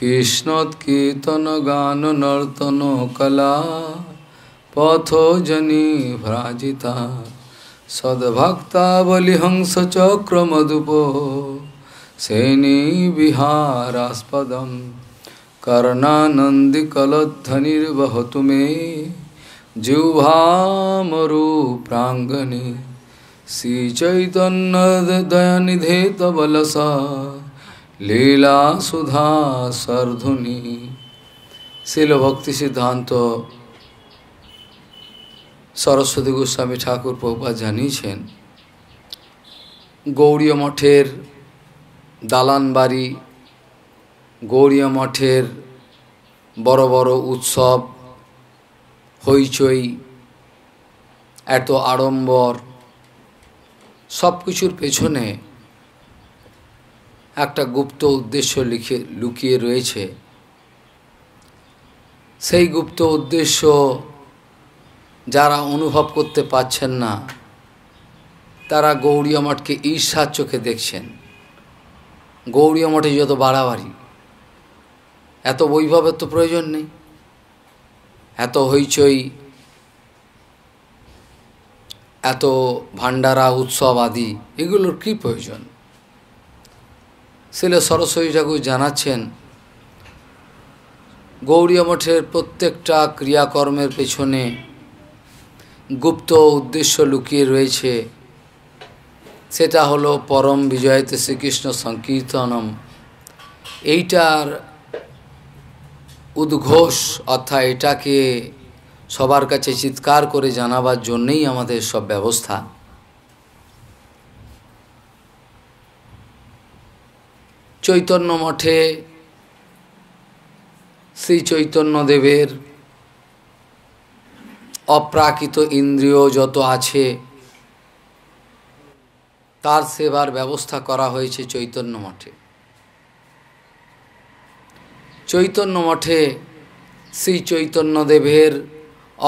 কৃষ্ণত কীর্তন গান নর্তন কলা পথো জনী ভ্রাজিতা সদ্ভক্তা বলিহংস চক্রমদুপ সেনী বিহারাস্পদম कर्णानन्दिकलध्वनिर्वहतु मे जिह्वामरूप्राङ्गणे श्रीचैतन्यदयनिधे तवलसा লীলা সুধা সর্ধুনি শিল ভক্তি সিদ্ধান্ত সরস্বতী গোস্বামী ঠাকুর প্রভা জানিয়েছেন গৌরীয় মঠের দালান বাড়ি গৌরীয় মঠের বড় বড় উৎসব হইচই এত আড়ম্বর সব কিছুর পেছনে একটা গুপ্ত উদ্দেশ্য লিখে লুকিয়ে রয়েছে সেই গুপ্ত উদ্দেশ্য যারা অনুভব করতে পাচ্ছেন না তারা গৌরীয় মঠকে ঈর্ষার চোখে দেখছেন গৌরীয় মঠে যত বাড়াবাড়ি এত বৈভবের তো প্রয়োজন নেই এত হইচই এত ভান্ডারা উৎসব আদি এগুলোর কী প্রয়োজন সেলে সরস্বতী ঠাকুর জানাচ্ছেন গৌরীয় মঠের প্রত্যেকটা ক্রিয়াকর্মের পেছনে গুপ্ত উদ্দেশ্য লুকিয়ে রয়েছে সেটা হলো পরম বিজয়তে শ্রীকৃষ্ণ সংকীর্তনম এইটার উদ্ঘোষ অর্থাৎ এটাকে সবার কাছে চিৎকার করে জানাবার জন্যেই আমাদের সব ব্যবস্থা চৈতন্য মঠে শ্রী দেবের অপ্রাকৃত ইন্দ্রিয় যত আছে তার সেবার ব্যবস্থা করা হয়েছে চৈতন্য মঠে চৈতন্য মঠে শ্রী দেবের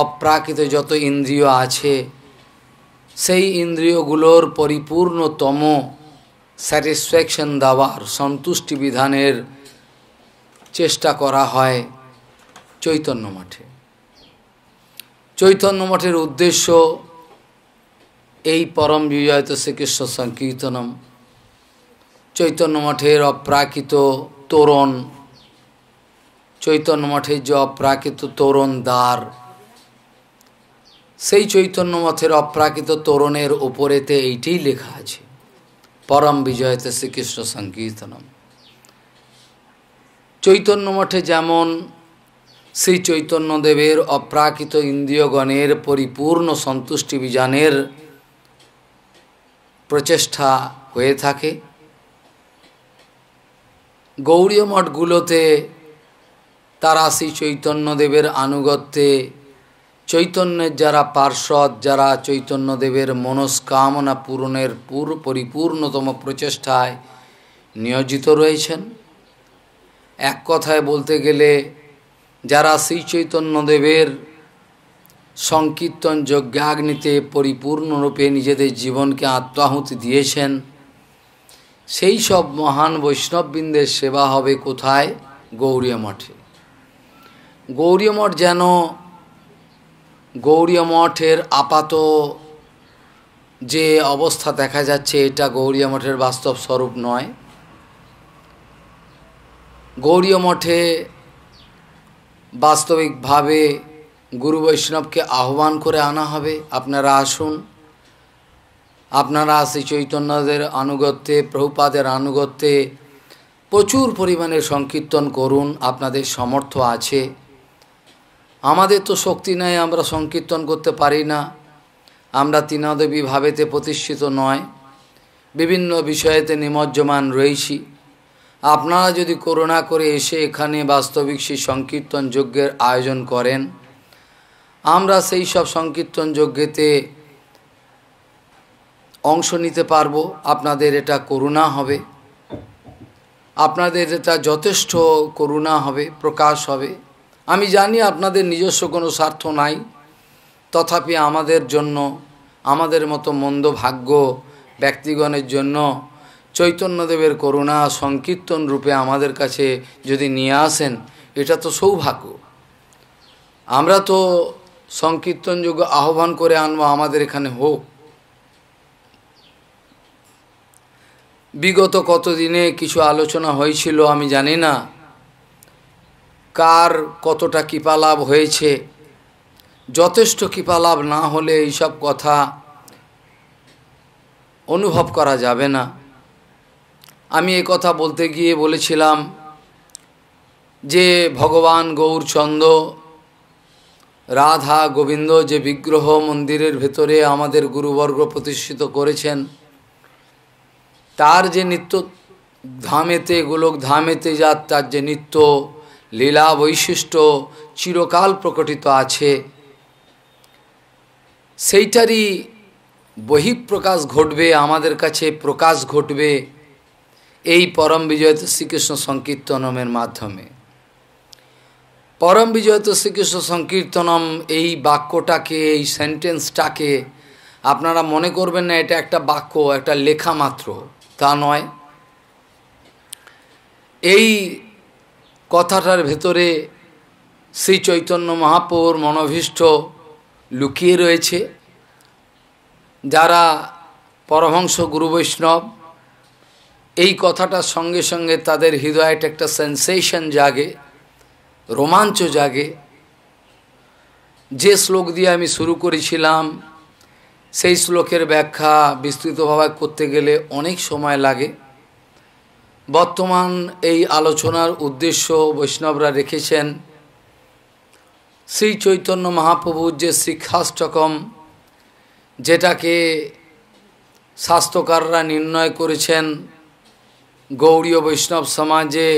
অপ্রাকৃত যত ইন্দ্রিয় আছে সেই ইন্দ্রিয়গুলোর পরিপূর্ণতম স্যাটিসফ্যাকশন দেওয়ার সন্তুষ্টি বিধানের চেষ্টা করা হয় চৈতন্য মঠে চৈতন্য মঠের উদ্দেশ্য এই পরম বিজয়ত শ্রীকৃষ্ণ সংকীর্তনম চৈতন্য মঠের অপ্রাকৃত তোরণ চৈতন্য মঠের যে অপ্রাকৃত তোরণ দ্বার সেই চৈতন্য মঠের অপ্রাকৃত তোরণের ওপরেতে এইটাই লেখা আছে পরম বিজয়তে শ্রীকৃষ্ণ সংকীর্তনম চৈতন্য মঠে যেমন শ্রী চৈতন্যদেবের অপ্রাকৃত ইন্দ্রিয়গণের পরিপূর্ণ সন্তুষ্টি বিজানের প্রচেষ্টা হয়ে থাকে গৌরীয় মঠগুলোতে তারা শ্রী চৈতন্যদেবের আনুগত্যে চৈতন্যের যারা পার্শ্বদ যারা চৈতন্যদেবের মনস্কামনা পূরণের পুর পরিপূর্ণতম প্রচেষ্টায় নিয়োজিত রয়েছেন এক কথায় বলতে গেলে যারা শ্রী চৈতন্যদেবের সংকীর্তন যজ্ঞাগ্নিতে পরিপূর্ণরূপে নিজেদের জীবনকে আত্মাহুতি দিয়েছেন সেই সব মহান বৈষ্ণববৃন্দের সেবা হবে কোথায় গৌরীয় মঠে গৌরীয় মঠ যেন গৌরীয় মঠের আপাত যে অবস্থা দেখা যাচ্ছে এটা গৌরীয় মঠের বাস্তব স্বরূপ নয় গৌরীয় মঠে বাস্তবিকভাবে গুরু বৈষ্ণবকে আহ্বান করে আনা হবে আপনারা আসুন আপনারা শ্রী চৈতন্যদের আনুগত্যে প্রভুপাদের আনুগত্যে প্রচুর পরিমাণে সংকীর্তন করুন আপনাদের সমর্থ আছে আমাদের তো শক্তি নাই আমরা সংকীর্তন করতে পারি না আমরা তিনাদেবী ভাবেতে প্রতিষ্ঠিত নয় বিভিন্ন বিষয়েতে নিমজ্জমান রয়েছি আপনারা যদি করোনা করে এসে এখানে বাস্তবিক সেই সংকীর্তন যজ্ঞের আয়োজন করেন আমরা সেই সব সংকীর্তন যজ্ঞেতে অংশ নিতে পারব আপনাদের এটা করুণা হবে আপনাদের এটা যথেষ্ট করুণা হবে প্রকাশ হবে আমি জানি আপনাদের নিজস্ব কোনো স্বার্থ নাই তথাপি আমাদের জন্য আমাদের মতো মন্দ ভাগ্য ব্যক্তিগণের জন্য চৈতন্যদেবের করুণা সংকীর্তন রূপে আমাদের কাছে যদি নিয়ে আসেন এটা তো সৌভাগ্য আমরা তো সংকীর্তনযোগ্য আহ্বান করে আনবো আমাদের এখানে হোক বিগত কতদিনে কিছু আলোচনা হয়েছিল আমি জানি না কার কতটা কৃপা হয়েছে যথেষ্ট কৃপালাভ না হলে এইসব কথা অনুভব করা যাবে না আমি এই কথা বলতে গিয়ে বলেছিলাম যে ভগবান গৌরচন্দ্র রাধা গোবিন্দ যে বিগ্রহ মন্দিরের ভেতরে আমাদের গুরুবর্গ প্রতিষ্ঠিত করেছেন তার যে নিত্য ধামেতে গোলক ধামেতে যার তার যে নিত্য লীলা বৈশিষ্ট্য চিরকাল প্রকটিত আছে সেইটারই বহিঃপ্রকাশ ঘটবে আমাদের কাছে প্রকাশ ঘটবে এই পরম বিজয়ত শ্রীকৃষ্ণ সংকীর্তনমের মাধ্যমে পরম বিজয়ত শ্রীকৃষ্ণ সংকীর্তনম এই বাক্যটাকে এই সেন্টেন্সটাকে আপনারা মনে করবেন না এটা একটা বাক্য একটা লেখা মাত্র তা নয় এই কথাটার ভেতরে শ্রী চৈতন্য মহাপ্রভুর মনভীষ্ট লুকিয়ে রয়েছে যারা পরহংস গুরু বৈষ্ণব এই কথাটার সঙ্গে সঙ্গে তাদের হৃদয়টা একটা সেন্সেশন জাগে রোমাঞ্চ জাগে যে শ্লোক দিয়ে আমি শুরু করেছিলাম সেই শ্লোকের ব্যাখ্যা বিস্তৃতভাবে করতে গেলে অনেক সময় লাগে বর্তমান এই আলোচনার উদ্দেশ্য বৈষ্ণবরা রেখেছেন শ্রী চৈতন্য মহাপ্রভুর যে শিক্ষাষ্টকম যেটাকে স্বাস্থ্যকাররা নির্ণয় করেছেন গৌড়ীয় বৈষ্ণব সমাজে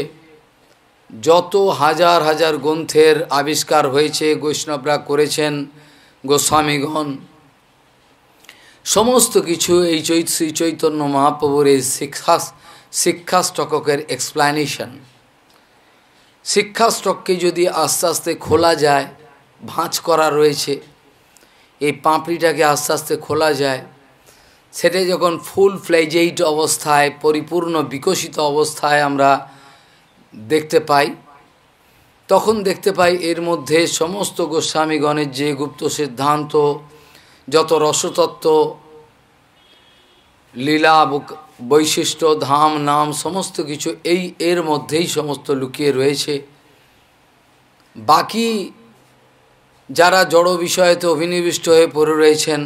যত হাজার হাজার গ্রন্থের আবিষ্কার হয়েছে বৈষ্ণবরা করেছেন গোস্বামীগণ সমস্ত কিছু এই চৈত শ্রী চৈতন্য মহাপ্রভুর এই শিক্ষা শিক্ষাষ্টকের এক্সপ্ল্যানেশন শিক্ষাষ্টককে যদি আস্তে আস্তে খোলা যায় ভাঁজ করা রয়েছে এই পাঁপড়িটাকে আস্তে আস্তে খোলা যায় সেটা যখন ফুল ফ্লেজেইট অবস্থায় পরিপূর্ণ বিকশিত অবস্থায় আমরা দেখতে পাই তখন দেখতে পাই এর মধ্যে সমস্ত গোস্বামীগণের যে গুপ্ত সিদ্ধান্ত যত রসতত্ত্ব লীলা বৈশিষ্ট্য ধাম নাম সমস্ত কিছু এই এর মধ্যেই সমস্ত লুকিয়ে রয়েছে বাকি যারা জড় বিষয়েতে অভিনিবিষ্ট হয়ে পড়ে রয়েছেন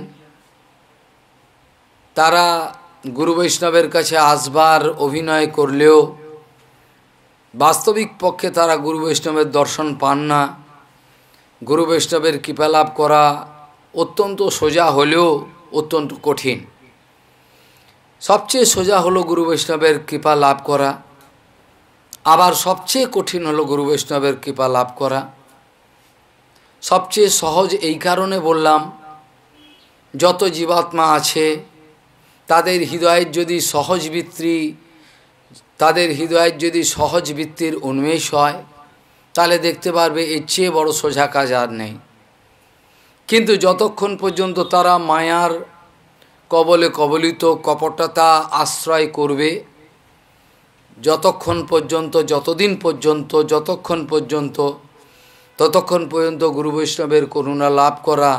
তারা গুরু বৈষ্ণবের কাছে আসবার অভিনয় করলেও বাস্তবিক পক্ষে তারা গুরু বৈষ্ণবের দর্শন পান না গুরু বৈষ্ণবের কৃপালাভ করা অত্যন্ত সোজা হলেও অত্যন্ত কঠিন সবচেয়ে সোজা হলো গুরু বৈষ্ণবের কৃপা লাভ করা আবার সবচেয়ে কঠিন হলো গুরু বৈষ্ণবের কৃপা লাভ করা সবচেয়ে সহজ এই কারণে বললাম যত জীবাত্মা আছে তাদের হৃদয়ের যদি সহজ বৃত্তি তাদের হৃদয়ের যদি সহজ বৃত্তির উন্মেষ হয় তাহলে দেখতে পারবে এর চেয়ে বড় সোজা কাজ আর নেই কিন্তু যতক্ষণ পর্যন্ত তারা মায়ার কবলে কবলিত কপটতা আশ্রয় করবে যতক্ষণ পর্যন্ত যতদিন পর্যন্ত যতক্ষণ পর্যন্ত ততক্ষণ পর্যন্ত গুরু বৈষ্ণবের করুণা লাভ করা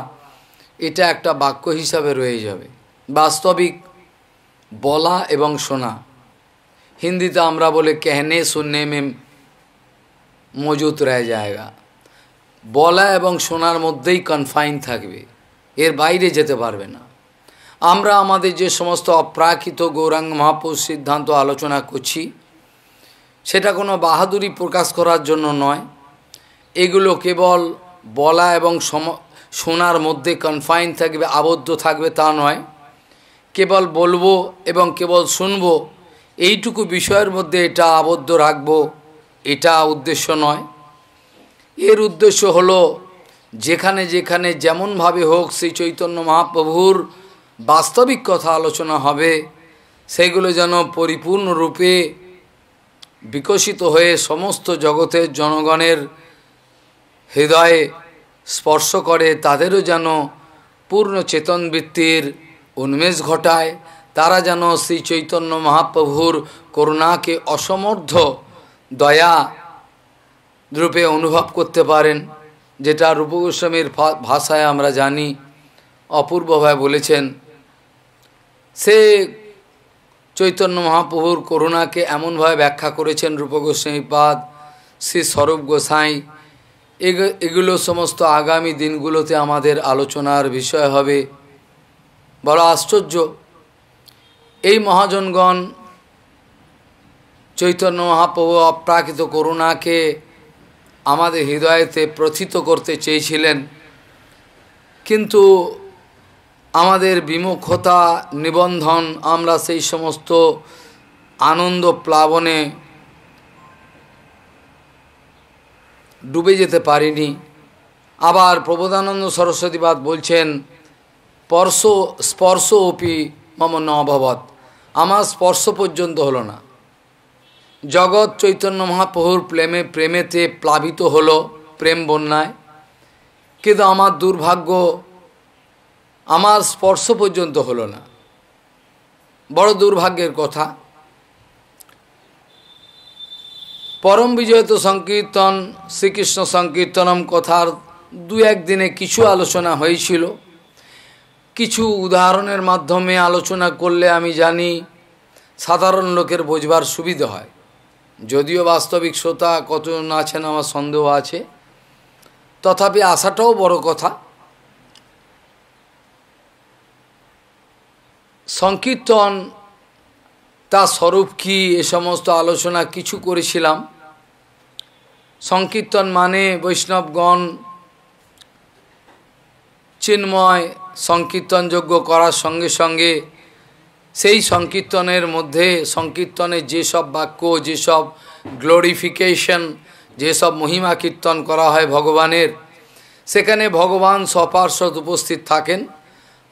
এটা একটা বাক্য হিসাবে রয়ে যাবে বাস্তবিক বলা এবং শোনা হিন্দিতে আমরা বলে কেহনে শুননে মে মজুত রয়ে যায়গা বলা এবং শোনার মধ্যেই কনফাইন থাকবে এর বাইরে যেতে পারবে না আমরা আমাদের যে সমস্ত অপ্রাকৃত গৌরাঙ্গ মহাপুর সিদ্ধান্ত আলোচনা করছি সেটা কোনো বাহাদুরি প্রকাশ করার জন্য নয় এগুলো কেবল বলা এবং শোনার মধ্যে কনফাইন থাকবে আবদ্ধ থাকবে তা নয় কেবল বলবো এবং কেবল শুনব এইটুকু বিষয়ের মধ্যে এটা আবদ্ধ রাখব এটা উদ্দেশ্য নয় এর উদ্দেশ্য হলো যেখানে যেখানে যেমনভাবে হোক শ্রী চৈতন্য মহাপ্রভুর বাস্তবিক কথা আলোচনা হবে সেগুলো যেন পরিপূর্ণরূপে বিকশিত হয়ে সমস্ত জগতের জনগণের হৃদয়ে স্পর্শ করে তাদেরও যেন পূর্ণ চেতন বৃত্তির উন্মেষ ঘটায় তারা যেন শ্রী চৈতন্য মহাপ্রভুর করুণাকে অসমর্থ দয়া রূপে অনুভব করতে পারেন যেটা রূপগোস্বামীর ভাষায় আমরা জানি অপূর্বভাবে বলেছেন সে চৈতন্য মহাপ্রভুর করুণাকে এমনভাবে ব্যাখ্যা করেছেন রূপ গোস্বামীপাদ শ্রী স্বরূপ গোসাই এগুলো সমস্ত আগামী দিনগুলোতে আমাদের আলোচনার বিষয় হবে বড় আশ্চর্য এই মহাজনগণ চৈতন্য মহাপ্রভু অপ্রাকৃত করুণাকে আমাদের হৃদয়েতে প্রথিত করতে চেয়েছিলেন কিন্তু আমাদের বিমুখতা নিবন্ধন আমরা সেই সমস্ত আনন্দ প্লাবনে ডুবে যেতে পারিনি আবার প্রবোধানন্দ সরস্বতীবাদ বলছেন স্পর্শ স্পর্শ অপি মম নভবত আমার স্পর্শ পর্যন্ত হলো না জগৎ চৈতন্য মহাপ্রভুর প্রেমে প্রেমেতে প্লাবিত হল প্রেম বন্যায় কিন্তু আমার দুর্ভাগ্য আমার স্পর্শ পর্যন্ত হলো না বড় দুর্ভাগ্যের কথা পরম বিজয়ত সংকীর্তন শ্রীকৃষ্ণ সংকীর্তনম কথার দু একদিনে কিছু আলোচনা হয়েছিল কিছু উদাহরণের মাধ্যমে আলোচনা করলে আমি জানি সাধারণ লোকের বোঝবার সুবিধা হয় যদিও বাস্তবিক শ্রোতা কতজন আছেন আমার সন্দেহ আছে তথাপি আসাটাও বড় কথা সংকীর্তন তার স্বরূপ কি এ সমস্ত আলোচনা কিছু করেছিলাম সংকীর্তন মানে বৈষ্ণবগণ চিন্ময় সংকীর্তন যোগ্য করার সঙ্গে সঙ্গে সেই সংকীর্তনের মধ্যে সংকীর্তনের যেসব বাক্য যেসব গ্লোরিফিকেশন যেসব মহিমা কীর্তন করা হয় ভগবানের সেখানে ভগবান সপার্শ্বদ উপস্থিত থাকেন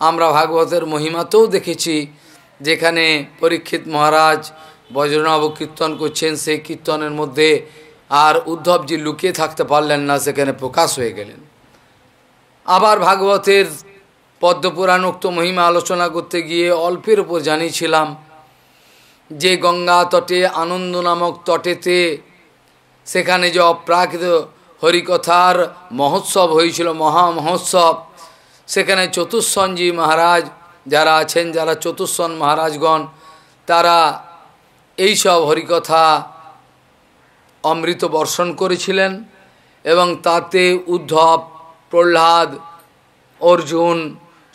আমরা ভাগবতের মহিমাতেও দেখেছি যেখানে পরীক্ষিত মহারাজ বজ্রনাভ কীর্তন করছেন সেই কীর্তনের মধ্যে আর উদ্ধবজি লুকিয়ে থাকতে পারলেন না সেখানে প্রকাশ হয়ে গেলেন আবার ভাগবতের পদ্মপুরাণোক্ত মহিমা আলোচনা করতে গিয়ে অল্পের উপর জানিয়েছিলাম যে গঙ্গা তটে আনন্দ নামক তটেতে সেখানে যে অপ্রাকৃত হরিকথার মহোৎসব হয়েছিল মহা মহোৎসব সেখানে চতুঃসঞ্জী মহারাজ যারা আছেন যারা চতুঃসন মহারাজগণ তারা এই সব হরিকথা অমৃত বর্ষণ করেছিলেন এবং তাতে উদ্ধব প্রহ্লাদ অর্জুন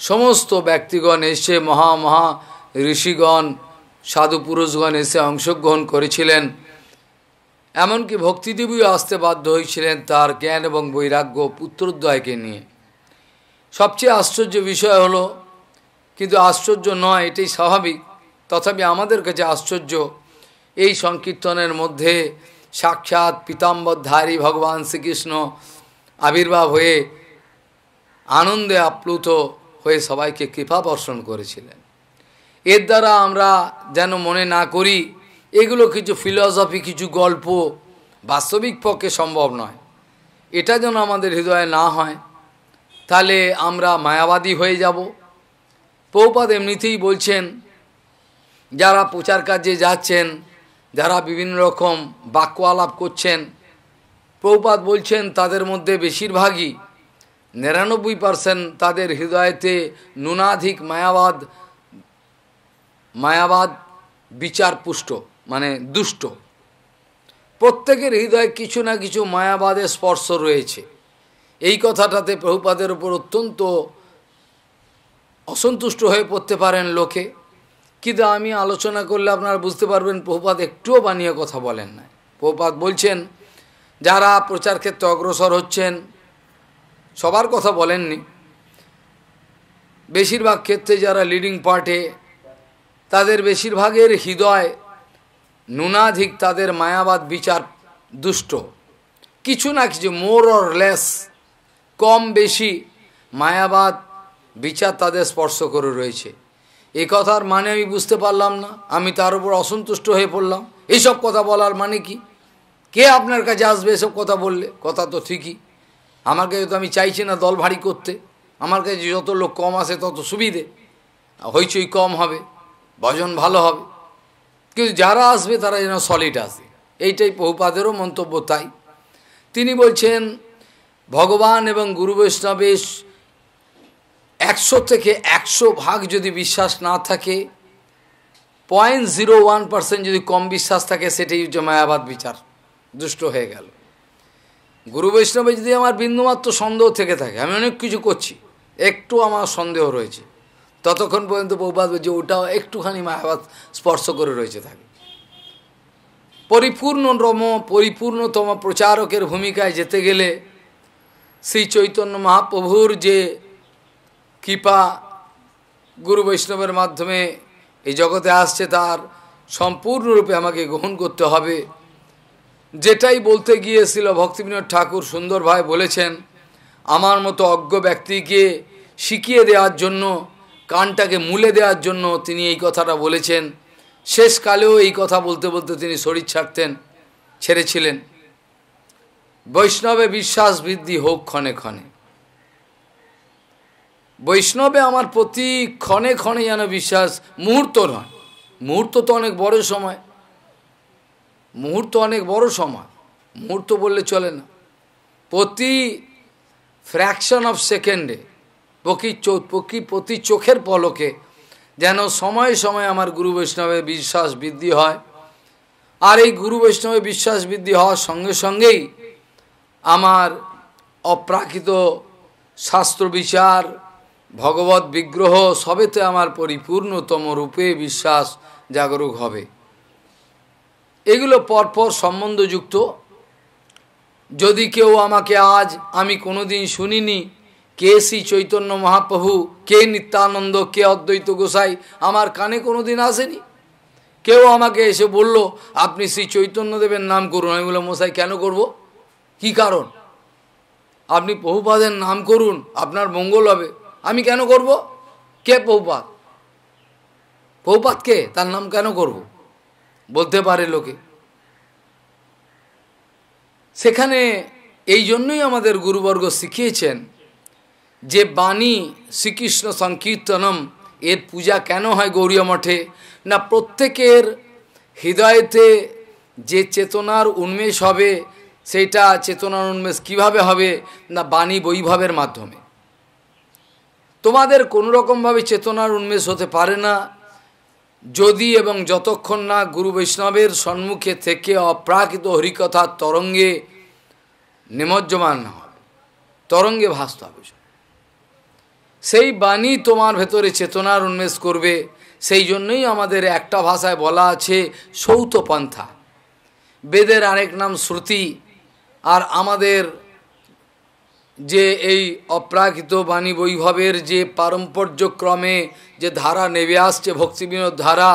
সমস্ত ব্যক্তিগণ এসে মহা মহা ঋষিগণ সাধু পুরুষগণ এসে অংশগ্রহণ করেছিলেন এমনকি ভক্তিদেবীও আসতে বাধ্য হয়েছিলেন তার জ্ঞান এবং বৈরাগ্য পুত্রদ্বয়কে নিয়ে সবচেয়ে আশ্চর্য বিষয় হলো কিন্তু আশ্চর্য নয় এটাই স্বাভাবিক তথাপি আমাদের কাছে আশ্চর্য এই সংকীর্তনের মধ্যে সাক্ষাৎ পিতাম্বরধারী ভগবান শ্রীকৃষ্ণ আবির্ভাব হয়ে আনন্দে আপ্লুত হয়ে সবাইকে কৃপা বর্ষণ করেছিলেন এর দ্বারা আমরা যেন মনে না করি এগুলো কিছু ফিলসফি কিছু গল্প বাস্তবিক পক্ষে সম্ভব নয় এটা যেন আমাদের হৃদয়ে না হয় তাহলে আমরা মায়াবাদী হয়ে যাব প্রৌপাদ এমনিতেই বলছেন যারা প্রচার কাজে যাচ্ছেন যারা বিভিন্ন রকম বাক্য আলাপ করছেন প্রৌপাত বলছেন তাদের মধ্যে বেশিরভাগই নিরানব্বই পার্সেন্ট তাদের হৃদয়তে নুনাধিক মায়াবাদ মায়াবাদ বিচার পুষ্ট মানে দুষ্ট প্রত্যেকের হৃদয়ে কিছু না কিছু মায়াবাদের স্পর্শ রয়েছে এই কথাটাতে প্রভুপাদের ওপর অত্যন্ত অসন্তুষ্ট হয়ে পড়তে পারেন লোকে কিন্তু আমি আলোচনা করলে আপনারা বুঝতে পারবেন প্রভুপাত একটুও বানিয়ে কথা বলেন না প্রভুপাত বলছেন যারা প্রচার ক্ষেত্রে অগ্রসর হচ্ছেন সবার কথা বলেননি বেশিরভাগ ক্ষেত্রে যারা লিডিং পার্টে তাদের বেশিরভাগের হৃদয় নুনাধিক তাদের মায়াবাদ বিচার দুষ্ট কিছু না কিছু মোর অর লেস কম বেশি মায়াবাদ বিচার তাদের স্পর্শ করে রয়েছে এ কথার মানে আমি বুঝতে পারলাম না আমি তার উপর অসন্তুষ্ট হয়ে পড়লাম এইসব কথা বলার মানে কি কে আপনার কাছে আসবে এসব কথা বললে কথা তো ঠিকই আমার কাছে তো আমি চাইছি না দল ভারী করতে আমার কাছে যত লোক কম আসে তত সুবিধে হইচই কম হবে ভজন ভালো হবে কিন্তু যারা আসবে তারা যেন সলিড আসে এইটাই বহুপাদেরও মন্তব্য তাই তিনি বলছেন ভগবান এবং গুরু বৈষ্ণবের একশো থেকে একশো ভাগ যদি বিশ্বাস না থাকে পয়েন্ট জিরো ওয়ান পার্সেন্ট যদি কম বিশ্বাস থাকে সেটাই হচ্ছে মায়াবাদ বিচার দুষ্ট হয়ে গেল গুরু বৈষ্ণবে যদি আমার বিন্দুমাত্র সন্দেহ থেকে থাকে আমি অনেক কিছু করছি একটু আমার সন্দেহ রয়েছে ততক্ষণ পর্যন্ত বহুবাদ যে ওটাও একটুখানি মায়াবাদ স্পর্শ করে রয়েছে থাকে পরিপূর্ণ রম পরিপূর্ণতম প্রচারকের ভূমিকায় যেতে গেলে শ্রী চৈতন্য মহাপ্রভুর যে কৃপা গুরু বৈষ্ণবের মাধ্যমে এই জগতে আসছে তার সম্পূর্ণরূপে আমাকে গ্রহণ করতে হবে যেটাই বলতে গিয়েছিল ভক্তিবিনোদ ঠাকুর সুন্দরভাই বলেছেন আমার মতো অজ্ঞ ব্যক্তিকে শিখিয়ে দেওয়ার জন্য কানটাকে মুলে দেওয়ার জন্য তিনি এই কথাটা বলেছেন শেষকালেও এই কথা বলতে বলতে তিনি শরীর ছাড়তেন ছেড়েছিলেন বৈষ্ণবে বিশ্বাস বৃদ্ধি হোক ক্ষণে ক্ষণে বৈষ্ণবে আমার প্রতি ক্ষণে ক্ষণে যেন বিশ্বাস মুহূর্ত নয় মুহূর্ত তো অনেক বড় সময় মুহূর্ত অনেক বড় সময় মুহূর্ত বললে চলে না প্রতি ফ্র্যাকশন অফ সেকেন্ডে প্রকি প্রকি প্রতি চোখের পলকে যেন সময়ে সময়ে আমার গুরু বৈষ্ণবের বিশ্বাস বৃদ্ধি হয় আর এই গুরু বৈষ্ণবের বিশ্বাস বৃদ্ধি হওয়ার সঙ্গে সঙ্গেই আমার অপ্রাকৃত শাস্ত্র বিচার ভগবত বিগ্রহ সবেতে আমার পরিপূর্ণতম রূপে বিশ্বাস জাগরুক হবে এগুলো পরপর সম্বন্ধযুক্ত যদি কেউ আমাকে আজ আমি কোনোদিন শুনিনি কে শ্রী চৈতন্য মহাপ্রভু কে নিত্যানন্দ কে অদ্বৈত গোসাই আমার কানে কোনোদিন আসেনি কেউ আমাকে এসে বলল আপনি শ্রী চৈতন্যদেবের নাম করুন আমি বললাম মশাই কেন করবো কি কারণ আপনি বহুপাদের নাম করুন আপনার মঙ্গল হবে আমি কেন করব কে পহুপাত পৌপাত কে তার নাম কেন করব বলতে পারে লোকে সেখানে এই জন্যই আমাদের গুরুবর্গ শিখিয়েছেন যে বাণী শ্রীকৃষ্ণ সংকীর্তনম এর পূজা কেন হয় গৌরীয় মঠে না প্রত্যেকের হৃদয়তে যে চেতনার উন্মেষ হবে সেইটা উন্মেষ কীভাবে হবে না বাণী বৈভবের মাধ্যমে তোমাদের কোনো রকমভাবে চেতনার উন্মেষ হতে পারে না যদি এবং যতক্ষণ না গুরু বৈষ্ণবের সম্মুখে থেকে অপ্রাকৃত হরিকথার তরঙ্গে নিমজ্জমান না হবে তরঙ্গে ভাসতে হবে সেই বাণী তোমার ভেতরে চেতনার উন্মেষ করবে সেই জন্যই আমাদের একটা ভাষায় বলা আছে সৌত পন্থা বেদের আরেক নাম শ্রুতি আর আমাদের যে এই অপ্রাকৃত বাণী বৈভবের যে পারম্পর্যক্রমে যে ধারা নেবে আসছে ভক্তিবিনোদ ধারা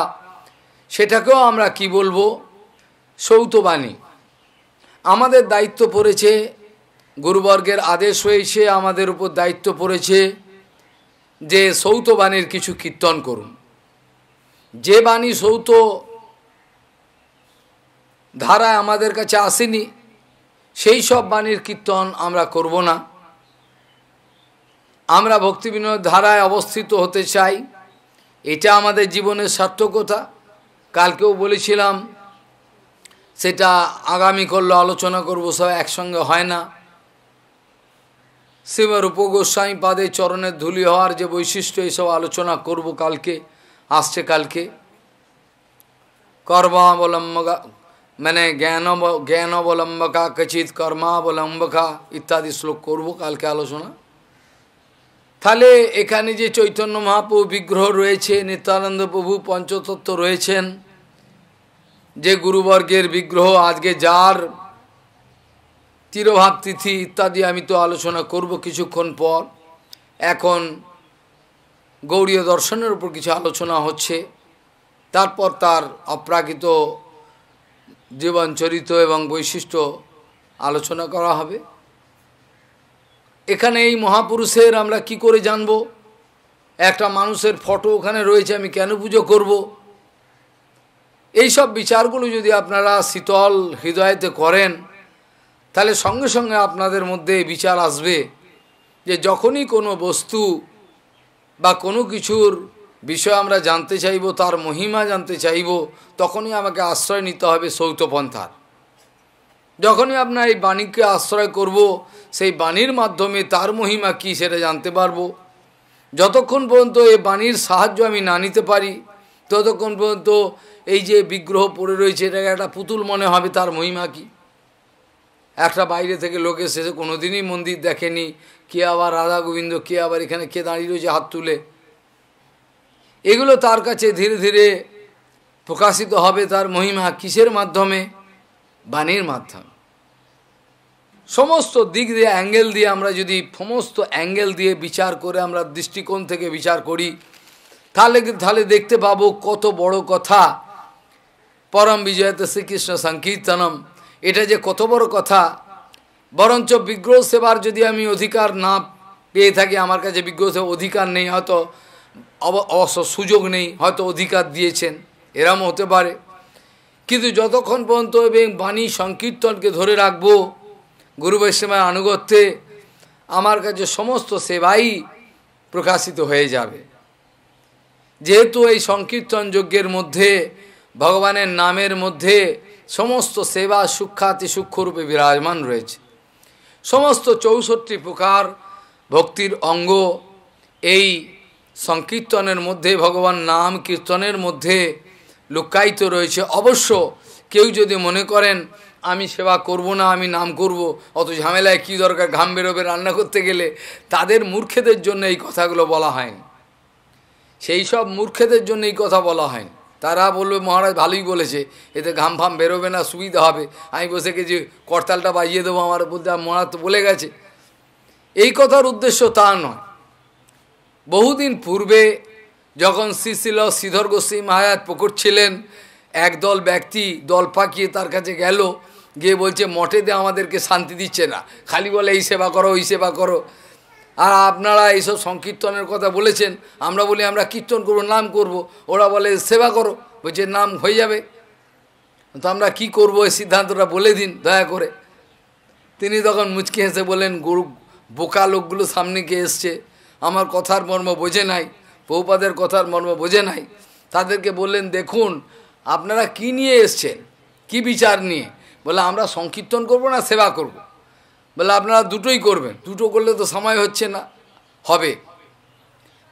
সেটাকেও আমরা কি বলবো সৌতবাণী আমাদের দায়িত্ব পড়েছে গুরুবর্গের আদেশ হয়েছে আমাদের উপর দায়িত্ব পড়েছে যে সৌতবাণীর কিছু কীর্তন করুন যে বাণী সৌত ধারা আমাদের কাছে আসেনি সেই সব বাণীর কীর্তন আমরা করব না আমরা ভক্তি বিনোদ ধারায় অবস্থিত হতে চাই এটা আমাদের জীবনের সার্থকতা কালকেও বলেছিলাম সেটা আগামী করলে আলোচনা করব সব একসঙ্গে হয় না শিবের গোস্বামী পাদে চরণের ধুলি হওয়ার যে বৈশিষ্ট্য এইসব আলোচনা করব কালকে আসছে কালকে কর্মাবলম্ব মানে জ্ঞান জ্ঞান অবলম্বকা কচিত কর্মাবলম্বকা ইত্যাদি শ্লোক করব কালকে আলোচনা তাহলে এখানে যে চৈতন্য মহাপ্রভু বিগ্রহ রয়েছে নিত্যানন্দ প্রভু পঞ্চতত্ত্ব রয়েছেন যে গুরুবর্গের বিগ্রহ আজকে যার তিরভাব তিথি ইত্যাদি আমি তো আলোচনা করব কিছুক্ষণ পর এখন গৌরীয় দর্শনের উপর কিছু আলোচনা হচ্ছে তারপর তার অপ্রাকৃত জীবন জীবনচরিত এবং বৈশিষ্ট্য আলোচনা করা হবে এখানে এই মহাপুরুষের আমরা কি করে জানব একটা মানুষের ফটো ওখানে রয়েছে আমি কেন পুজো করব এই সব বিচারগুলো যদি আপনারা শীতল হৃদয়তে করেন তাহলে সঙ্গে সঙ্গে আপনাদের মধ্যে বিচার আসবে যে যখনই কোনো বস্তু বা কোনো কিছুর বিষয় আমরা জানতে চাইব তার মহিমা জানতে চাইব তখনই আমাকে আশ্রয় নিতে হবে সৌতপন্থার যখনই আপনার এই বাণীকে আশ্রয় করব সেই বাণীর মাধ্যমে তার মহিমা কি সেটা জানতে পারবো যতক্ষণ পর্যন্ত এই বাণীর সাহায্য আমি না নিতে পারি ততক্ষণ পর্যন্ত এই যে বিগ্রহ পড়ে রয়েছে এটাকে একটা পুতুল মনে হবে তার মহিমা কি একটা বাইরে থেকে লোকে শেষে কোনোদিনই মন্দির দেখেনি কে আবার রাধা গোবিন্দ কে আবার এখানে কে দাঁড়িয়ে রয়েছে হাত তুলে এগুলো তার কাছে ধীরে ধীরে প্রকাশিত হবে তার মহিমা কিসের মাধ্যমে বাণীর মাধ্যমে সমস্ত দিক দিয়ে অ্যাঙ্গেল দিয়ে আমরা যদি সমস্ত অ্যাঙ্গেল দিয়ে বিচার করে আমরা দৃষ্টিকোণ থেকে বিচার করি তাহলে তাহলে দেখতে পাবো কত বড় কথা পরম বিজয়তে শ্রীকৃষ্ণ সংকীর্তনম এটা যে কত বড় কথা বরঞ্চ বিগ্রহ সেবার যদি আমি অধিকার না পেয়ে থাকি আমার কাছে বিগ্রহ অধিকার নেই হয়তো অবশ্য সুযোগ নেই হয়তো অধিকার দিয়েছেন এরম হতে পারে কিন্তু যতক্ষণ পর্যন্ত এবং বাণী সংকীর্তনকে ধরে রাখবো গুরু বৈষ্ণবের আনুগত্যে আমার কাছে সমস্ত সেবাই প্রকাশিত হয়ে যাবে যেহেতু এই সংকীর্তন যজ্ঞের মধ্যে ভগবানের নামের মধ্যে সমস্ত সেবা সূক্ষাতি সূক্ষ্মরূপে বিরাজমান রয়েছে সমস্ত চৌষট্টি প্রকার ভক্তির অঙ্গ এই সংকীর্তনের মধ্যে ভগবান নাম কীর্তনের মধ্যে লুকায়িত রয়েছে অবশ্য কেউ যদি মনে করেন আমি সেবা করব না আমি নাম করব অত ঝামেলায় কি দরকার ঘাম বেরোবে রান্না করতে গেলে তাদের মূর্খেদের জন্য এই কথাগুলো বলা হয়নি সেই সব মূর্খেদের জন্য এই কথা বলা হয়নি তারা বলবে মহারাজ ভালোই বলেছে এতে ঘাম ফাম বেরোবে না সুবিধা হবে আমি বসে গেছি করতালটা বাজিয়ে দেবো আমার বলতে মহারাজ তো বলে গেছে এই কথার উদ্দেশ্য তা নয় বহুদিন পূর্বে যখন শ্রীশিল শ্রীধর গোস্বী মহারাজ পুকুর ছিলেন একদল ব্যক্তি দল পাকিয়ে তার কাছে গেল গিয়ে বলছে মঠে দে আমাদেরকে শান্তি দিচ্ছে না খালি বলে এই সেবা করো ওই সেবা করো আর আপনারা এইসব সংকীর্তনের কথা বলেছেন আমরা বলি আমরা কীর্তন করব নাম করব। ওরা বলে সেবা করো বলছে নাম হয়ে যাবে তো আমরা কি করব এই সিদ্ধান্তটা বলে দিন দয়া করে তিনি তখন মুচকি হেসে বলেন গরু বোকা লোকগুলো সামনে গিয়ে এসছে আমার কথার মর্ম বোঝে নাই বহুপাদের কথার মর্ম বোঝে নাই তাদেরকে বললেন দেখুন আপনারা কি নিয়ে এসছেন কি বিচার নিয়ে বলে আমরা সংকীর্তন করব না সেবা করব। বলে আপনারা দুটোই করবেন দুটো করলে তো সময় হচ্ছে না হবে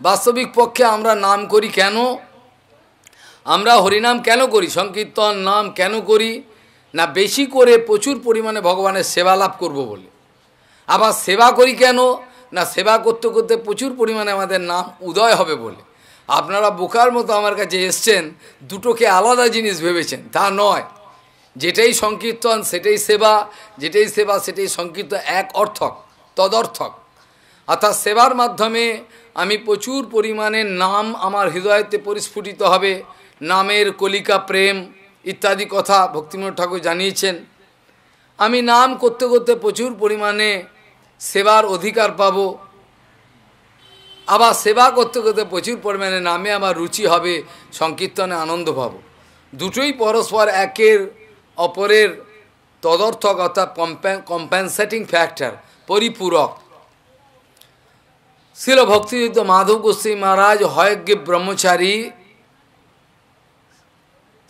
বাস্তবিক পক্ষে আমরা নাম করি কেন আমরা হরিনাম কেন করি সংকীর্তন নাম কেন করি না বেশি করে প্রচুর পরিমাণে ভগবানের সেবা লাভ করব বলে আবার সেবা করি কেন না সেবা করতে করতে প্রচুর পরিমাণে আমাদের নাম উদয় হবে বলে আপনারা বোকার মতো আমার কাছে এসছেন দুটোকে আলাদা জিনিস ভেবেছেন তা নয় যেটাই সংকীর্তন সেটাই সেবা যেটাই সেবা সেটাই সংকীর্ত এক অর্থক তদর্থক অর্থাৎ সেবার মাধ্যমে আমি প্রচুর পরিমাণে নাম আমার হৃদয়তে পরিস্ফুটিত হবে নামের কলিকা প্রেম ইত্যাদি কথা ভক্তিমোহন ঠাকুর জানিয়েছেন আমি নাম করতে করতে প্রচুর পরিমাণে সেবার অধিকার পাব আবার সেবা করতে করতে প্রচুর পরিমাণে নামে আমার রুচি হবে সংকীর্তনে আনন্দ পাব দুটোই পরস্পর একের অপরের তদর্থক অর্থাৎ কম্পেনসেটিং ফ্যাক্টর পরিপূরক ছিল ভক্তিযুদ্ধ মাধব গোস্বী মহারাজ হয়জ্ঞ ব্রহ্মচারী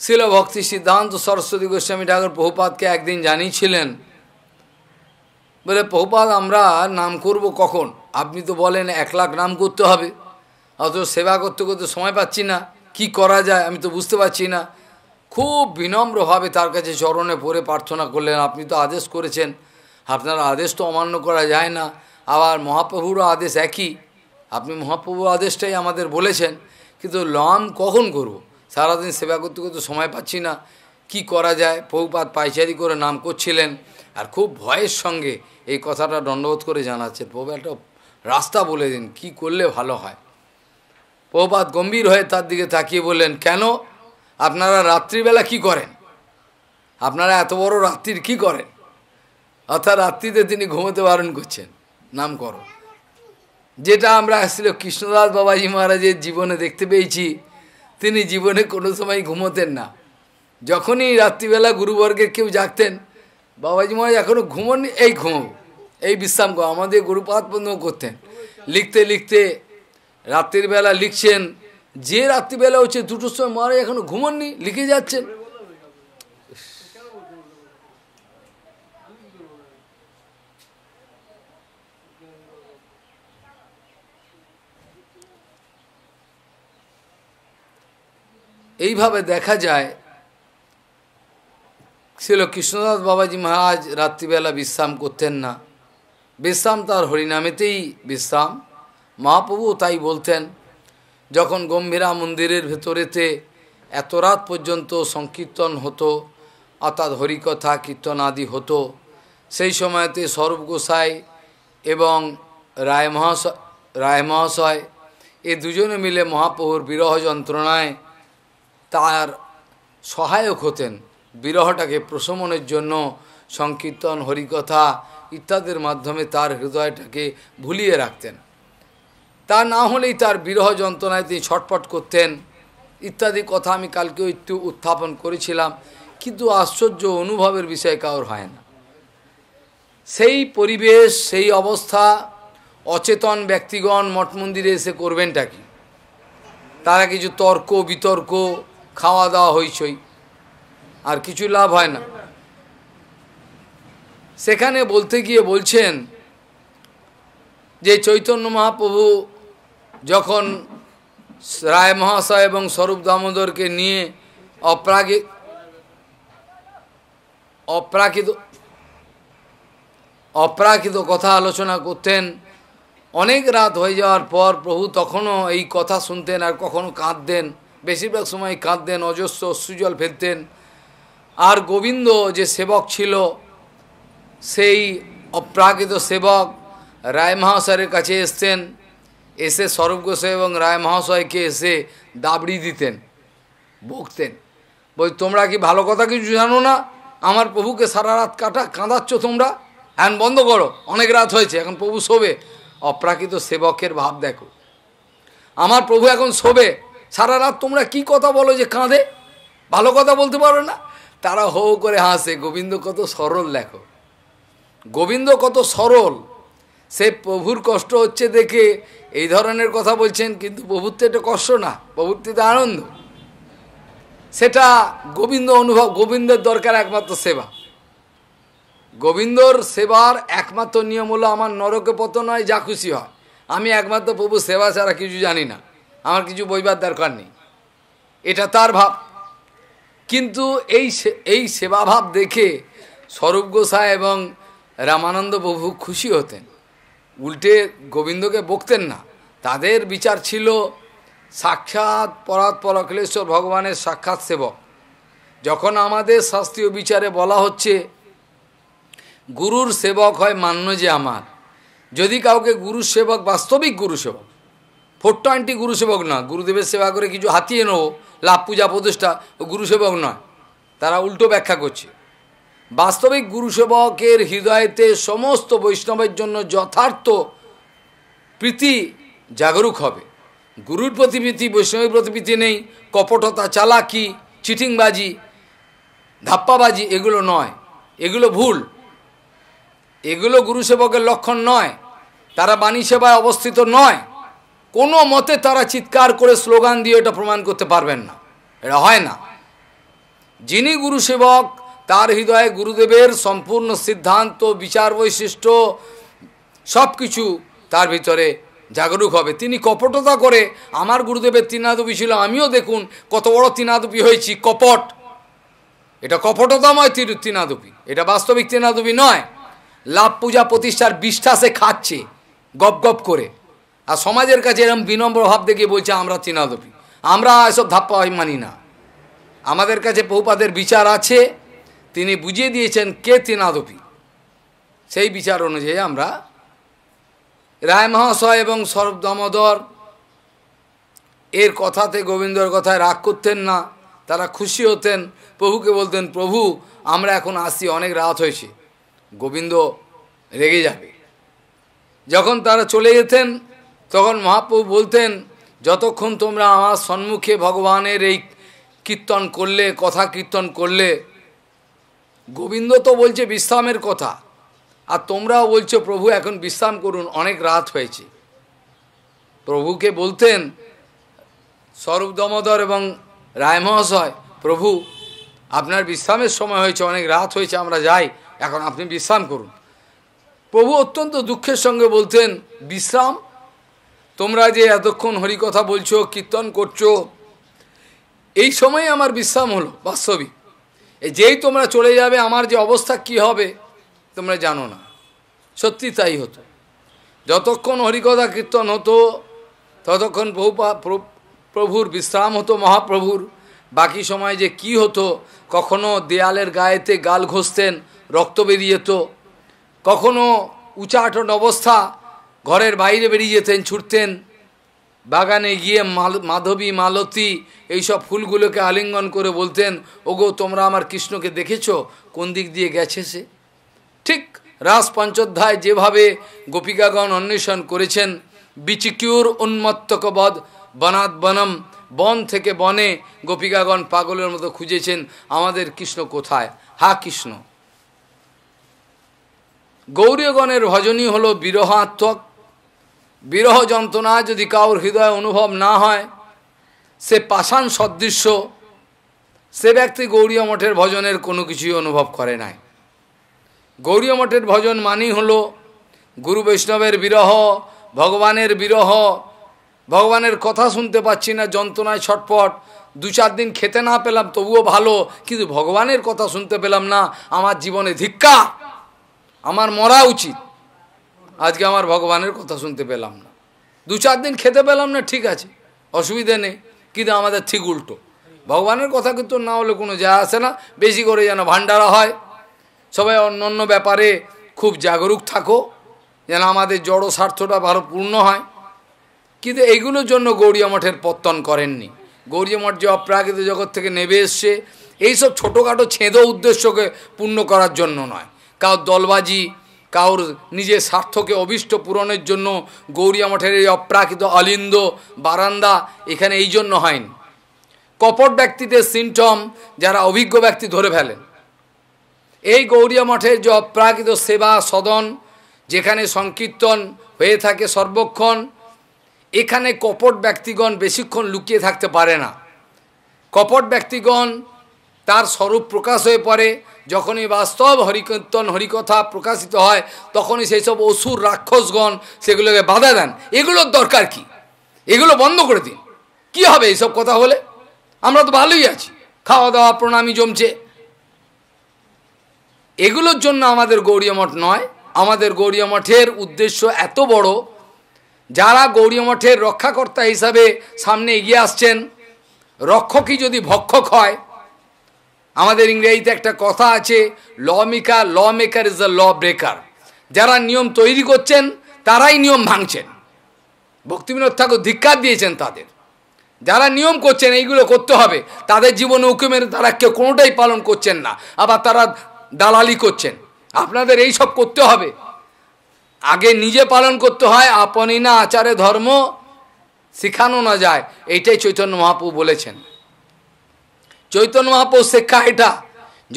ছিল ভক্তি সিদ্ধান্ত সরস্বতী গোস্বামী ঠাকুর প্রভুপাতকে একদিন জানিয়েছিলেন বলে পৌপাল আমরা নাম করব কখন আপনি তো বলেন এক লাখ নাম করতে হবে অত সেবা করতে করতে সময় পাচ্ছি না কি করা যায় আমি তো বুঝতে পারছি না খুব বিনম্রভাবে তার কাছে চরণে পড়ে প্রার্থনা করলেন আপনি তো আদেশ করেছেন আপনার আদেশ তো অমান্য করা যায় না আবার মহাপ্রভুরও আদেশ একই আপনি মহাপ্রভুর আদেশটাই আমাদের বলেছেন কিন্তু লম কখন করব সারাদিন সেবা করতে করতে সময় পাচ্ছি না কি করা যায় পৌপাত পাইচারি করে নাম করছিলেন আর খুব ভয়ের সঙ্গে এই কথাটা দণ্ডবোধ করে জানাচ্ছেন প্রভু একটা রাস্তা বলে দিন কি করলে ভালো হয় প্রভুপাত গম্ভীর হয়ে তার দিকে তাকিয়ে বললেন কেন আপনারা রাত্রিবেলা কি করেন আপনারা এত বড় রাত্রির কি করেন অর্থাৎ রাত্রিতে তিনি ঘুমোতে বারণ করছেন নাম কর যেটা আমরা আসছিল কৃষ্ণদাস বাবাজি মহারাজের জীবনে দেখতে পেয়েছি তিনি জীবনে কোনো সময় ঘুমোতেন না যখনই রাত্রিবেলা গুরুবর্গের কেউ জাগতেন বাবাজি মহারাজ এখনো ঘুমোননি এই ঘুম এই বিশ্রাম কর আমাদের গুরুপাত পর্যন্ত করতেন লিখতে লিখতে বেলা লিখছেন যে রাত্রিবেলা হচ্ছে দুটোর সময় মহারাজ এখনো ঘুমননি লিখে যাচ্ছেন এইভাবে দেখা যায় ছিল কৃষ্ণদাস বাবাজি মহারাজ রাত্রিবেলা বিশ্রাম করতেন না বিশ্রাম তার হরিনামেতেই বিশ্রাম মহাপ্রভু তাই বলতেন যখন গম্ভীরা মন্দিরের ভেতরেতে এত রাত পর্যন্ত সংকীর্তন হতো অর্থাৎ হরিকথা কীর্তন আদি হতো সেই সময়তে সৌরভ গোসাই এবং রায় মহাশয় রায় মহাশয় এ দুজনে মিলে মহাপ্রভুর বিরহ যন্ত্রণায় তার সহায়ক হতেন বিরহটাকে প্রশমনের জন্য সংকীর্তন হরিকথা ইত্যাদির মাধ্যমে তার হৃদয়টাকে ভুলিয়ে রাখতেন তা না হলেই তার বিরহ যন্ত্রণায় তিনি ছটপট করতেন ইত্যাদি কথা আমি কালকেও একটু উত্থাপন করেছিলাম কিন্তু আশ্চর্য অনুভবের বিষয় কাউর হয় না সেই পরিবেশ সেই অবস্থা অচেতন ব্যক্তিগণ মঠ মন্দিরে এসে করবেনটা কি তারা কিছু তর্ক বিতর্ক খাওয়া দাওয়া হইচই আর কিছু লাভ হয় না সেখানে বলতে গিয়ে বলছেন যে চৈতন্য মহাপ্রভু যখন রায় মহাশয় এবং স্বরূপ দামোদরকে নিয়ে অপ্রাকৃত অপ্রাকৃত অপ্রাকৃত কথা আলোচনা করতেন অনেক রাত হয়ে যাওয়ার পর প্রভু তখনও এই কথা শুনতেন আর কখনো কাঁদতেন বেশিরভাগ সময় কাঁদতেন অজস্র অশ্রুজল ফেলতেন আর গোবিন্দ যে সেবক ছিল সেই অপ্রাকৃত সেবক রায় মহাশয়ের কাছে এসতেন এসে স্বরূপ গোসাই এবং রায় মহাশয়কে এসে দাবড়ি দিতেন বকতেন বল তোমরা কি ভালো কথা কিছু জানো না আমার প্রভুকে সারা রাত কাটা কাঁদাচ্ছ তোমরা হ্যান বন্ধ করো অনেক রাত হয়েছে এখন প্রভু শোবে অপ্রাকৃত সেবকের ভাব দেখো আমার প্রভু এখন শোবে সারা রাত তোমরা কি কথা বলো যে কাঁদে ভালো কথা বলতে পারো না তারা হো করে হাসে গোবিন্দ কত সরল দেখো গোবিন্দ কত সরল সে প্রভুর কষ্ট হচ্ছে দেখে এই ধরনের কথা বলছেন কিন্তু প্রভুর তো এটা কষ্ট না প্রভুর তো আনন্দ সেটা গোবিন্দ অনুভব গোবিন্দের দরকার একমাত্র সেবা গোবিন্দর সেবার একমাত্র নিয়ম হলো আমার নরকে পত নয় যা খুশি হয় আমি একমাত্র প্রভু সেবা ছাড়া কিছু জানি না আমার কিছু বইবার দরকার নেই এটা তার ভাব কিন্তু এই এই সেবাভাব দেখে স্বরূপ গোসাই এবং রামানন্দ প্রভু খুশি হতেন উল্টে গোবিন্দকে বকতেন না তাদের বিচার ছিল সাক্ষাৎ পরাত পরকলেশ্বর ভগবানের সাক্ষাৎ সেবক যখন আমাদের শাস্ত্রীয় বিচারে বলা হচ্ছে গুরুর সেবক হয় মান্য যে আমার যদি কাউকে গুরু সেবক বাস্তবিক গুরু সেবক ফোর আন্টি গুরুসেবক নয় গুরুদেবের সেবা করে কিছু হাতিয়ে নেব লাভ পূজা প্রতিষ্ঠা গুরুসেবক নয় তারা উল্টো ব্যাখ্যা করছে বাস্তবিক গুরুসেবকের হৃদয়তে সমস্ত বৈষ্ণবের জন্য যথার্থ প্রীতি জাগরুক হবে গুরুর প্রতি প্রীতি বৈষ্ণবের প্রতি প্রীতি নেই কপটতা চালাকি চিটিংবাজি ধাপ্পাবাজি এগুলো নয় এগুলো ভুল এগুলো গুরুসেবকের লক্ষণ নয় তারা বাণী সেবায় অবস্থিত নয় কোনো মতে তারা চিৎকার করে স্লোগান দিয়ে এটা প্রমাণ করতে পারবেন না এটা হয় না যিনি গুরু সেবক তার হৃদয়ে গুরুদেবের সম্পূর্ণ সিদ্ধান্ত বিচার বৈশিষ্ট্য সব কিছু তার ভিতরে জাগরুক হবে তিনি কপটতা করে আমার গুরুদেবের তিনাদুপি ছিল আমিও দেখুন কত বড় তিনাদুপি হয়েছি কপট এটা কপটতাময় তির তিনাদুপি এটা বাস্তবিক তিনাদুপি নয় লাভ পূজা প্রতিষ্ঠার বিশ্বাসে খাচ্ছে গপ গপ করে আর সমাজের কাছে এরকম বিনম্র ভাব দেখিয়ে বলছে আমরা তৃণাদপি আমরা এসব ধাপ্পা মানি না আমাদের কাছে বহুপাদের বিচার আছে তিনি বুঝিয়ে দিয়েছেন কে তৃণাদপি সেই বিচার অনুযায়ী আমরা রায় মহাশয় এবং সরব দামোদর এর কথাতে গোবিন্দর কথায় রাগ করতেন না তারা খুশি হতেন প্রভুকে বলতেন প্রভু আমরা এখন আসছি অনেক রাত হয়েছে গোবিন্দ রেগে যাবে যখন তারা চলে যেতেন তখন মহাপ্রভু বলতেন যতক্ষণ তোমরা আমার সম্মুখে ভগবানের এই কীর্তন করলে কথা কীর্তন করলে গোবিন্দ তো বলছে বিশ্রামের কথা আর তোমরাও বলছো প্রভু এখন বিশ্রাম করুন অনেক রাত হয়েছে প্রভুকে বলতেন স্বরূপ দমোদর এবং রায় মহাশয় প্রভু আপনার বিশ্রামের সময় হয়েছে অনেক রাত হয়েছে আমরা যাই এখন আপনি বিশ্রাম করুন প্রভু অত্যন্ত দুঃখের সঙ্গে বলতেন বিশ্রাম তোমরা যে এতক্ষণ হরি কথা বলছো কীর্তন করছো এই সময় আমার বিশ্রাম হলো বাস্তবিক যেই তোমরা চলে যাবে আমার যে অবস্থা কি হবে তোমরা জানো না সত্যি তাই হতো যতক্ষণ হরিকথা কীর্তন হতো ততক্ষণ প্রভু প্রভুর বিশ্রাম হতো মহাপ্রভুর বাকি সময় যে কি হতো কখনো দেয়ালের গায়েতে গাল ঘষতেন রক্ত বেরিয়ে যেত কখনো উচাটন অবস্থা ঘরের বাইরে বেরিয়ে যেতেন ছুটতেন বাগানে গিয়ে মাধবী মালতী এই সব ফুলগুলোকে আলিঙ্গন করে বলতেন ওগো তোমরা আমার কৃষ্ণকে দেখেছো কোন দিক দিয়ে গেছে সে ঠিক রাস পঞ্চোধ্যায় যেভাবে গোপিকাগণ অন্বেষণ করেছেন বিচিকিউর উন্মত্তকবধ বনাত বনম বন থেকে বনে গোপিকাগণ পাগলের মতো খুঁজেছেন আমাদের কৃষ্ণ কোথায় হা কৃষ্ণ গৌরীগণের ভজনী হল বিরহাত্মক বিরহ যন্ত্রণা যদি কাউর হৃদয় অনুভব না হয় সে পাষাণ সদৃশ্য সে ব্যক্তি গৌরীয় মঠের ভজনের কোনো কিছুই অনুভব করে নাই গৌরীয় মঠের ভজন মানেই হল গুরু বৈষ্ণবের বিরহ ভগবানের বিরহ ভগবানের কথা শুনতে পাচ্ছি না যন্ত্রণায় ছটপট দু চার দিন খেতে না পেলাম তবুও ভালো কিন্তু ভগবানের কথা শুনতে পেলাম না আমার জীবনে ধিক্কা আমার মরা উচিত আজকে আমার ভগবানের কথা শুনতে পেলাম না দু চার দিন খেতে পেলাম না ঠিক আছে অসুবিধে নেই কিন্তু আমাদের ঠিক উল্টো ভগবানের কথা কিন্তু না হলে কোনো যা আসে না বেশি করে যেন ভান্ডারা হয় সবাই অন্য অন্য ব্যাপারে খুব জাগরুক থাকো যেন আমাদের জড় স্বার্থটা ভালো পূর্ণ হয় কিন্তু এইগুলোর জন্য গৌরীয় মঠের পত্তন করেননি গৌরীয় মঠ যে অপ্রাকৃত জগৎ থেকে নেবে এসছে এইসব ছোটোখাটো ছেঁদো উদ্দেশ্যকে পূর্ণ করার জন্য নয় কারোর দলবাজি কারোর নিজের স্বার্থকে অভিষ্ট পূরণের জন্য গৌরিয়া মঠের এই অপ্রাকৃত অলিন্দ বারান্দা এখানে এই জন্য হয়নি কপট ব্যক্তিদের সিমটম যারা অভিজ্ঞ ব্যক্তি ধরে ফেলেন এই গৌরিয়া মঠের যে অপ্রাকৃত সেবা সদন যেখানে সংকীর্তন হয়ে থাকে সর্বক্ষণ এখানে কপট ব্যক্তিগণ বেশিক্ষণ লুকিয়ে থাকতে পারে না কপট ব্যক্তিগণ তার স্বরূপ প্রকাশ হয়ে পড়ে যখনই বাস্তব হরিকীর্তন হরিকথা প্রকাশিত হয় তখনই সেই সব অসুর রাক্ষসগণ সেগুলোকে বাধা দেন এগুলোর দরকার কি এগুলো বন্ধ করে দিন কি হবে এইসব কথা হলে আমরা তো ভালোই আছি খাওয়া দাওয়া প্রণামী জমছে এগুলোর জন্য আমাদের গৌরীয়মঠ মঠ নয় আমাদের গৌরীয়মঠের মঠের উদ্দেশ্য এত বড় যারা গৌরী মঠের রক্ষাকর্তা হিসাবে সামনে এগিয়ে আসছেন রক্ষকই যদি ভক্ষক হয় আমাদের ইংরেজিতে একটা কথা আছে law maker law maker is the law breaker যারা নিয়ম তৈরি করছেন তারাই নিয়ম ভাঙছেন ভক্তিবিনোদ ঠাকুর ধিক্ষার দিয়েছেন তাদের যারা নিয়ম করছেন এইগুলো করতে হবে তাদের জীবনে হুকুমের তারা কেউ কোনোটাই পালন করছেন না আবার তারা দালালি করছেন আপনাদের এই সব করতে হবে আগে নিজে পালন করতে হয় আপনি না আচারে ধর্ম শিখানো না যায় এইটাই চৈতন্য মহাপ্রু বলেছেন চৈতন্য মহাপুর শিক্ষা এটা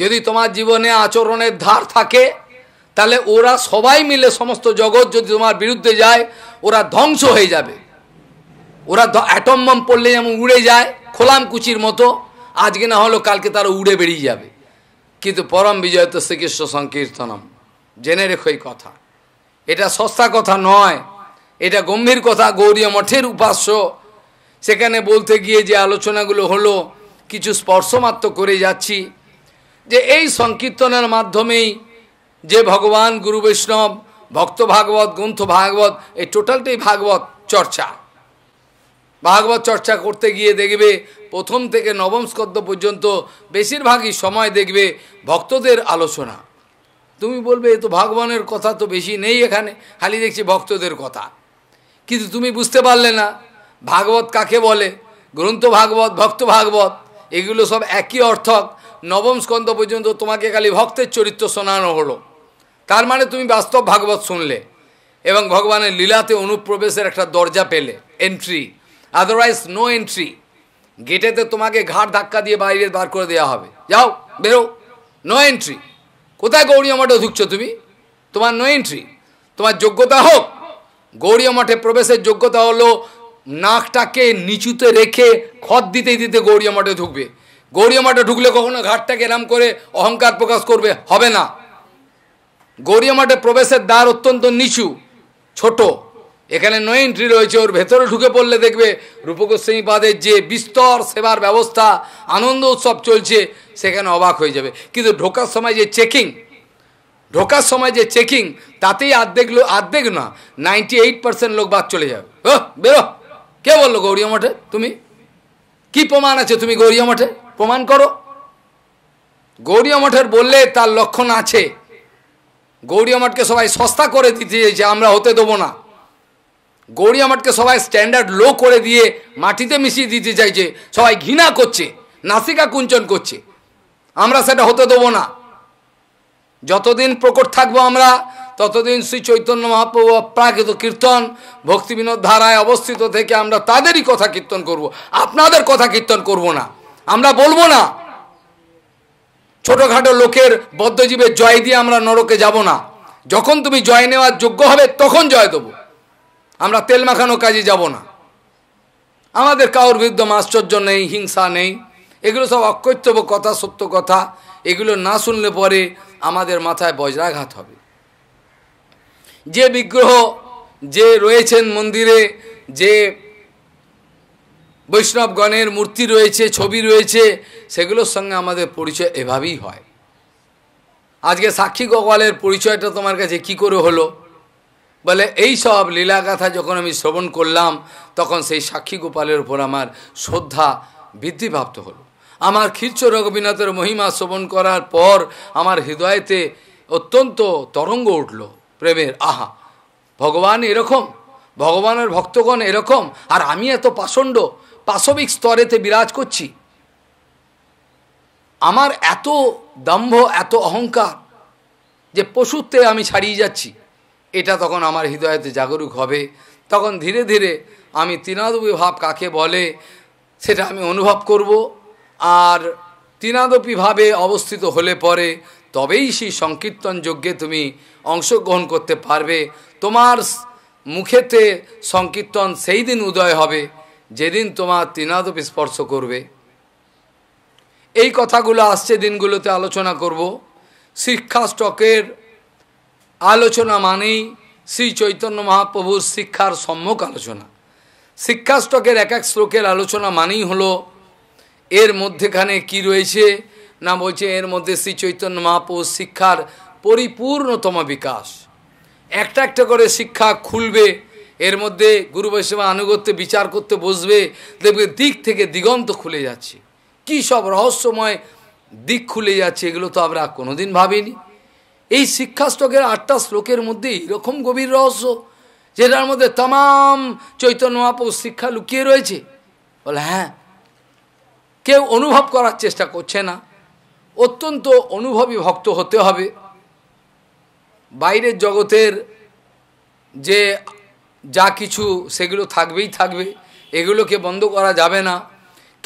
যদি তোমার জীবনে আচরণের ধার থাকে তাহলে ওরা সবাই মিলে সমস্ত জগৎ যদি তোমার বিরুদ্ধে যায় ওরা ধ্বংস হয়ে যাবে ওরা অ্যাটম্বম পড়লে যেমন উড়ে যায় খোলাম কুচির মতো আজকে না হলো কালকে তারা উড়ে বেরিয়ে যাবে কিন্তু পরম বিজয় তো শ্রীকৃষ্ণ সংকীর্তনম জেনে রেখো এই কথা এটা সস্তা কথা নয় এটা গম্ভীর কথা গৌরী মঠের উপাস্য সেখানে বলতে গিয়ে যে আলোচনাগুলো হলো কিছু স্পর্শমাত্র করে যাচ্ছি যে এই সংকীর্তনের মাধ্যমেই যে ভগবান গুরু বৈষ্ণব ভক্ত ভাগবত গ্রন্থ ভাগবত এই টোটালটাই ভাগবত চর্চা ভাগবত চর্চা করতে গিয়ে দেখবে প্রথম থেকে নবম স্কদ্য পর্যন্ত বেশিরভাগই সময় দেখবে ভক্তদের আলোচনা তুমি বলবে এ তো ভগবানের কথা তো বেশি নেই এখানে খালি দেখছি ভক্তদের কথা কিন্তু তুমি বুঝতে পারলে না ভাগবত কাকে বলে গ্রন্থ ভাগবত ভক্ত ভাগবত এগুলো সব একই অর্থক নবম স্কন্ধ পর্যন্ত তোমাকে খালি ভক্তের চরিত্র শোনানো হলো তার মানে তুমি বাস্তব ভাগবত শুনলে এবং ভগবানের লীলাতে অনুপ্রবেশের একটা দরজা পেলে এন্ট্রি আদারওয়াইজ নো এন্ট্রি গেটেতে তোমাকে ঘাট ধাক্কা দিয়ে বাইরে বার করে দেওয়া হবে যাও বেরো নো এন্ট্রি কোথায় গৌরীয় মঠে ঢুকছো তুমি তোমার নো এন্ট্রি তোমার যোগ্যতা হোক গৌরীয় মঠে প্রবেশের যোগ্যতা হলো নাকটাকে নিচুতে রেখে খত দিতে দিতে গৌরিয়া মাঠে ঢুকবে গৌরিয়া মাঠে ঢুকলে কখনো ঘাটটাকে এরাম করে অহংকার প্রকাশ করবে হবে না গৌরিয়া মাঠে প্রবেশের দ্বার অত্যন্ত নিচু ছোট এখানে নো এন্ট্রি রয়েছে ওর ভেতরে ঢুকে পড়লে দেখবে রূপগোস্বামী পাদের যে বিস্তর সেবার ব্যবস্থা আনন্দ উৎসব চলছে সেখানে অবাক হয়ে যাবে কিন্তু ঢোকার সময় যে চেকিং ঢোকার সময় যে চেকিং তাতেই আর্ধেক লোক আর্ধেক না নাইনটি এইট পার্সেন্ট লোক বাদ চলে যাবে বেরো কে বললো গৌরীয় মঠে তুমি কি প্রমাণ আছে তুমি গৌরীয় মঠে প্রমাণ করো গৌরীয় মঠের বললে তার লক্ষণ আছে গৌরীয় মঠকে সবাই সস্তা করে দিতে যে আমরা হতে দেবো না গৌরীয় মঠকে সবাই স্ট্যান্ডার্ড লো করে দিয়ে মাটিতে মিশিয়ে দিতে চাইছে সবাই ঘৃণা করছে নাসিকা কুঞ্চন করছে আমরা সেটা হতে দেবো না যতদিন প্রকট থাকবো আমরা ততদিন শ্রী চৈতন্য মহাপ্রভু প্রাকৃত কীর্তন ভক্তি বিনোদ ধারায় অবস্থিত থেকে আমরা তাদেরই কথা কীর্তন করব। আপনাদের কথা কীর্তন করব না আমরা বলবো না ছোটোখাটো লোকের বদ্ধজীবের জয় দিয়ে আমরা নরকে যাব না যখন তুমি জয় নেওয়ার যোগ্য হবে তখন জয় দেব আমরা তেল মাখানো কাজে যাব না আমাদের কাউর বিরুদ্ধে আশ্চর্য নেই হিংসা নেই এগুলো সব অকৈত্যব কথা সত্য কথা এগুলো না শুনলে পরে আমাদের মাথায় বজ্রাঘাত হবে যে বিগ্রহ যে রয়েছেন মন্দিরে যে বৈষ্ণবগণের মূর্তি রয়েছে ছবি রয়েছে সেগুলোর সঙ্গে আমাদের পরিচয় এভাবেই হয় আজকে সাক্ষী গোপালের পরিচয়টা তোমার কাছে কি করে হলো বলে এই সব লীলাগাথা যখন আমি শ্রবণ করলাম তখন সেই সাক্ষী গোপালের উপর আমার শ্রদ্ধা বৃদ্ধিপ্রাপ্ত হলো আমার ক্ষীর্চ রঘুবীনাথের মহিমা শ্রবণ করার পর আমার হৃদয়তে অত্যন্ত তরঙ্গ উঠল প্রেমের আহা ভগবান এরকম ভগবানের ভক্তগণ এরকম আর আমি এত পাষণ্ড পাশবিক স্তরেতে বিরাজ করছি আমার এত দম্ভ এত অহংকার যে পশুতে আমি ছাড়িয়ে যাচ্ছি এটা তখন আমার হৃদয়তে জাগরুক হবে তখন ধীরে ধীরে আমি তৃণাদপী ভাব কাকে বলে সেটা আমি অনুভব করব আর তৃণাদপী ভাবে অবস্থিত হলে পরে তবেই সেই সংকীর্তন যজ্ঞে তুমি অংশগ্রহণ করতে পারবে তোমার মুখেতে সংকীর্তন সেই দিন উদয় হবে যেদিন তোমার তৃণাদপ স্পর্শ করবে এই কথাগুলো আসছে দিনগুলোতে আলোচনা করব শিক্ষা স্টকের আলোচনা মানেই শ্রী চৈতন্য মহাপ্রভুর শিক্ষার সম্যক আলোচনা শিক্ষা স্টকের এক এক শ্লোকের আলোচনা মানেই হলো এর মধ্যেখানে কি রয়েছে না বলছে এর মধ্যে শ্রী চৈতন্য মহাপ্রভুর শিক্ষার পরিপূর্ণতম বিকাশ একটা একটা করে শিক্ষা খুলবে এর মধ্যে গুরু বৈষ্ণব আনুগত্য বিচার করতে বসবে দেখবে দিক থেকে দিগন্ত খুলে যাচ্ছে কি সব রহস্যময় দিক খুলে যাচ্ছে এগুলো তো আমরা কোনোদিন ভাবিনি এই শিক্ষাস্তকের আটটা শ্লোকের মধ্যে এরকম গভীর রহস্য যেটার মধ্যে তাম চৈতন্য শিক্ষা লুকিয়ে রয়েছে বলে হ্যাঁ কেউ অনুভব করার চেষ্টা করছে না অত্যন্ত অনুভবী ভক্ত হতে হবে বাইরের জগতের যে যা কিছু সেগুলো থাকবেই থাকবে এগুলোকে বন্ধ করা যাবে না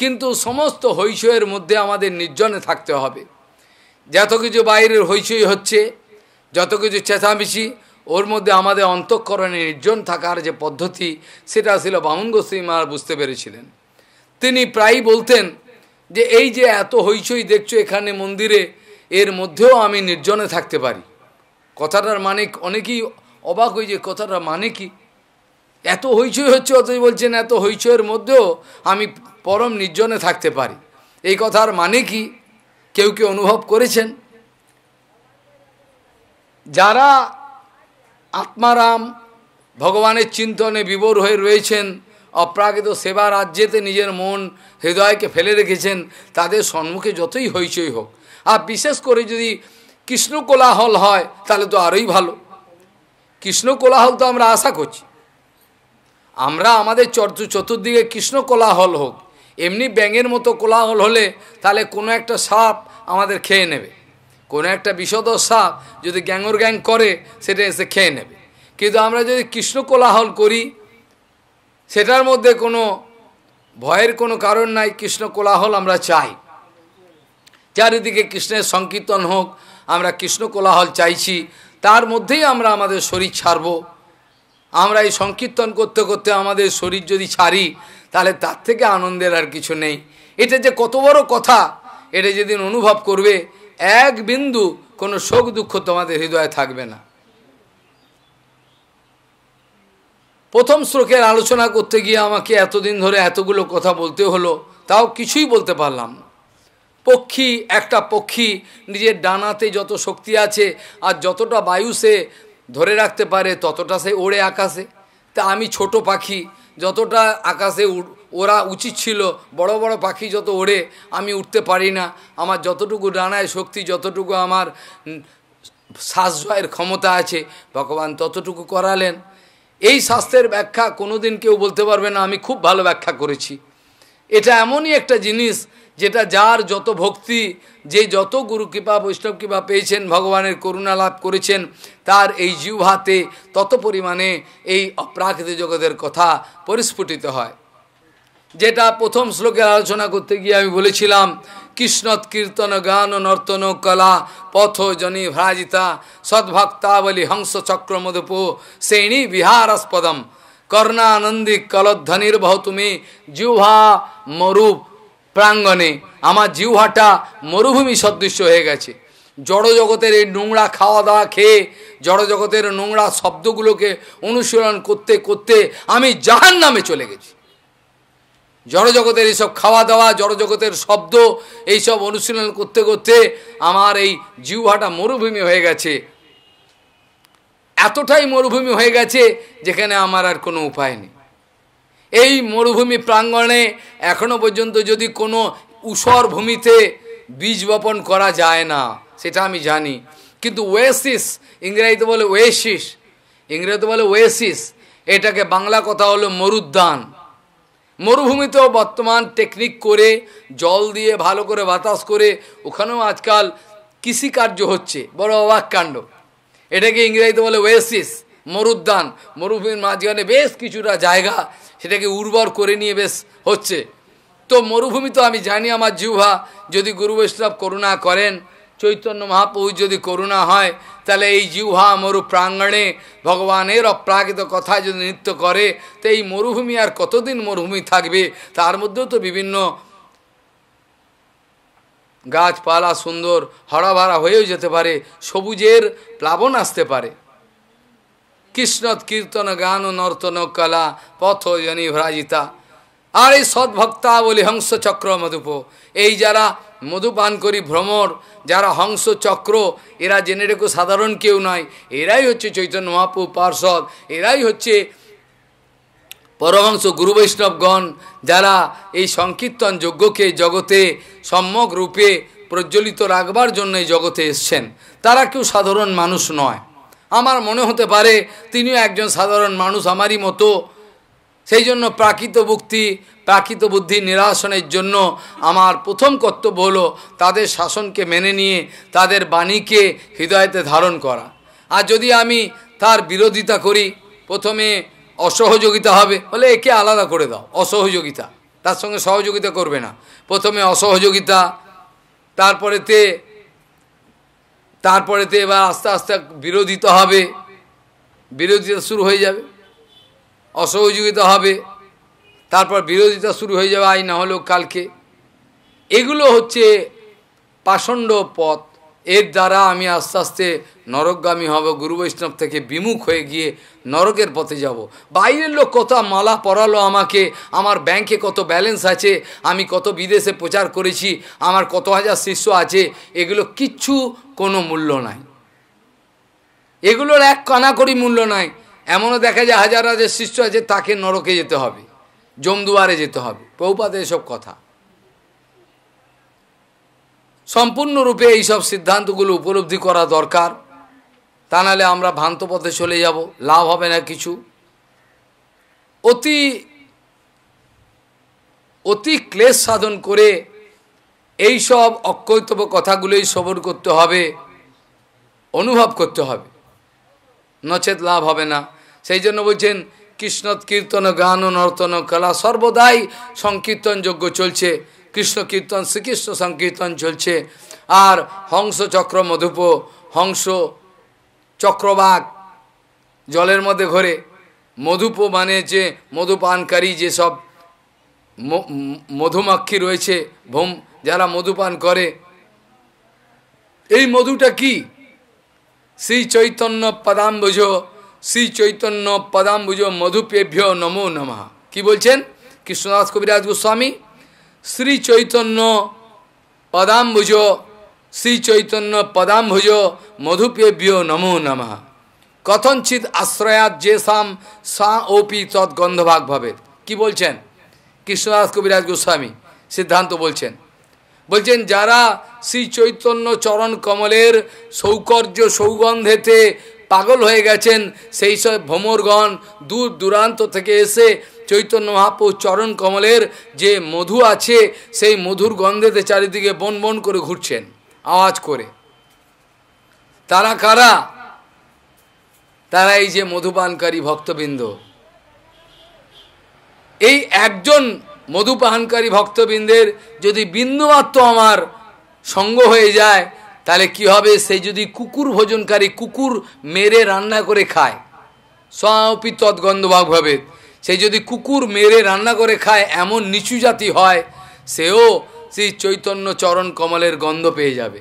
কিন্তু সমস্ত হইচয়ের মধ্যে আমাদের নির্জনে থাকতে হবে যত কিছু বাইরের হৈচই হচ্ছে যত কিছু চেঁচামেচি ওর মধ্যে আমাদের অন্তঃকরণে নির্জন থাকার যে পদ্ধতি সেটা ছিল বামুন গোসী মহারাজ বুঝতে পেরেছিলেন তিনি প্রায়ই বলতেন যে এই যে এত হৈচই দেখছো এখানে মন্দিরে এর মধ্যেও আমি নির্জনে থাকতে পারি কথাটার মানে অনেকেই অবাক হয়ে যে কথাটা মানে কি এত হইচই হচ্ছে অথচ বলছেন এত হইচয়ের মধ্যেও আমি পরম নির্জনে থাকতে পারি এই কথার মানে কি কেউ কেউ অনুভব করেছেন যারা আত্মারাম ভগবানের চিন্তনে বিবর হয়ে রয়েছেন অপ্রাকৃত সেবা রাজ্যেতে নিজের মন হৃদয়কে ফেলে রেখেছেন তাদের সম্মুখে যতই হইচই হোক আর বিশেষ করে যদি কৃষ্ণ কোলাহল হয় তাহলে তো আরোই ভালো কৃষ্ণ কোলাহল তো আমরা আশা করছি আমরা আমাদের চর্চ চতুর্দিকে কৃষ্ণ কোলাহল হোক এমনি ব্যাঙের মতো কোলাহল হলে তাহলে কোনো একটা সাপ আমাদের খেয়ে নেবে কোনো একটা বিশদ সাপ যদি গ্যাঙর গ্যাং করে সেটা এসে খেয়ে নেবে কিন্তু আমরা যদি কৃষ্ণ কোলাহল করি সেটার মধ্যে কোনো ভয়ের কোনো কারণ নাই কৃষ্ণ কোলাহল আমরা চাই চারিদিকে কৃষ্ণের সংকীর্তন হোক আমরা কৃষ্ণ কোলাহল চাইছি তার মধ্যেই আমরা আমাদের শরীর ছাড়ব আমরা এই সংকীর্তন করতে করতে আমাদের শরীর যদি ছাড়ি তাহলে তার থেকে আনন্দের আর কিছু নেই এটা যে কত বড় কথা এটা যেদিন অনুভব করবে এক বিন্দু কোনো শোক দুঃখ তোমাদের হৃদয়ে থাকবে না প্রথম শ্লোকের আলোচনা করতে গিয়ে আমাকে এতদিন ধরে এতগুলো কথা বলতে হলো তাও কিছুই বলতে পারলাম না পক্ষী একটা পক্ষী নিজের ডানাতে যত শক্তি আছে আর যতটা বায়ু সে ধরে রাখতে পারে ততটা সে ওড়ে আকাশে তা আমি ছোট পাখি যতটা আকাশে ওরা উচিত ছিল বড় বড় পাখি যত ওড়ে আমি উঠতে পারি না আমার যতটুকু ডানায় শক্তি যতটুকু আমার শ্বাসজয়ের ক্ষমতা আছে ভগবান ততটুকু করালেন এই স্বাস্থ্যের ব্যাখ্যা কোনোদিন কেউ বলতে পারবে না আমি খুব ভালো ব্যাখ্যা করেছি এটা এমনই একটা জিনিস যেটা যার যত ভক্তি যে যত গুরু কৃপা বৈষ্ণব কৃপা পেয়েছেন ভগবানের করুণা লাভ করেছেন তার এই জিহ্বাতে তত পরিমাণে এই অপ্রাকৃত জগতের কথা পরিস্ফুটিত হয় যেটা প্রথম শ্লোকে আলোচনা করতে গিয়ে আমি বলেছিলাম কৃষ্ণত কীর্তন গান নর্তন কলা পথ জনি ভ্রাজিতা সদ্ভক্তাবলী হংস মধুপ শ্রেণী বিহারাস্পদম কর্ণানন্দী তুমি জিহ্বা মরূপ প্রাঙ্গণে আমার জিহ্বাটা মরুভূমি সদৃশ্য হয়ে গেছে জড়জগতের এই নোংরা খাওয়া দাওয়া খেয়ে জড়জগতের নোংরা শব্দগুলোকে অনুশীলন করতে করতে আমি জাহান নামে চলে গেছি জড়জগতের এইসব খাওয়া দাওয়া জড়জগতের শব্দ এইসব অনুশীলন করতে করতে আমার এই জিহ্বাটা মরুভূমি হয়ে গেছে এতটাই মরুভূমি হয়ে গেছে যেখানে আমার আর কোনো উপায় নেই এই মরুভূমি প্রাঙ্গণে এখনো পর্যন্ত যদি কোনো উসর ভূমিতে বীজ বপন করা যায় না সেটা আমি জানি কিন্তু ওয়েসিস ইংরেজিতে বলে ওয়েসিস ইংরেজিতে বলে ওয়েসিস এটাকে বাংলা কথা হলো মরুদ্যান মরুভূমিতেও বর্তমান টেকনিক করে জল দিয়ে ভালো করে বাতাস করে ওখানেও আজকাল কৃষিকার্য হচ্ছে বড় অবাক কাণ্ড এটাকে ইংরেজিতে বলে ওয়েসিস মরুদ্যান মরুভূমির মাঝখানে বেশ কিছুটা জায়গা সেটাকে উর্বর করে নিয়ে বেশ হচ্ছে তো মরুভূমি তো আমি জানি আমার জিহ্বা যদি গুরু বৈষ্ণব করুণা করেন চৈতন্য মহাপ্রভু যদি করুণা হয় তাহলে এই জিহ্বা মরু প্রাঙ্গণে ভগবানের অপ্রাকৃত কথা যদি নৃত্য করে তো এই মরুভূমি আর কতদিন মরুভূমি থাকবে তার মধ্যেও তো বিভিন্ন গাছপালা সুন্দর হরাভরা হয়েও যেতে পারে সবুজের প্লাবন আসতে পারে কৃষ্ণ কীর্তন গান নর্তন কলা পথ জনী ভ্রাজিতা আর এই সদ্ভক্তা বলি চক্র মধুপ এই যারা মধুপান করি ভ্রমর যারা হংস চক্র এরা জেনে সাধারণ কেউ নয় এরাই হচ্ছে চৈতন্য মহাপু পার্ষদ এরাই হচ্ছে পরমহংস গুরু বৈষ্ণবগণ যারা এই সংকীর্তন যজ্ঞকে জগতে সম্যক রূপে প্রজ্বলিত রাখবার জন্যই জগতে এসছেন তারা কেউ সাধারণ মানুষ নয় আমার মনে হতে পারে তিনিও একজন সাধারণ মানুষ আমারই মতো সেই জন্য প্রাকৃত মুক্তি প্রাকৃত বুদ্ধি নিরাসনের জন্য আমার প্রথম কর্তব্য হলো তাদের শাসনকে মেনে নিয়ে তাদের বাণীকে হৃদয়তে ধারণ করা আর যদি আমি তার বিরোধিতা করি প্রথমে অসহযোগিতা হবে বলে একে আলাদা করে দাও অসহযোগিতা তার সঙ্গে সহযোগিতা করবে না প্রথমে অসহযোগিতা তারপরেতে তারপরেতে এবার আস্তে আস্তে বিরোধিতা হবে বিরোধিতা শুরু হয়ে যাবে অসহযোগিতা হবে তারপর বিরোধিতা শুরু হয়ে যাবে আই না হলেও কালকে এগুলো হচ্ছে পাষণ্ড পথ এর দ্বারা আমি আস্তে আস্তে নরকগামী হব গুরু বৈষ্ণব থেকে বিমুখ হয়ে গিয়ে নরকের পথে যাব। বাইরের লোক কত মালা পরালো আমাকে আমার ব্যাংকে কত ব্যালেন্স আছে আমি কত বিদেশে প্রচার করেছি আমার কত হাজার শিষ্য আছে এগুলো কিচ্ছু কোনো মূল্য নাই এগুলোর এক কানাকড়ি মূল্য নাই এমনও দেখা যায় হাজার হাজার শিষ্য আছে তাকে নরকে যেতে হবে জমদুয়ারে যেতে হবে প্রৌপাতে এসব কথা সম্পূর্ণরূপে এইসব সিদ্ধান্তগুলো উপলব্ধি করা দরকার তা নাহলে আমরা ভ্রান্ত পথে চলে যাব লাভ হবে না কিছু অতি অতি ক্লেশ সাধন করে এই সব অকৈতব্য কথাগুলোই শ্রবণ করতে হবে অনুভব করতে হবে নচেত লাভ হবে না সেই জন্য বলছেন কৃষ্ণ কীর্তন গান নর্তন কলা সর্বদাই সংকীর্তন যোগ্য চলছে কৃষ্ণ কীর্তন শ্রীকৃষ্ণ সংকীর্তন চলছে আর হংস চক্র মধুপ হংস চক্রবাক জলের মধ্যে ঘরে মধুপ মানে যে মধুপানকারী যেসব মধুমাক্ষী রয়েছে ভোম যারা মধুপান করে এই মধুটা কি শ্রী চৈতন্য পদাম্বুজ শ্রী চৈতন্য পদাম্বুজ মধুপেভ্য নমো নমঃ কি বলছেন কৃষ্ণদাস কবিরাজ গোস্বামী শ্রী চৈতন্য পদাম্বুজ শ্রী চৈতন্য পদাম্বুজ মধুপেভ্য নমো নমঃ কথঞ্চিত আশ্রয়াত যে সাম সা ওপি তৎ গন্ধভাগ ভাবে কি বলছেন কৃষ্ণদাস কবিরাজ গোস্বামী সিদ্ধান্ত বলছেন বলছেন যারা শ্রী চৈতন্য চরণ কমলের সৌকর্য সৌগন্ধেতে পাগল হয়ে গেছেন সেই সব ভ্রমরগণ দূর দূরান্ত থেকে এসে চৈতন্য মহাপুর চরণ কমলের যে মধু আছে সেই মধুর গন্ধেতে চারিদিকে বন বন করে ঘুরছেন আওয়াজ করে তারা কারা তারা এই যে মধুপানকারী ভক্তবৃন্দ এই একজন মধুপানকারী ভক্তবৃন্দের যদি বিন্দুমাত্র আমার সঙ্গ হয়ে যায় তাহলে কি হবে সে যদি কুকুর ভোজনকারী কুকুর মেরে রান্না করে খায় স্বপি তৎগন্ধভাগ ভাবে সে যদি কুকুর মেরে রান্না করে খায় এমন নিচু জাতি হয় সেও সেই চৈতন্য চরণ কমলের গন্ধ পেয়ে যাবে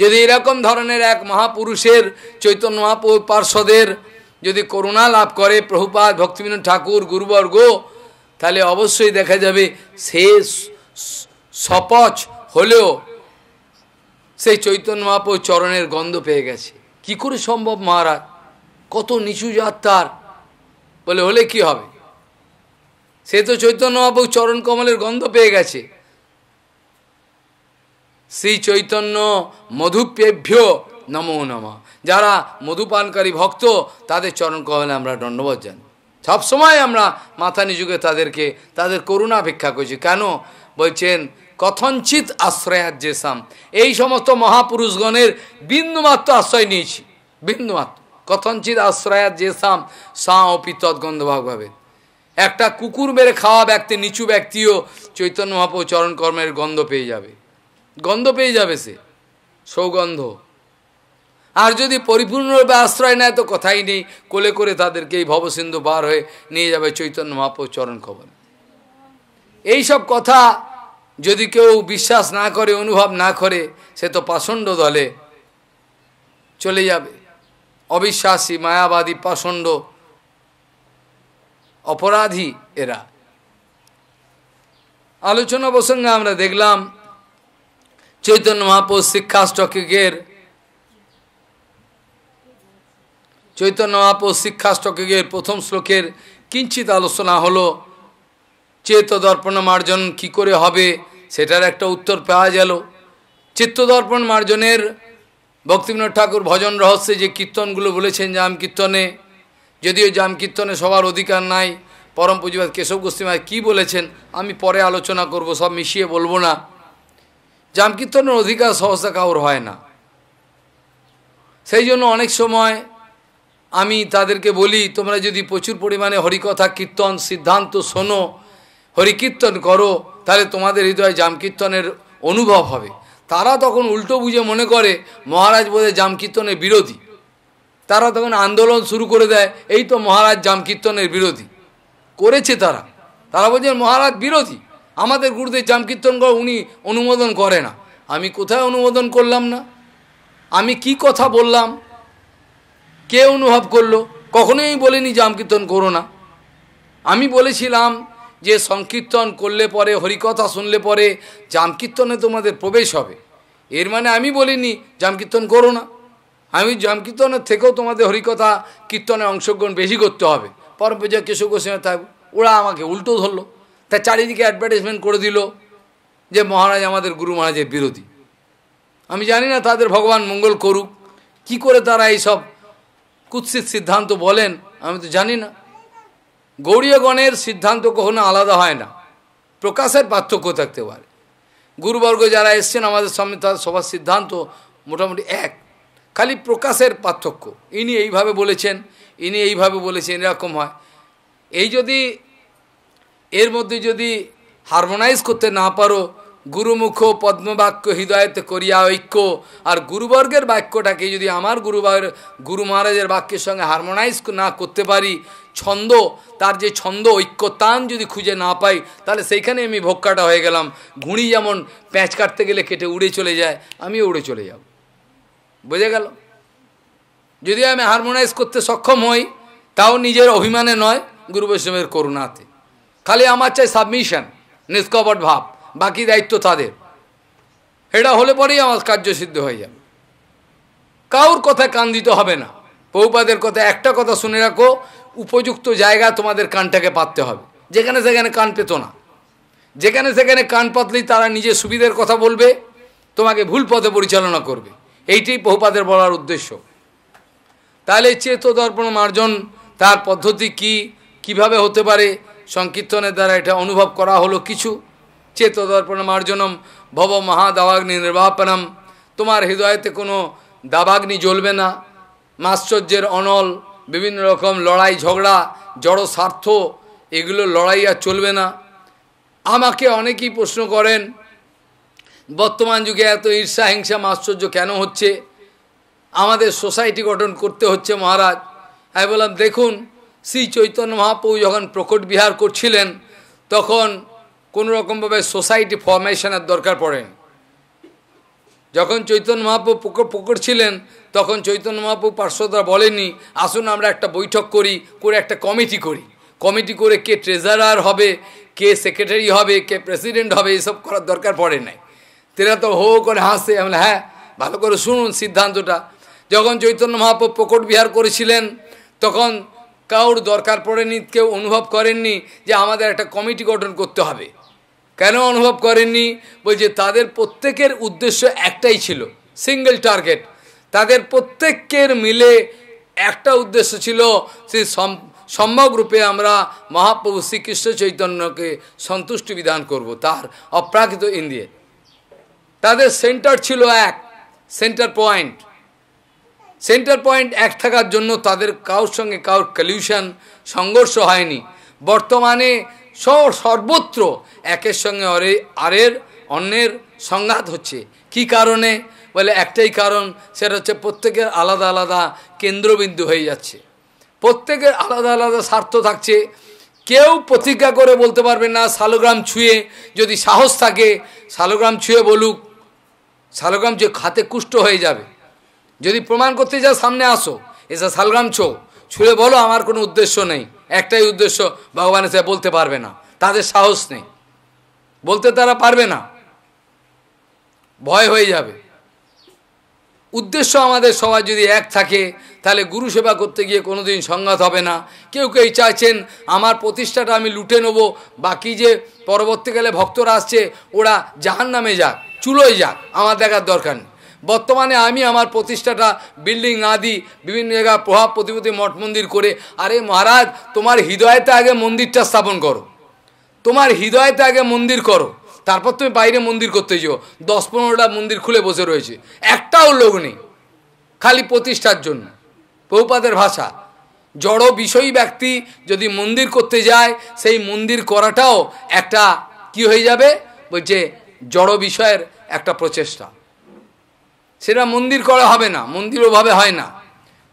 যদি এরকম ধরনের এক মহাপুরুষের চৈতন্য মহাপুর পার্শ্বদের যদি করুণা লাভ করে প্রভুপাত ভক্তিবিনোদ ঠাকুর গুরুবর্গ তাহলে অবশ্যই দেখা যাবে সে সপচ হলেও সেই চৈতন্য মহাপুর চরণের গন্ধ পেয়ে গেছে কি করে সম্ভব মহারাজ কত নিচু যাত্রার বলে হলে কি হবে সে তো চৈতন্যবাবু চরণ কমলের গন্ধ পেয়ে গেছে শ্রী চৈতন্য মধুপেভ্য নমো নমা যারা মধুপানকারী ভক্ত তাদের চরণ কমলে আমরা দণ্ডবোধ জানি সবসময় আমরা মাথা নিযুগে তাদেরকে তাদের করুণা ভিক্ষা করছি কেন বলছেন কথঞ্চিত আশ্রয় সাম এই সমস্ত মহাপুরুষগণের বিন্দুমাত্র আশ্রয় নিয়েছি বিন্দুমাত্র কথঞ্চিত আশ্রয়াত যে সাম সা অপি ভাবে একটা কুকুর মেরে খাওয়া ব্যক্তি নিচু ব্যক্তিও চৈতন্য মহাপু চরণ কর্মের গন্ধ পেয়ে যাবে গন্ধ পেয়ে যাবে সে সৌগন্ধ আর যদি পরিপূর্ণরূপে আশ্রয় নেয় তো কথাই নেই কোলে করে তাদেরকে এই ভবসিন্ধু পার হয়ে নিয়ে যাবে চৈতন্য মহাপু চরণ খবর এইসব কথা যদি কেউ বিশ্বাস না করে অনুভব না করে সে তো পাষণ্ড দলে চলে যাবে অবিশ্বাসী মায়াবাদী পাষণ্ড অপরাধী এরা আলোচনা প্রসঙ্গে আমরা দেখলাম চৈতন্য মহাপুর শিক্ষাষ্টকের চৈতন্য মহাপুর শিক্ষাষ্টকের প্রথম শ্লোকের কিঞ্চিত আলোচনা হলো চেত দর্পণ মার্জন কী করে হবে সেটার একটা উত্তর পাওয়া গেল চিত্তদর্পণ মার্জনের ভক্তিবিনোদ ঠাকুর ভজন রহস্যে যে কীর্তনগুলো বলেছেন জাম কীর্তনে যদিও জাম কীর্তনে সবার অধিকার নাই পরম পুঁজিবাদ কেশব গোস্বীমায় কী বলেছেন আমি পরে আলোচনা করব সব মিশিয়ে বলবো না জাম কীর্তনের অধিকার সহজে কাউর হয় না সেই জন্য অনেক সময় আমি তাদেরকে বলি তোমরা যদি প্রচুর পরিমাণে হরিকথা কীর্তন সিদ্ধান্ত শোনো হরিকীর্তন করো তাহলে তোমাদের হৃদয়ে জামকীর্তনের অনুভব হবে তারা তখন উল্টো বুঝে মনে করে মহারাজ বোধে জামকীর্তনের বিরোধী তারা তখন আন্দোলন শুরু করে দেয় এই তো মহারাজ জামকীর্তনের বিরোধী করেছে তারা তারা বলছেন মহারাজ বিরোধী আমাদের গুরুদের জামকীর্তন করে উনি অনুমোদন করে না আমি কোথায় অনুমোদন করলাম না আমি কি কথা বললাম কে অনুভব করলো কখনোই বলিনি জামকীর্তন করো না আমি বলেছিলাম যে সংকীর্তন করলে পরে হরিকথা শুনলে পরে জামকীর্তনে তোমাদের প্রবেশ হবে এর মানে আমি বলিনি জামকীর্তন করো না আমি জামকীর্তনের থেকেও তোমাদের হরিকথা কীর্তনে অংশগ্রহণ বেশি করতে হবে পরম পূজা কেশব গোস্বামী থাকবে ওরা আমাকে উল্টো ধরলো তা চারিদিকে অ্যাডভার্টাইজমেন্ট করে দিল যে মহারাজ আমাদের গুরু মহারাজের বিরোধী আমি জানি না তাদের ভগবান মঙ্গল করুক কি করে তারা এইসব কুৎসিত সিদ্ধান্ত বলেন আমি তো জানি না গৌরীয়গণের সিদ্ধান্ত কখনো আলাদা হয় না প্রকাশের পার্থক্য থাকতে পারে গুরুবর্গ যারা এসছেন আমাদের সামনে তাদের সবার সিদ্ধান্ত মোটামুটি এক খালি প্রকাশের পার্থক্য ইনি এইভাবে বলেছেন ইনি এইভাবে বলেছেন এরকম হয় এই যদি এর মধ্যে যদি হারমোনাইজ করতে না পারো গুরুমুখ পদ্মবাক্য হৃদয়তে করিয়া ঐক্য আর গুরুবর্গের বাক্যটাকে যদি আমার গুরুবার গুরু মহারাজের বাক্যের সঙ্গে হারমোনাইজ না করতে পারি ছন্দ তার যে ছন্দ ঐক্যতান যদি খুঁজে না পাই তাহলে সেইখানে আমি ভোক্কাটা হয়ে গেলাম ঘুড়ি যেমন প্যাঁচ কাটতে গেলে কেটে উড়ে চলে যায় আমিও উড়ে চলে যাব বুঝে গেল যদি আমি হারমোনাইজ করতে সক্ষম হই তাও নিজের অভিমানে নয় গুরু বৈষ্ণবের করুণাতে খালি আমার চাই সাবমিশন নিষ্কপট ভাব বাকি দায়িত্ব তাদের এটা হলে পরেই আমার কার্য সিদ্ধ হয়ে যাবে কাউর কথা কান্দিত হবে না বহুপাদের কথা একটা কথা শুনে রাখো উপযুক্ত জায়গা তোমাদের কানটাকে পাততে হবে যেখানে সেখানে কান পেত না যেখানে সেখানে কান পাতলেই তারা নিজের সুবিধের কথা বলবে তোমাকে ভুল পথে পরিচালনা করবে এইটাই বহুপাদের বলার উদ্দেশ্য তাহলে চেত দর্পণ মার্জন তার পদ্ধতি কি কিভাবে হতে পারে সংকীর্তনের দ্বারা এটা অনুভব করা হলো কিছু চেত দর্পণ মার্জনম ভব মহাদাবাগ্নি নির্বাপনম তোমার হৃদয়তে কোনো দাবাগ্নি জ্বলবে না মাশ্চর্যের অনল বিভিন্ন রকম লড়াই ঝগড়া জড় স্বার্থ এগুলো লড়াই আর চলবে না আমাকে অনেকেই প্রশ্ন করেন বর্তমান যুগে এত ঈর্ষা হিংসা আশ্চর্য কেন হচ্ছে আমাদের সোসাইটি গঠন করতে হচ্ছে মহারাজ আমি বললাম দেখুন শ্রী চৈতন্য মহাপ্রভু যখন প্রকট বিহার করছিলেন তখন কোনো রকমভাবে সোসাইটি ফরমেশনের দরকার পড়েন যখন চৈতন্য মহাপ্রভু পুকুর পুকুর ছিলেন তখন চৈতন্য মহাপ্রভু পার্শ্বদরা বলেনি আসুন আমরা একটা বৈঠক করি করে একটা কমিটি করি কমিটি করে কে ট্রেজারার হবে কে সেক্রেটারি হবে কে প্রেসিডেন্ট হবে এসব করার দরকার পড়ে নাই তেরা তো হো করে হাসে আমরা হ্যাঁ ভালো করে শুনুন সিদ্ধান্তটা যখন চৈতন্য মহাপ্রভু পুকুর বিহার করেছিলেন তখন কাউর দরকার পড়েনি কেউ অনুভব করেননি যে আমাদের একটা কমিটি গঠন করতে হবে কেন অনুভব করেননি বলছে তাদের প্রত্যেকের উদ্দেশ্য একটাই ছিল সিঙ্গেল টার্গেট তাদের প্রত্যেকের মিলে একটা উদ্দেশ্য ছিল সে সম্ভব রূপে আমরা মহাপ্রভু শ্রীকৃষ্ণ চৈতন্যকে সন্তুষ্টি বিধান করব তার অপ্রাকৃত ইন্দিয়ে তাদের সেন্টার ছিল এক সেন্টার পয়েন্ট সেন্টার পয়েন্ট এক থাকার জন্য তাদের কারোর সঙ্গে কারোর কলিউশন সংঘর্ষ হয়নি বর্তমানে সর্বত্র একের সঙ্গে অরে আরের অন্যের সংঘাত হচ্ছে কি কারণে বলে একটাই কারণ সেটা হচ্ছে প্রত্যেকের আলাদা আলাদা কেন্দ্রবিন্দু হয়ে যাচ্ছে প্রত্যেকের আলাদা আলাদা স্বার্থ থাকছে কেউ প্রতিজ্ঞা করে বলতে পারবে না শালগ্রাম ছুঁয়ে যদি সাহস থাকে শালগ্রাম ছুঁয়ে বলুক শালগ্রাম ছুঁয়ে খাতে কুষ্ট হয়ে যাবে যদি প্রমাণ করতে যাও সামনে আসো এসা শালগ্রাম ছো ছুঁড়ে বলো আমার কোনো উদ্দেশ্য নেই একটাই উদ্দেশ্য ভগবানের সাথে বলতে পারবে না তাদের সাহস নেই বলতে তারা পারবে না ভয় হয়ে যাবে উদ্দেশ্য আমাদের সবার যদি এক থাকে তাহলে গুরু সেবা করতে গিয়ে কোনোদিন সংঘাত হবে না কেউ কেউ চাইছেন আমার প্রতিষ্ঠাটা আমি লুটে নেব বাকি যে পরবর্তীকালে ভক্তরা আসছে ওরা জাহান নামে যাক চুলোয় যাক আমার দেখার দরকার নেই বর্তমানে আমি আমার প্রতিষ্ঠাটা বিল্ডিং না দিই বিভিন্ন জায়গায় প্রভাব প্রতিপতি মঠ মন্দির করে আরে মহারাজ তোমার হৃদয়তে আগে মন্দিরটা স্থাপন করো তোমার হৃদয়তে আগে মন্দির করো তারপর তুমি বাইরে মন্দির করতে যেও দশ পনেরোটা মন্দির খুলে বসে রয়েছে একটাও লোক নেই খালি প্রতিষ্ঠার জন্য বহুপাদের ভাষা জড় বিষয়ী ব্যক্তি যদি মন্দির করতে যায় সেই মন্দির করাটাও একটা কি হয়ে যাবে বলছে জড় বিষয়ের একটা প্রচেষ্টা সেটা মন্দির করা হবে না মন্দির ওভাবে হয় না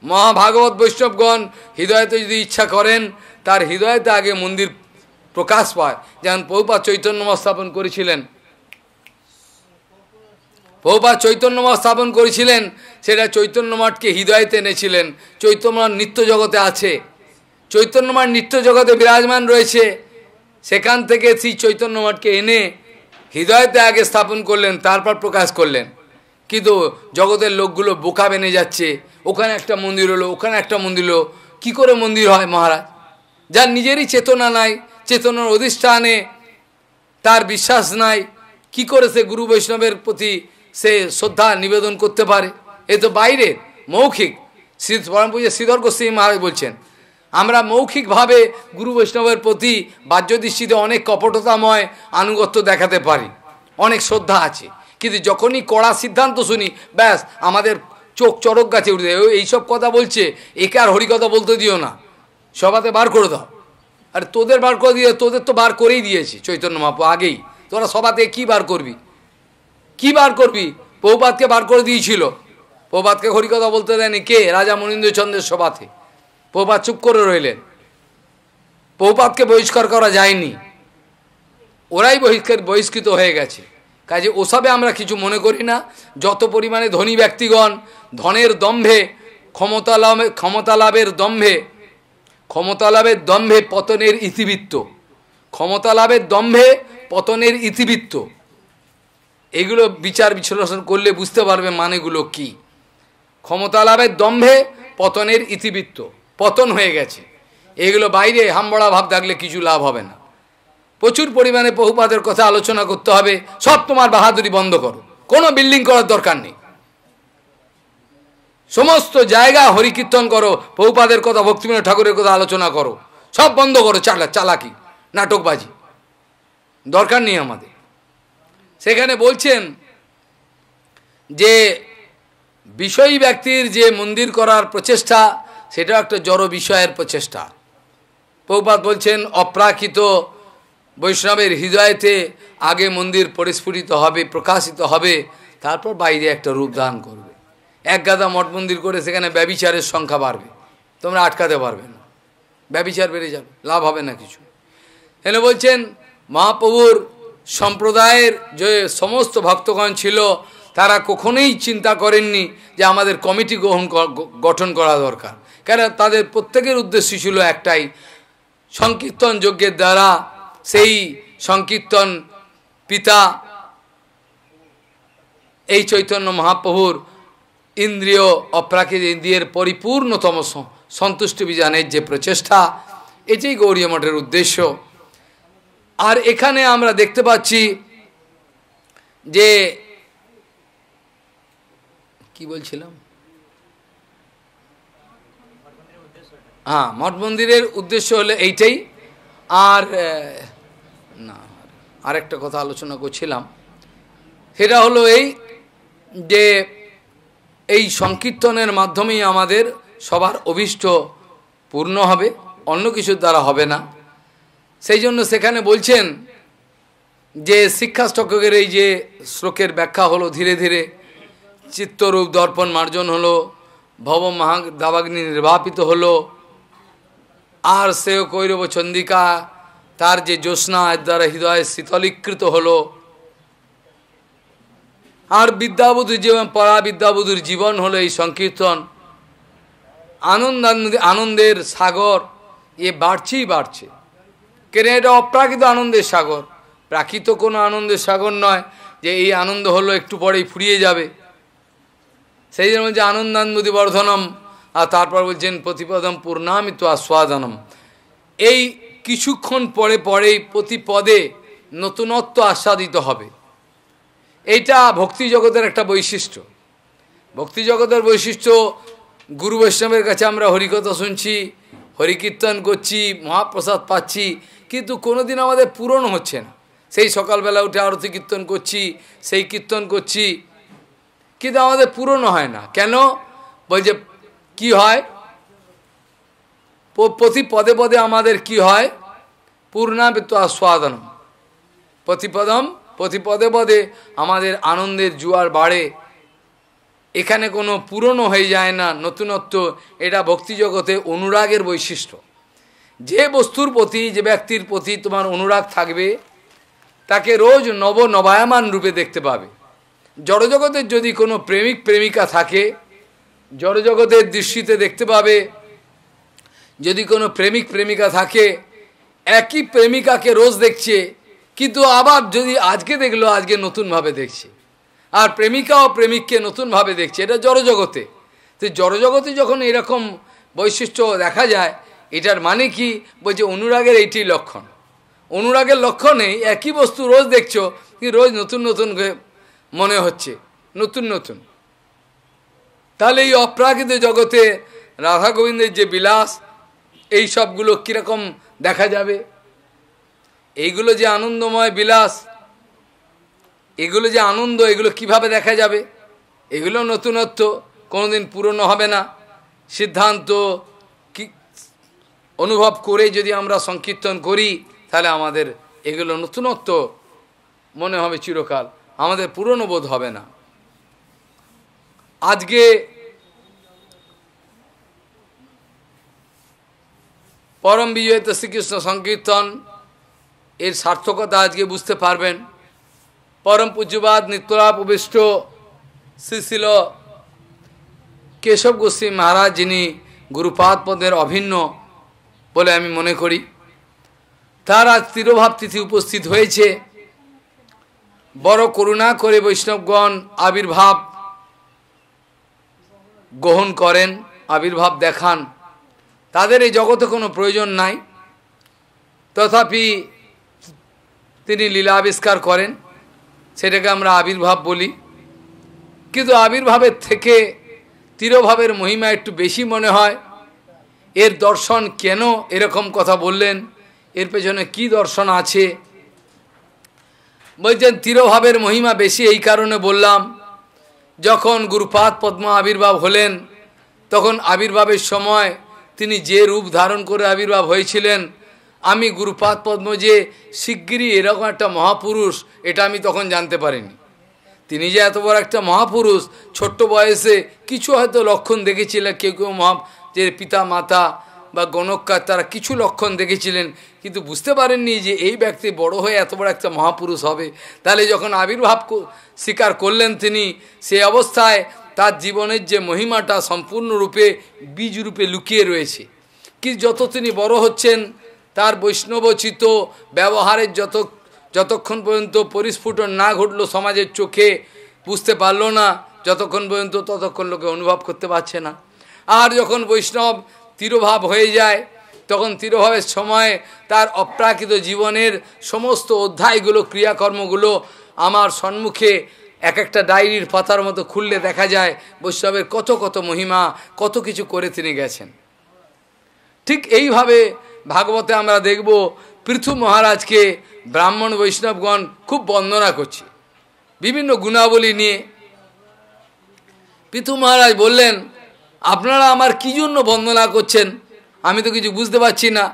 মহাভাগবত বৈষ্ণবগণ হৃদয়তে যদি ইচ্ছা করেন তার হৃদয়তে আগে মন্দির প্রকাশ পায় যেমন পৌপা চৈতন্যম স্থাপন করেছিলেন পৌপা চৈতন্যম স্থাপন করেছিলেন সেটা চৈতন্যমঠকে হৃদয়তে এনেছিলেন চৈতন্যমঠ নিত্য জগতে আছে চৈতন্যমঠ নিত্য জগতে বিরাজমান রয়েছে সেখান থেকে সেই চৈতন্যমঠকে এনে হৃদয়তে আগে স্থাপন করলেন তারপর প্রকাশ করলেন কিন্তু জগতের লোকগুলো বোকা বেনে যাচ্ছে ওখানে একটা মন্দির হলো ওখানে একটা মন্দির হলো কী করে মন্দির হয় মহারাজ যার নিজেরই চেতনা নাই চেতনার অধিষ্ঠানে তার বিশ্বাস নাই কি করে সে গুরু বৈষ্ণবের প্রতি সে শ্রদ্ধা নিবেদন করতে পারে এ তো বাইরে মৌখিক শ্রী পরম পুজো শ্রীধর গোস্বী মহারাজ বলছেন আমরা মৌখিকভাবে গুরু বৈষ্ণবের প্রতি বাহ্যদৃষ্টিতে অনেক কপটতাময় আনুগত্য দেখাতে পারি অনেক শ্রদ্ধা আছে কিন্তু যখনই কড়া সিদ্ধান্ত শুনি ব্যাস আমাদের চোখ চড়ক গাছে উঠে যায় এই সব কথা বলছে একে আর হরিকথা বলতে দিও না সবাতে বার করে দাও আর তোদের বার করে দিয়ে তোদের তো বার করেই দিয়েছি চৈতন্য মাপ আগেই তোরা সবাতে কি বার করবি কি বার করবি পৌপাতকে বার করে দিয়েছিল পৌপাতকে হরিকথা বলতে দেয়নি কে রাজা মনীন্দ্রচন্দ্রের সভাতে পৌপাত চুপ করে রইলেন পৌপাতকে বহিষ্কার করা যায়নি ওরাই বহিষ্কার বহিষ্কৃত হয়ে গেছে কাজে ওসবে আমরা কিছু মনে করি না যত পরিমাণে ধনী ব্যক্তিগণ ধনের দম্ভে ক্ষমতা লাভে ক্ষমতা লাভের দম্ভে ক্ষমতা লাভের দম্ভে পতনের ইতিবৃত্ত ক্ষমতা লাভের দম্ভে পতনের ইতিবৃত্ত এগুলো বিচার বিশ্লেষণ করলে বুঝতে পারবে মানেগুলো কি ক্ষমতা লাভের দম্ভে পতনের ইতিবৃত্ত পতন হয়ে গেছে এগুলো বাইরে হামবড়া ভাব থাকলে কিছু লাভ হবে না প্রচুর পরিমাণে বহুপাদের কথা আলোচনা করতে হবে সব তোমার বাহাদুরি বন্ধ করো কোনো বিল্ডিং করার দরকার নেই সমস্ত জায়গা হরিকীর্তন করো বহুপাদের কথা ভক্তিবিনোদ ঠাকুরের কথা আলোচনা করো সব বন্ধ করো চালা চালাকি নাটকবাজি দরকার নেই আমাদের সেখানে বলছেন যে বিষয়ী ব্যক্তির যে মন্দির করার প্রচেষ্টা সেটা একটা জড় বিষয়ের প্রচেষ্টা পৌপাত বলছেন অপ্রাকৃত বৈষ্ণবের হৃদয়তে আগে মন্দির পরিস্ফুটিত হবে প্রকাশিত হবে তারপর বাইরে একটা রূপ দান করবে এক গাদা মঠ মন্দির করে সেখানে ব্যবিচারের সংখ্যা বাড়বে তোমরা আটকাতে পারবে না ব্যবিচার বেড়ে যাবে লাভ হবে না কিছু এনে বলছেন মহাপ্রভুর সম্প্রদায়ের যে সমস্ত ভক্তগণ ছিল তারা কখনোই চিন্তা করেননি যে আমাদের কমিটি গ্রহণ গঠন করা দরকার কেন তাদের প্রত্যেকের উদ্দেশ্য ছিল একটাই সংকীর্তন যজ্ঞের দ্বারা সেই সংকীর্তন পিতা এই চৈতন্য মহাপ্রভুর ইন্দ্রিয় অপ্রাকৃত ইন্দ্রিয়ের পরিপূর্ণতম সন্তুষ্ট বিজানের যে প্রচেষ্টা এটাই গৌরী মঠের উদ্দেশ্য আর এখানে আমরা দেখতে পাচ্ছি যে কি বলছিলাম হ্যাঁ মঠ মন্দিরের উদ্দেশ্য হলো এইটাই আর না আরেকটা কথা আলোচনা করছিলাম সেটা হলো এই যে এই সংকীর্তনের মাধ্যমেই আমাদের সবার অভিষ্ট পূর্ণ হবে অন্য কিছুর দ্বারা হবে না সেই জন্য সেখানে বলছেন যে স্টকের এই যে শ্লোকের ব্যাখ্যা হলো ধীরে ধীরে চিত্তরূপ দর্পণ মার্জন হলো ভব মহা দাবাগ্নি নির্বাপিত হলো আর সেও কৈরব চন্দিকা তার যে জ্যোৎস্না এর দ্বারা হৃদয়ে শীতলীকৃত হলো আর বিদ্যাবধূর জীবন পড়া বিদ্যাবধূর জীবন হলো এই সংকীর্তন আনন্দ আনন্দের সাগর এ বাড়ছেই বাড়ছে কেন এটা অপ্রাকৃত আনন্দের সাগর প্রাকৃত কোনো আনন্দের সাগর নয় যে এই আনন্দ হলো একটু পরেই ফুরিয়ে যাবে সেই জন্য বলছে আনন্দানন্দি বর্ধনম আর তারপর বলছেন প্রতিপদম পূর্ণামিত আস্বাদনম এই কিছুক্ষণ পরে পরেই প্রতি পদে নতুনত্ব আস্বাদিত হবে এইটা ভক্তি জগতের একটা বৈশিষ্ট্য ভক্তি জগতের বৈশিষ্ট্য গুরু বৈষ্ণবের কাছে আমরা হরিকথা শুনছি হরিকীর্তন করছি মহাপ্রসাদ পাচ্ছি কিন্তু কোনোদিন আমাদের পূরণ হচ্ছে না সেই সকালবেলা উঠে আরতি কীর্তন করছি সেই কীর্তন করছি কিন্তু আমাদের পূরণ হয় না কেন বলছে কি হয় প্রতি পদে পদে আমাদের কি হয় পূর্ণাবৃত্ত আস্বাদন প্রতিপদম প্রতি পদে পদে আমাদের আনন্দের জুয়ার বাড়ে এখানে কোনো পুরনো হয়ে যায় না নতুনত্ব এটা ভক্তি জগতে অনুরাগের বৈশিষ্ট্য যে বস্তুর প্রতি যে ব্যক্তির প্রতি তোমার অনুরাগ থাকবে তাকে রোজ নব নবায়মান রূপে দেখতে পাবে জড়জগতের যদি কোনো প্রেমিক প্রেমিকা থাকে জড়জগতের দৃষ্টিতে দেখতে পাবে যদি কোনো প্রেমিক প্রেমিকা থাকে একই প্রেমিকাকে রোজ দেখছে কিন্তু আবার যদি আজকে দেখলো আজকে নতুনভাবে দেখছে আর প্রেমিকা ও প্রেমিককে নতুনভাবে দেখছে এটা জড়জগতে তো জড়জগতে যখন এরকম বৈশিষ্ট্য দেখা যায় এটার মানে কি বলছে অনুরাগের এইটি লক্ষণ অনুরাগের নেই একই বস্তু রোজ দেখছো কিন্তু রোজ নতুন নতুন মনে হচ্ছে নতুন নতুন তাহলে এই অপ্রাকৃত জগতে রাধা গোবিন্দের যে বিলাস এই সবগুলো কীরকম দেখা যাবে এইগুলো যে আনন্দময় বিলাস এগুলো যে আনন্দ এগুলো কিভাবে দেখা যাবে এগুলো নতুনত্ব কোনোদিন পুরনো হবে না সিদ্ধান্ত কি অনুভব করে যদি আমরা সংকীর্তন করি তাহলে আমাদের এগুলো নতুনত্ব মনে হবে চিরকাল আমাদের পুরনো বোধ হবে না আজকে পরম বিজয়িত শ্রীকৃষ্ণ সংকীর্তন এর সার্থকতা আজকে বুঝতে পারবেন পরম পূজ্যবাদ নিত্যলাপবিষ্ট শ্রীশিল কেশব গোস্বী মহারাজ যিনি গুরুপাদ পদের অভিন্ন বলে আমি মনে করি তার আজ তিরোভাব তিথি উপস্থিত হয়েছে বড় করুণা করে বৈষ্ণবগণ আবির্ভাব গ্রহণ করেন আবির্ভাব দেখান তাদের এই জগতে কোনো প্রয়োজন নাই তথাপি তিনি লীলা আবিষ্কার করেন সেটাকে আমরা আবির্ভাব বলি কিন্তু আবির্ভাবের থেকে তীরভাবের মহিমা একটু বেশি মনে হয় এর দর্শন কেন এরকম কথা বললেন এর পেছনে কি দর্শন আছে বলছেন তীরভাবের মহিমা বেশি এই কারণে বললাম যখন গুরুপাত পদ্ম আবির্ভাব হলেন তখন আবির্ভাবের সময় তিনি যে রূপ ধারণ করে আবির্ভাব হয়েছিলেন আমি গুরুপাদ পদ্ম যে শিগগিরই এরকম একটা মহাপুরুষ এটা আমি তখন জানতে পারিনি তিনি যে এত বড় একটা মহাপুরুষ ছোট্ট বয়সে কিছু হয়তো লক্ষণ দেখেছিলেন কেউ কেউ মহা যে পিতা মাতা বা গণককার তারা কিছু লক্ষণ দেখেছিলেন কিন্তু বুঝতে পারেননি যে এই ব্যক্তি বড় হয়ে এত বড় একটা মহাপুরুষ হবে তাহলে যখন আবির্ভাব স্বীকার করলেন তিনি সে অবস্থায় তার জীবনের যে মহিমাটা সম্পূর্ণরূপে বীজরূপে লুকিয়ে রয়েছে কি যত তিনি বড় হচ্ছেন তার বৈষ্ণবচিত ব্যবহারের যত যতক্ষণ পর্যন্ত পরিস্ফুটন না ঘটলো সমাজের চোখে বুঝতে পারলো না যতক্ষণ পর্যন্ত ততক্ষণ লোকে অনুভব করতে পারছে না আর যখন বৈষ্ণব তিরোভাব হয়ে যায় তখন তিরোভাবের সময়ে তার অপ্রাকৃত জীবনের সমস্ত অধ্যায়গুলো ক্রিয়াকর্মগুলো আমার সম্মুখে এক একটা ডায়েরির পাতার মতো খুললে দেখা যায় বৈষ্ণবের কত কত মহিমা কত কিছু করে তিনি গেছেন ঠিক এইভাবে ভাগবতে আমরা দেখব পৃথু মহারাজকে ব্রাহ্মণ বৈষ্ণবগণ খুব বন্দনা করছে বিভিন্ন গুণাবলী নিয়ে পৃথু মহারাজ বললেন আপনারা আমার কি জন্য বন্দনা করছেন আমি তো কিছু বুঝতে পারছি না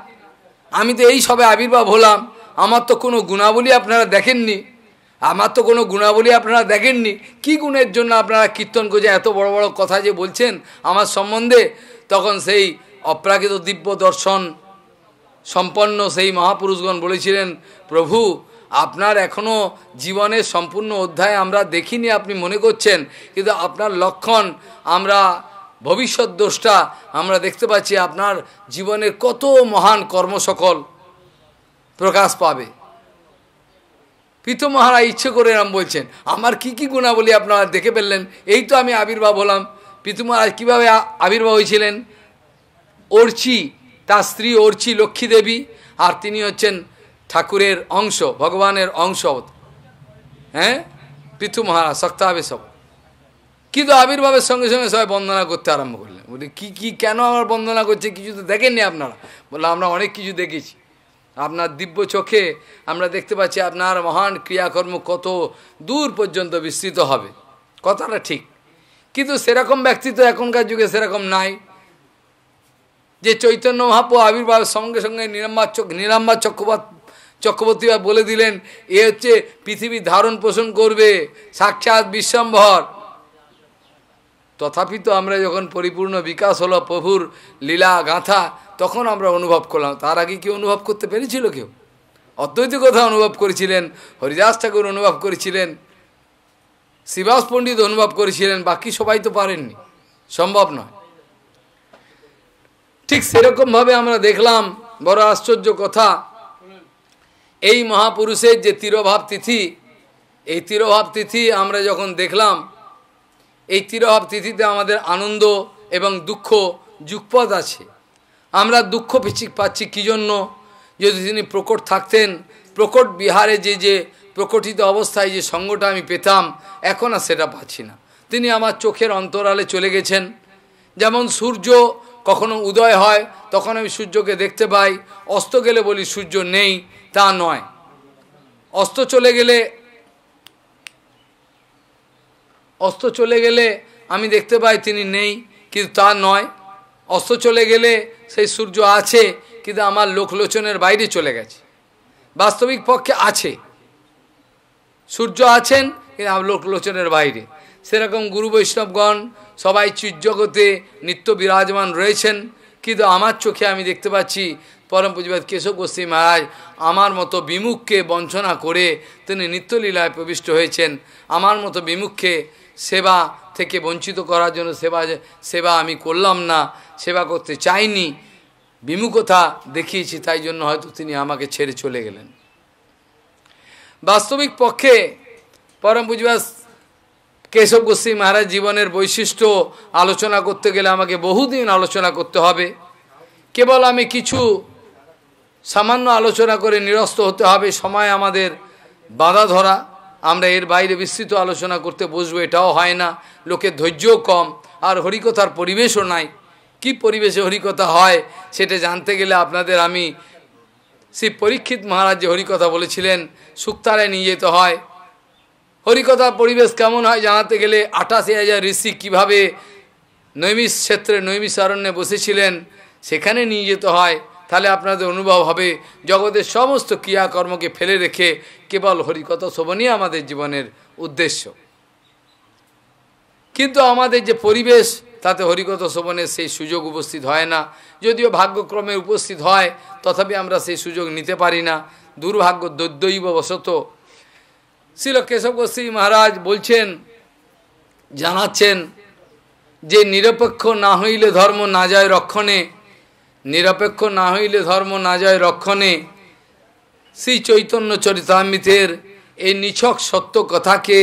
আমি তো এই সবে আবির্ভাব হলাম আমার তো কোনো গুণাবলী আপনারা দেখেননি আমার তো কোনো গুণাবলী আপনারা দেখেননি কি গুণের জন্য আপনারা কীর্তন করছে এত বড় বড় কথা যে বলছেন আমার সম্বন্ধে তখন সেই অপ্রাকৃত দিব্য দর্শন সম্পন্ন সেই মহাপুরুষগণ বলেছিলেন প্রভু আপনার এখনও জীবনের সম্পূর্ণ অধ্যায় আমরা দেখিনি আপনি মনে করছেন কিন্তু আপনার লক্ষণ আমরা ভবিষ্যৎ দোষটা আমরা দেখতে পাচ্ছি আপনার জীবনের কত মহান কর্ম সকল প্রকাশ পাবে পিত মহারা ইচ্ছে করে এরম বলছেন আমার কি কি গুণাবলী আপনারা দেখে ফেললেন এই তো আমি আবির্ভাব হলাম পিতু মহারাজ কীভাবে আবির্ভাব হয়েছিলেন অর্চি তার স্ত্রী অর্চি লক্ষ্মী দেবী আর তিনি হচ্ছেন ঠাকুরের অংশ ভগবানের অংশ হ্যাঁ পিতু মহারাজ শক্ত হবে সব কিন্তু আবির্ভাবের সঙ্গে সঙ্গে সবাই বন্দনা করতে আরম্ভ করলেন বলি কী কী কেন আমার বন্দনা করছে কিছু তো দেখেননি আপনারা বললাম আমরা অনেক কিছু দেখেছি আপনার দিব্য চোখে আমরা দেখতে পাচ্ছি আপনার মহান ক্রিয়াকর্ম কত দূর পর্যন্ত বিস্তৃত হবে কথাটা ঠিক কিন্তু সেরকম ব্যক্তি তো এখনকার যুগে সেরকম নাই যে চৈতন্য মহাপু আবির্ভাবের সঙ্গে সঙ্গে নিরাম্বার চক নিরাম্বার চক্রবর্ত চক্রবর্তী বলে দিলেন এ হচ্ছে পৃথিবী ধারণ পোষণ করবে সাক্ষাৎ বিশ্বম্ভর তথাপি তো আমরা যখন পরিপূর্ণ বিকাশ হলো প্রভুর লীলা গাঁথা তখন আমরা অনুভব করলাম তার আগে কেউ অনুভব করতে পেরেছিল কেউ অদ্বৈত কথা অনুভব করেছিলেন হরিদাস ঠাকুর অনুভব করেছিলেন শিবাস পণ্ডিত অনুভব করেছিলেন বাকি সবাই তো পারেননি সম্ভব নয় ঠিক সেরকমভাবে আমরা দেখলাম বড় আশ্চর্য কথা এই মহাপুরুষের যে তিরভাব তিথি এই তিরভাব তিথি আমরা যখন দেখলাম এই তিরভাব তিথিতে আমাদের আনন্দ এবং দুঃখ যুগপথ আছে আমরা দুঃখ পেছি পাচ্ছি কী জন্য যদি তিনি প্রকট থাকতেন প্রকট বিহারে যে যে প্রকটিত অবস্থায় যে সঙ্গটা আমি পেতাম এখন আর সেটা পাচ্ছি না তিনি আমার চোখের অন্তরালে চলে গেছেন যেমন সূর্য কখনো উদয় হয় তখন আমি সূর্যকে দেখতে পাই অস্ত গেলে বলি সূর্য নেই তা নয় অস্ত চলে গেলে অস্ত চলে গেলে আমি দেখতে পাই তিনি নেই কিন্তু তা নয় অস্ত চলে গেলে সেই সূর্য আছে কিন্তু আমার লোকলোচনের বাইরে চলে গেছে বাস্তবিক পক্ষে আছে সূর্য আছেন কিন্তু আমার লোকলোচনের বাইরে সেরকম গুরু বৈষ্ণবগণ সবাই চিরজগতে নিত্য বিরাজমান রয়েছেন কিন্তু আমার চোখে আমি দেখতে পাচ্ছি পরম পুঁজিবাদ কেশব গোস্বী মহারাজ আমার মতো বিমুখকে বঞ্চনা করে তিনি নিত্যলীলায় প্রবিষ্ট হয়েছেন আমার মতো বিমুখকে সেবা থেকে বঞ্চিত করার জন্য সেবা সেবা আমি করলাম না সেবা করতে চাইনি বিমুখতা দেখিয়েছি তাই জন্য হয়তো তিনি আমাকে ছেড়ে চলে গেলেন বাস্তবিক পক্ষে পরম বুঝবাস কেশব গোস্বী মহারাজ জীবনের বৈশিষ্ট্য আলোচনা করতে গেলে আমাকে বহুদিন আলোচনা করতে হবে কেবল আমি কিছু সামান্য আলোচনা করে নিরস্ত হতে হবে সময় আমাদের বাধা ধরা আমরা এর বাইরে বিস্তৃত আলোচনা করতে বসবো এটাও হয় না লোকের ধৈর্যও কম আর হরিকথার পরিবেশও নাই কি পরিবেশে হরিকথা হয় সেটা জানতে গেলে আপনাদের আমি শ্রী পরীক্ষিত মহারাজ যে হরিকথা বলেছিলেন সুক্তারে নিয়ে যেতে হয় হরিকথার পরিবেশ কেমন হয় জানাতে গেলে আঠাশি হাজার ঋষি কীভাবে নৈমিষ ক্ষেত্রে নৈমিষ অরণ্যে বসেছিলেন সেখানে নিয়ে যেতে হয় তাহলে আপনাদের অনুভব হবে জগতের সমস্ত ক্রিয়াকর্মকে ফেলে রেখে কেবল হরিকথা শোভনই আমাদের জীবনের উদ্দেশ্য কিন্তু আমাদের যে পরিবেশ তাতে হরিকথা শোভনের সেই সুযোগ উপস্থিত হয় না যদিও ভাগ্যক্রমে উপস্থিত হয় তথাপি আমরা সেই সুযোগ নিতে পারি না দুর্ভাগ্য দৈব বশত শিল কেশব গোস্বী মহারাজ বলছেন জানাচ্ছেন যে নিরপেক্ষ না হইলে ধর্ম না যায় রক্ষণে নিরপেক্ষ না হইলে ধর্ম না যায় রক্ষণে শ্রী চৈতন্য চরিতামিতের এই নিছক সত্য কথাকে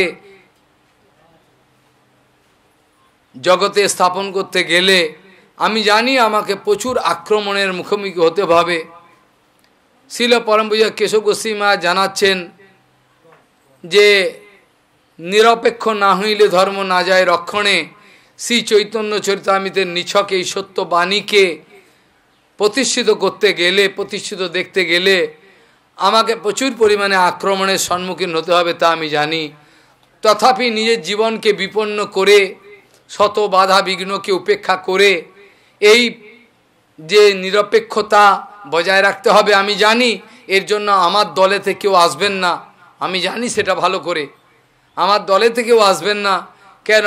জগতে স্থাপন করতে গেলে আমি জানি আমাকে প্রচুর আক্রমণের মুখোমুখি হতে হবে শিল পরমপূজা কেশব মা জানাচ্ছেন যে নিরপেক্ষ না হইলে ধর্ম না যায় রক্ষণে শ্রী চৈতন্য চরিতামিতের নিছক এই সত্য বাণীকে প্রতিষ্ঠিত করতে গেলে প্রতিষ্ঠিত দেখতে গেলে আমাকে প্রচুর পরিমাণে আক্রমণের সম্মুখীন হতে হবে তা আমি জানি তথাপি নিজের জীবনকে বিপন্ন করে শত বাধা বিঘ্নকে উপেক্ষা করে এই যে নিরপেক্ষতা বজায় রাখতে হবে আমি জানি এর জন্য আমার দলে থেকেও আসবেন না আমি জানি সেটা ভালো করে আমার দলে থেকেও আসবেন না কেন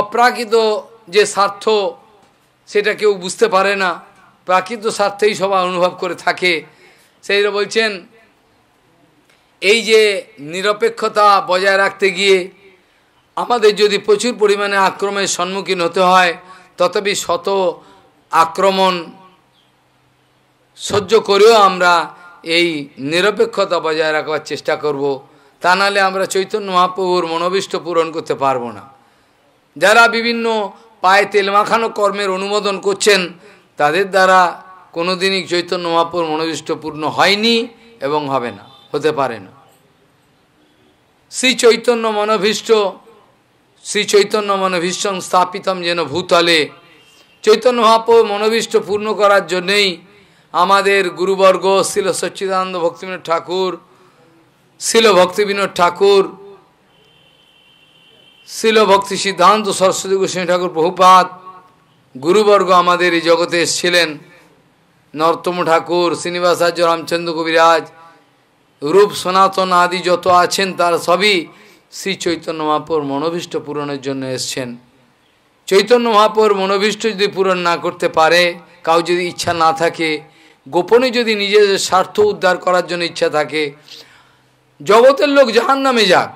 অপ্রাকৃত যে স্বার্থ সেটা কেউ বুঝতে পারে না প্রাকৃত স্বার্থেই সবাই অনুভব করে থাকে সেই বলছেন এই যে নিরপেক্ষতা বজায় রাখতে গিয়ে আমাদের যদি প্রচুর পরিমাণে আক্রমণের সম্মুখীন হতে হয় তথাপি শত আক্রমণ সহ্য করেও আমরা এই নিরপেক্ষতা বজায় রাখবার চেষ্টা করব। তা নাহলে আমরা চৈতন্য মহাপ্রভুর মনোবিষ্ট পূরণ করতে পারবো না যারা বিভিন্ন পায়ে তেল মাখানো কর্মের অনুমোদন করছেন তাদের দ্বারা কোনোদিনই চৈতন্য মহাপুর মনোবিষ্টপূর্ণ হয়নি এবং হবে না হতে পারে না শ্রী চৈতন্য মনোভীষ্ট শ্রী চৈতন্য মনোভীষ্টং স্থাপিতম যেন ভূতলে চৈতন্য মহাপুর মনোভীষ্ট পূর্ণ করার জন্যেই আমাদের গুরুবর্গ শিল সচ্চিদানন্দ ভক্তিবিনোদ ঠাকুর শিল ভক্তিবিনোদ ঠাকুর শিল ভক্তি সিদ্ধান্ত সরস্বতী গোস্বামী ঠাকুর বহুপাত গুরুবর্গ আমাদের এই জগতে এসেছিলেন নরতম ঠাকুর শ্রীনিবাসাচার্য রামচন্দ্র কবিরাজ রূপ সনাতন আদি যত আছেন তার সবই শ্রী চৈতন্য মহাপুর মনোভীষ্ট পূরণের জন্য এসছেন চৈতন্য মহাপুর মনোভীষ্ট যদি পূরণ না করতে পারে কাউ যদি ইচ্ছা না থাকে গোপনে যদি নিজের স্বার্থ উদ্ধার করার জন্য ইচ্ছা থাকে জগতের লোক জাহান নামে যাক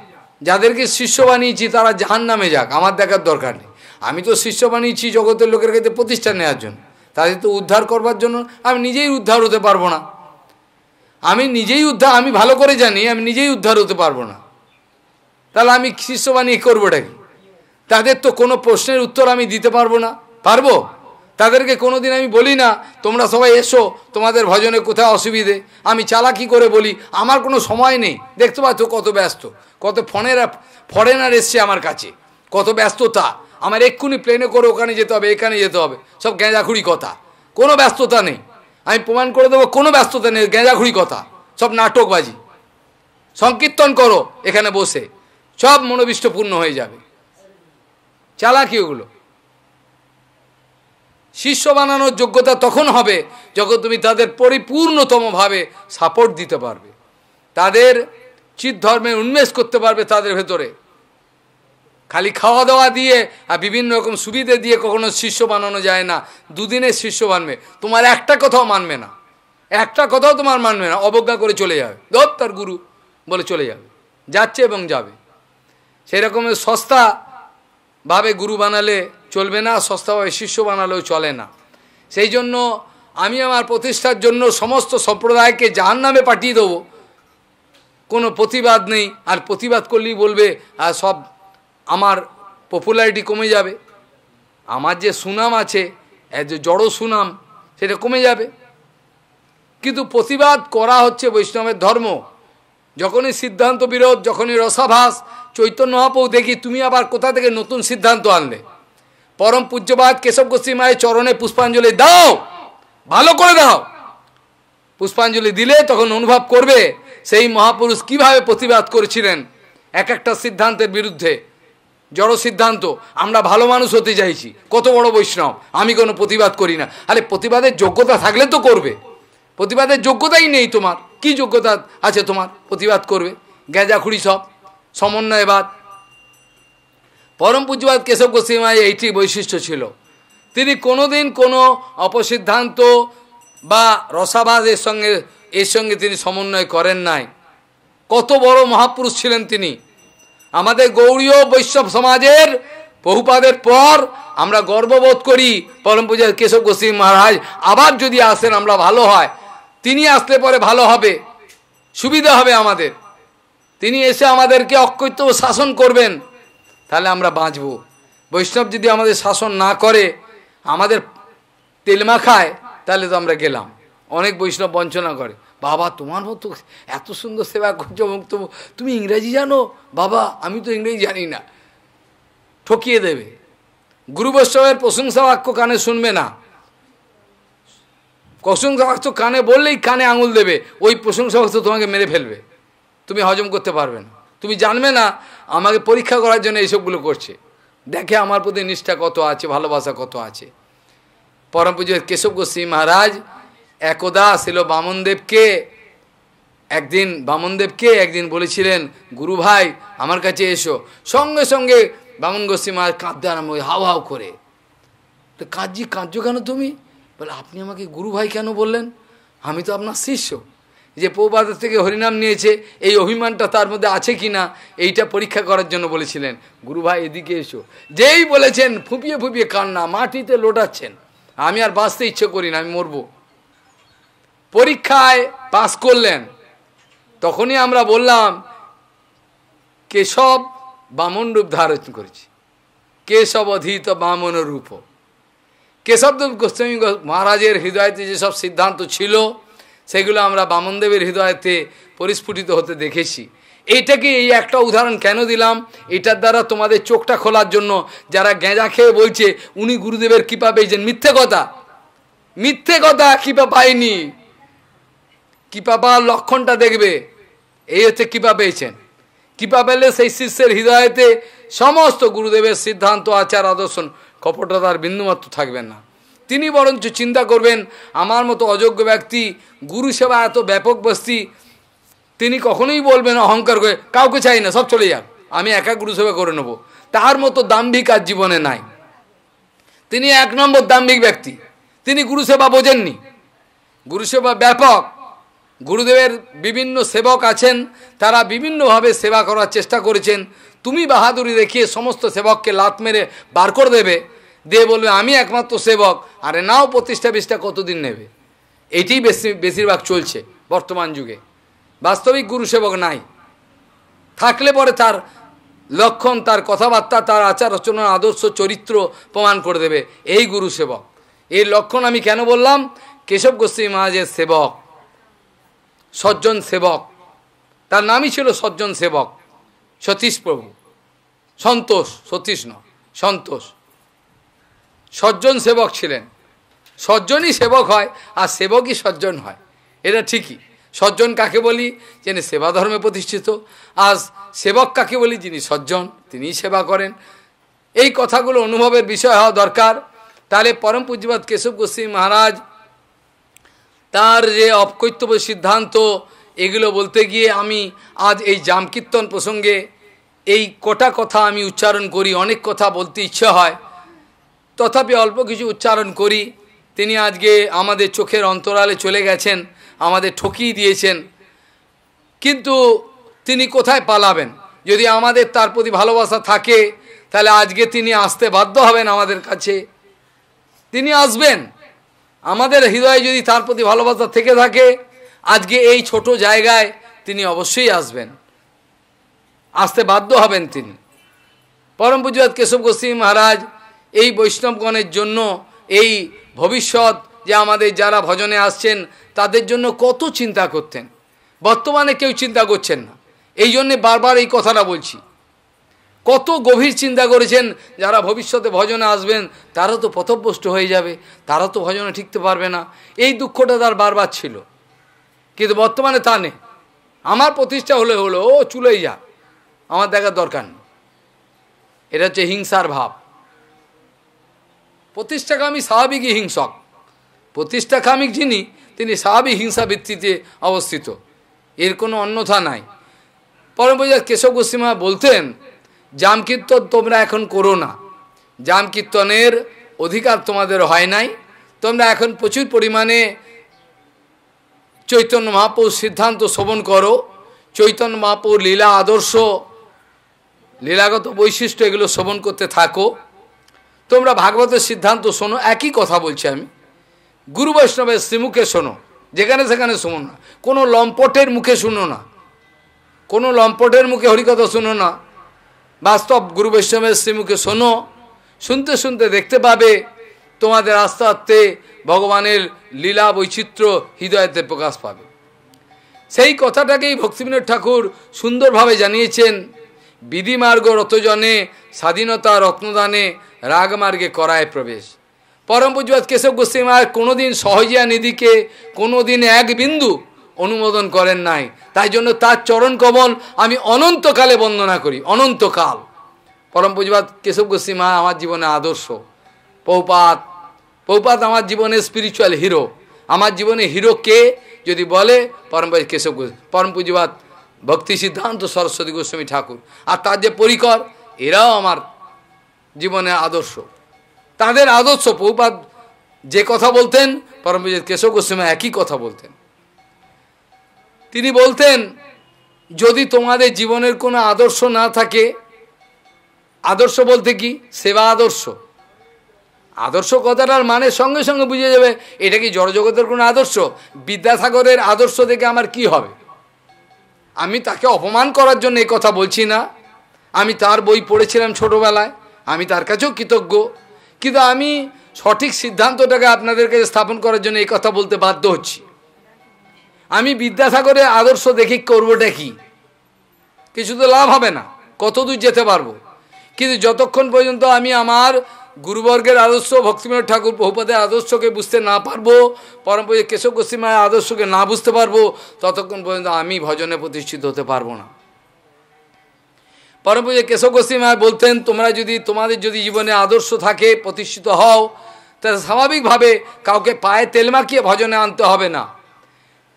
যাদেরকে শিষ্য বানিয়েছি তারা জাহান নামে যাক আমার দেখার দরকার নেই আমি তো শিষ্য বানিয়েছি জগতের লোকের কাছে প্রতিষ্ঠা নেওয়ার জন্য তাদের তো উদ্ধার করবার জন্য আমি নিজেই উদ্ধার হতে পারবো না আমি নিজেই উদ্ধার আমি ভালো করে জানি আমি নিজেই উদ্ধার হতে পারবো না তাহলে আমি শিষ্য বানিয়ে করবোটা কি তাদের তো কোনো প্রশ্নের উত্তর আমি দিতে পারবো না পারবো তাদেরকে কোনোদিন আমি বলি না তোমরা সবাই এসো তোমাদের ভজনে কোথায় অসুবিধে আমি চালাকি করে বলি আমার কোনো সময় নেই দেখতে পাচ্ছ কত ব্যস্ত কত ফোনের ফরেনার এসছে আমার কাছে কত ব্যস্ততা আমার এক্ষুনি প্লেনে করে ওখানে যেতে হবে এখানে যেতে হবে সব গেঁজাখুড়ি কথা কোনো ব্যস্ততা নেই আমি প্রমাণ করে দেবো কোনো ব্যস্ততা নেই গেঁজাখুড়ি কথা সব নাটকবাজি সংকীর্তন করো এখানে বসে সব মনোবিষ্টপূর্ণ হয়ে যাবে চালাকি ওগুলো শিষ্য বানানোর যোগ্যতা তখন হবে যখন তুমি তাদের পরিপূর্ণতমভাবে সাপোর্ট দিতে পারবে তাদের চিত ধর্মে উন্মেষ করতে পারবে তাদের ভেতরে খালি খাওয়া দাওয়া দিয়ে আর বিভিন্ন রকম সুবিধে দিয়ে কখনো শিষ্য বানানো যায় না দুদিনে শিষ্য বানবে তোমার একটা কথাও মানবে না একটা কথাও তোমার মানবে না অবজ্ঞা করে চলে যাবে দত তার গুরু বলে চলে যাবে যাচ্ছে এবং যাবে সেই রকমের সস্তা ভাবে গুরু বানালে চলবে না সস্তাভাবে শিষ্য বানালেও চলে না সেই জন্য আমি আমার প্রতিষ্ঠার জন্য সমস্ত সম্প্রদায়কে জাহান নামে পাঠিয়ে দেবো কোনো প্রতিবাদ নেই আর প্রতিবাদ করলেই বলবে আর সব আমার পপুলারিটি কমে যাবে আমার যে সুনাম আছে যে জড় সুনাম সেটা কমে যাবে কিন্তু প্রতিবাদ করা হচ্ছে বৈষ্ণবের ধর্ম যখনই সিদ্ধান্ত বিরোধ যখনই রসাভাস চৈতন্য মহাপৌ দেখি তুমি আবার কোথা থেকে নতুন সিদ্ধান্ত আনলে পরম পূজ্যবাদ কেশব মায়ের চরণে পুষ্পাঞ্জলি দাও ভালো করে দাও পুষ্পাঞ্জলি দিলে তখন অনুভব করবে সেই মহাপুরুষ কিভাবে প্রতিবাদ করেছিলেন এক একটা সিদ্ধান্তের বিরুদ্ধে জড় সিদ্ধান্ত আমরা ভালো মানুষ হতে চাইছি কত বড় বৈষ্ণব আমি কোনো প্রতিবাদ করি না আরে প্রতিবাদের যোগ্যতা থাকলে তো করবে প্রতিবাদের যোগ্যতাই নেই তোমার কি যোগ্যতা আছে তোমার প্রতিবাদ করবে গেঁজাখুড়ি সব সমন্বয়বাদ পরম পূজ্যবাদ কেশব গোস্বীমায় এইটি বৈশিষ্ট্য ছিল তিনি কোনোদিন কোনো অপসিদ্ধান্ত বা এর সঙ্গে এর সঙ্গে তিনি সমন্বয় করেন নাই কত বড় মহাপুরুষ ছিলেন তিনি আমাদের গৌরীয় বৈষ্ণব সমাজের বহুপাদের পর আমরা গর্ববোধ করি পরম পূজার কেশব গোস্বী মহারাজ আবার যদি আসেন আমরা ভালো হয় তিনি আসলে পরে ভালো হবে সুবিধা হবে আমাদের তিনি এসে আমাদেরকে অকৈত্য শাসন করবেন তাহলে আমরা বাঁচব বৈষ্ণব যদি আমাদের শাসন না করে আমাদের তেলমা খায় তাহলে তো আমরা গেলাম অনেক বৈষ্ণব বঞ্চনা করে বাবা তোমার মতো এত সুন্দর সেবা করছো এবং তুমি ইংরেজি জানো বাবা আমি তো ইংরেজি জানি না ঠকিয়ে দেবে গুরু বৈষ্ণবের প্রশংসা বাক্য কানে শুনবে না প্রশংসা বাক্য কানে বললেই কানে আঙুল দেবে ওই প্রশংসা বাক্য তোমাকে মেরে ফেলবে তুমি হজম করতে পারবে না তুমি জানবে না আমাকে পরীক্ষা করার জন্য এইসবগুলো করছে দেখে আমার প্রতি নিষ্ঠা কত আছে ভালোবাসা কত আছে পরম পুজোর কেশব গোস্বী মহারাজ একদা ছিল বামনদেবকে একদিন বামনদেবকে একদিন বলেছিলেন গুরু ভাই আমার কাছে এসো সঙ্গে সঙ্গে বামন গোস্বী মহারাজ কাঁদতে আরম্ভ হাও হাও করে কাঁদছি কাঁদছো কেন তুমি বলে আপনি আমাকে গুরু ভাই কেন বললেন আমি তো আপনার শিষ্য যে পৌবাদার থেকে হরিনাম নিয়েছে এই অভিমানটা তার মধ্যে আছে কি না এইটা পরীক্ষা করার জন্য বলেছিলেন গুরু ভাই এদিকে এসো যেই বলেছেন ফুপিয়ে ফুপিয়ে কান্না মাটিতে লোটাচ্ছেন আমি আর বাঁচতে ইচ্ছে করি না আমি মরব পরীক্ষায় পাস করলেন তখনই আমরা বললাম কেশব বামন রূপ ধারণ করেছি কেশব অধীত বামন রূপ কেশবদেব গোস্বামী মহারাজের হৃদয়তে যেসব সিদ্ধান্ত ছিল সেগুলো আমরা বামনদেবের হৃদয়তে পরিস্ফুটিত হতে দেখেছি এইটাকে এই একটা উদাহরণ কেন দিলাম এটার দ্বারা তোমাদের চোখটা খোলার জন্য যারা গেঁজা খেয়ে বলছে উনি গুরুদেবের কৃপা পেয়েছেন মিথ্যে কথা মিথ্যে কথা কৃপা পায়নি কৃপা পাওয়ার লক্ষণটা দেখবে এই হচ্ছে কৃপা পেয়েছেন কৃপা পেলে সেই শিষ্যের হৃদয়তে সমস্ত গুরুদেবের সিদ্ধান্ত আচার আদর্শন কপটতার বিন্দুমাত্র থাকবে না তিনি বরঞ্চ চিন্তা করবেন আমার মতো অযোগ্য ব্যক্তি গুরু সেবা এত ব্যাপক বস্তি তিনি কখনোই বলবেন অহংকার করে কাউকে চাই না সব চলে যান আমি একা গুরুসেবা করে নেব তার মতো দাম্ভিক আর জীবনে নাই তিনি এক নম্বর দাম্ভিক ব্যক্তি তিনি গুরুসেবা বোঝেননি গুরুসেবা ব্যাপক গুরুদেবের বিভিন্ন সেবক আছেন তারা বিভিন্নভাবে সেবা করার চেষ্টা করেছেন তুমি বাহাদুরি দেখিয়ে সমস্ত সেবককে লাত মেরে বার করে দেবে দিয়ে বলবে আমি একমাত্র সেবক আরে নাও প্রতিষ্ঠা বিষ্ঠা কতদিন নেবে এটি বেশি বেশিরভাগ চলছে বর্তমান যুগে বাস্তবিক গুরু সেবক নাই থাকলে পরে তার লক্ষণ তার কথাবার্তা তার আচার রচনার আদর্শ চরিত্র প্রমাণ করে দেবে এই গুরু সেবক এই লক্ষণ আমি কেন বললাম কেশব গোস্বী মহারাজের সেবক সজ্জন সেবক তার নামই ছিল সজ্জন সেবক সতীশ প্রভু সন্তোষ সতীশ ন সন্তোষ সজ্জন সেবক ছিলেন সজ্জনই সেবক হয় আর সেবকই সজ্জন হয় এটা ঠিকই সজ্জন কাকে বলি যিনি সেবা ধর্মে প্রতিষ্ঠিত আর সেবক কাকে বলি যিনি সজ্জন তিনি সেবা করেন এই কথাগুলো অনুভবের বিষয় হওয়া দরকার তাহলে পরম পূজ্যবাদ কেশব গোস্বী মহারাজ তার যে অকৈত্যব্য সিদ্ধান্ত এগুলো বলতে গিয়ে আমি আজ এই জামকীর্তন প্রসঙ্গে এই কটা কথা আমি উচ্চারণ করি অনেক কথা বলতে ইচ্ছে হয় তথাপি অল্প কিছু উচ্চারণ করি তিনি আজকে আমাদের চোখের অন্তরালে চলে গেছেন আমাদের ঠকিয়ে দিয়েছেন কিন্তু তিনি কোথায় পালাবেন যদি আমাদের তার প্রতি ভালোবাসা থাকে তাহলে আজকে তিনি আসতে বাধ্য হবেন আমাদের কাছে তিনি আসবেন আমাদের হৃদয়ে যদি তার প্রতি ভালোবাসা থেকে থাকে আজকে এই ছোট জায়গায় তিনি অবশ্যই আসবেন আসতে বাধ্য হবেন তিনি পরম পূজত কেশব গোস্বী মহারাজ এই বৈষ্ণবগণের জন্য এই ভবিষ্যৎ যে আমাদের যারা ভজনে আসছেন তাদের জন্য কত চিন্তা করতেন বর্তমানে কেউ চিন্তা করছেন না এই জন্যে বারবার এই কথাটা বলছি কত গভীর চিন্তা করেছেন যারা ভবিষ্যতে ভজনে আসবেন তারা তো পথভ্যষ্ট হয়ে যাবে তারা তো ভজনে ঠিকতে পারবে না এই দুঃখটা তার বারবার ছিল কিন্তু বর্তমানে তা নেই আমার প্রতিষ্ঠা হলে হলো ও চুলেই যা আমার দেখার দরকার নেই এটা হচ্ছে হিংসার ভাব প্রতিষ্ঠাকামী স্বাভাবিকই হিংসক প্রতিষ্ঠাকামিক যিনি তিনি স্বাভাবিক হিংসা ভিত্তিতে অবস্থিত এর কোনো অন্যথা নাই পরমপূজা কেশব গোস্বীমা বলতেন জাম কীর্তন তোমরা এখন করো না জাম কীর্তনের অধিকার তোমাদের হয় নাই তোমরা এখন প্রচুর পরিমাণে চৈতন্য মহাপুর সিদ্ধান্ত শ্রবণ করো চৈতন্য মহাপুর লীলা আদর্শ লীলাগত বৈশিষ্ট্য এগুলো শ্রবণ করতে থাকো তোমরা ভাগবতের সিদ্ধান্ত শোনো একই কথা বলছি আমি গুরু বৈষ্ণবের শ্রীমুখে শোনো যেখানে সেখানে শোনো না কোনো লম্পটের মুখে শুনো না কোনো লম্পটের মুখে হরিকথা শুনো না বাস্তব গুরু বৈষ্ণবের শ্রীমুখে শোনো শুনতে শুনতে দেখতে পাবে তোমাদের আস্তে আস্তে ভগবানের লীলা বৈচিত্র্য হৃদয়তে প্রকাশ পাবে সেই কথাটাকেই ভক্তিবিনোদ ঠাকুর সুন্দরভাবে জানিয়েছেন বিধিমার্গ রতজনে স্বাধীনতা রত্নদানে রাগমার্গে করায় প্রবেশ পরম পুজবাদ কেশব গোস্বামী মহারাজ কোনোদিন সহজিয়া নিধিকে কোনোদিন এক বিন্দু অনুমোদন করেন নাই তাই জন্য তার চরণ কবল আমি অনন্তকালে বন্দনা করি অনন্তকাল পরম পুজবাদ কেশব গোস্বামী মহারাজ আমার জীবনে আদর্শ পৌপাত পৌপাত আমার জীবনে স্পিরিচুয়াল হিরো আমার জীবনে হিরো কে যদি বলে পরম কেশব পরম পুঁজিবাদ ভক্তি সিদ্ধান্ত সরস্বতী গোস্বামী ঠাকুর আর তার যে পরিকর এরাও আমার জীবনের আদর্শ তাদের আদর্শ পৌপাত যে কথা বলতেন পরমবিজিৎ কেশব গোস্বামী একই কথা বলতেন তিনি বলতেন যদি তোমাদের জীবনের কোনো আদর্শ না থাকে আদর্শ বলতে কি সেবা আদর্শ আদর্শ কথাটার মানে সঙ্গে সঙ্গে বুঝে যাবে এটা কি জড়জগতের কোনো আদর্শ বিদ্যাসাগরের আদর্শ থেকে আমার কি হবে আমি তাকে অপমান করার জন্য এই কথা বলছি না আমি তার বই পড়েছিলাম ছোটবেলায় আমি তার কাছেও কৃতজ্ঞ কিন্তু আমি সঠিক সিদ্ধান্তটাকে আপনাদের কাছে স্থাপন করার জন্য এই কথা বলতে বাধ্য হচ্ছি আমি বিদ্যাসাগরের আদর্শ দেখি করবোটা কি কিছু তো লাভ হবে না কত দূর যেতে পারবো কিন্তু যতক্ষণ পর্যন্ত আমি আমার গুরুবর্গের আদর্শ ভক্তিবিনোদ ঠাকুর বহুপাদের আদর্শকে বুঝতে না পারবো পরমপুজো কেশব গোস্বী মায়ের আদর্শকে না বুঝতে পারবো ততক্ষণ পর্যন্ত আমি ভজনে প্রতিষ্ঠিত হতে পারবো না পরমপুজা কেশব গোস্বীমা বলতেন তোমরা যদি তোমাদের যদি জীবনে আদর্শ থাকে প্রতিষ্ঠিত হও তাহলে স্বাভাবিকভাবে কাউকে পায়ে তেল মাখিয়ে ভজনে আনতে হবে না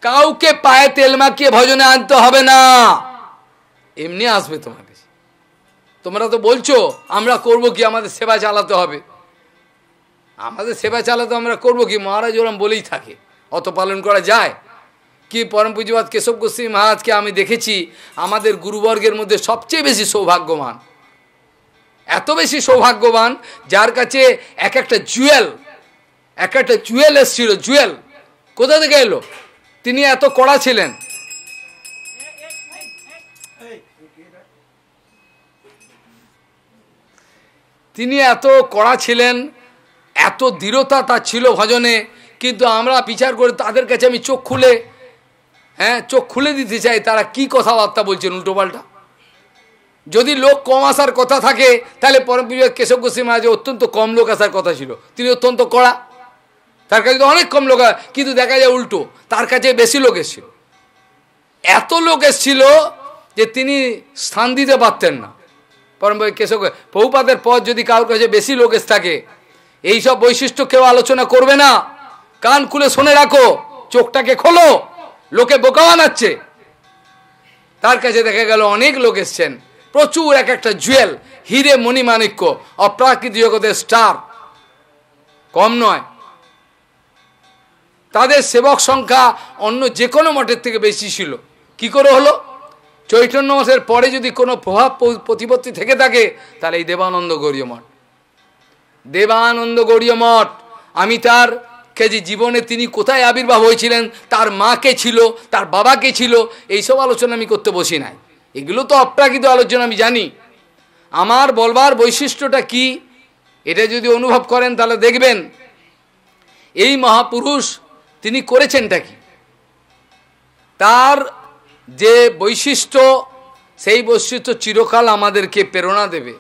কাউকে পায়ে তেল মাখিয়ে ভজনে আনতে হবে না এমনি আসবে তোমার কাছে তোমরা তো বলছো আমরা করব কি আমাদের সেবা চালাতে হবে আমাদের সেবা চালাতে আমরা করব কি মহারাজ ওরম বলেই থাকে অত পালন করা যায় কি পরম পুঁজিবাদ কেশব গোস্বামী মহারাজকে আমি দেখেছি আমাদের গুরুবর্গের মধ্যে সবচেয়ে বেশি সৌভাগ্যবান এত বেশি সৌভাগ্যবান যার কাছে এক একটা জুয়েল এক একটা জুয়েল এসছিল জুয়েল কোথা থেকে এলো তিনি এত কড়া ছিলেন তিনি এত কড়া ছিলেন এত দৃঢ়তা তার ছিল ভজনে কিন্তু আমরা বিচার করে তাদের কাছে আমি চোখ খুলে হ্যাঁ চোখ খুলে দিতে চাই তারা কি কথাবার্তা বলছেন উল্টোপাল্টা যদি লোক কম আসার কথা থাকে তাহলে পরম পূজা কেশব গোস্বী মহারাজের অত্যন্ত কম লোক আসার কথা ছিল তিনি অত্যন্ত কড়া তার কাছে তো অনেক কম লোক কিন্তু দেখা যায় উল্টো তার কাছে বেশি লোক এসছিল এত লোক এসছিল যে তিনি স্থান দিতে পারতেন না পরম কেশব বহুপাতের পর যদি কারোর কাছে বেশি লোক এসে থাকে এইসব বৈশিষ্ট্য কেউ আলোচনা করবে না কান খুলে শুনে রাখো চোখটাকে খোলো লোকে বোকা বানাচ্ছে তার কাছে দেখা গেল অনেক লোক এসছেন প্রচুর এক একটা জুয়েল হিরে মণিমাণিক্য অপ্রাকৃত জগতের স্টার কম নয় তাদের সেবক সংখ্যা অন্য যে কোনো মঠের থেকে বেশি ছিল কি করে হলো চৈতন্য মাসের পরে যদি কোনো প্রভাব প্রতিপত্তি থেকে থাকে তাহলে এই দেবানন্দ গৌরীয় মঠ দেবানন্দ গৌরীয় মঠ আমি তার কেজি জীবনে তিনি কোথায় আবির্ভাব হয়েছিলেন তার মাকে ছিল তার বাবাকে ছিল এইসব আলোচনা আমি করতে বসি নাই এগুলো তো অপ্রাকৃত আলোচনা আমি জানি আমার বলবার বৈশিষ্ট্যটা কি এটা যদি অনুভব করেন তাহলে দেখবেন এই মহাপুরুষ তিনি করেছেনটা কি তার যে বৈশিষ্ট্য সেই বৈশিষ্ট্য চিরকাল আমাদেরকে প্রেরণা দেবে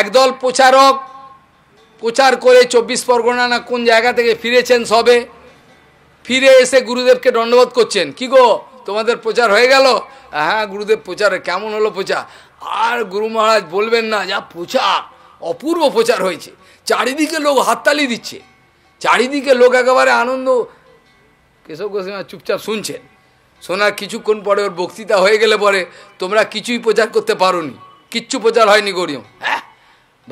একদল প্রচারক প্রচার করে চব্বিশ পরগনা না কোন জায়গা থেকে ফিরেছেন সবে ফিরে এসে গুরুদেবকে দণ্ডবোধ করছেন কি গো তোমাদের প্রচার হয়ে গেল হ্যাঁ গুরুদেব প্রচার কেমন হলো প্রচার আর গুরু মহারাজ বলবেন না যা প্রচার অপূর্ব প্রচার হয়েছে চারিদিকে লোক হাততালি দিচ্ছে চারিদিকে লোক একেবারে আনন্দ কেশব গোস্বামী চুপচাপ শুনছেন শোনার কিছুক্ষণ পরে ওর বক্তৃতা হয়ে গেলে পরে তোমরা কিছুই প্রচার করতে পারো কিচ্ছু প্রচার হয়নি গরিম হ্যাঁ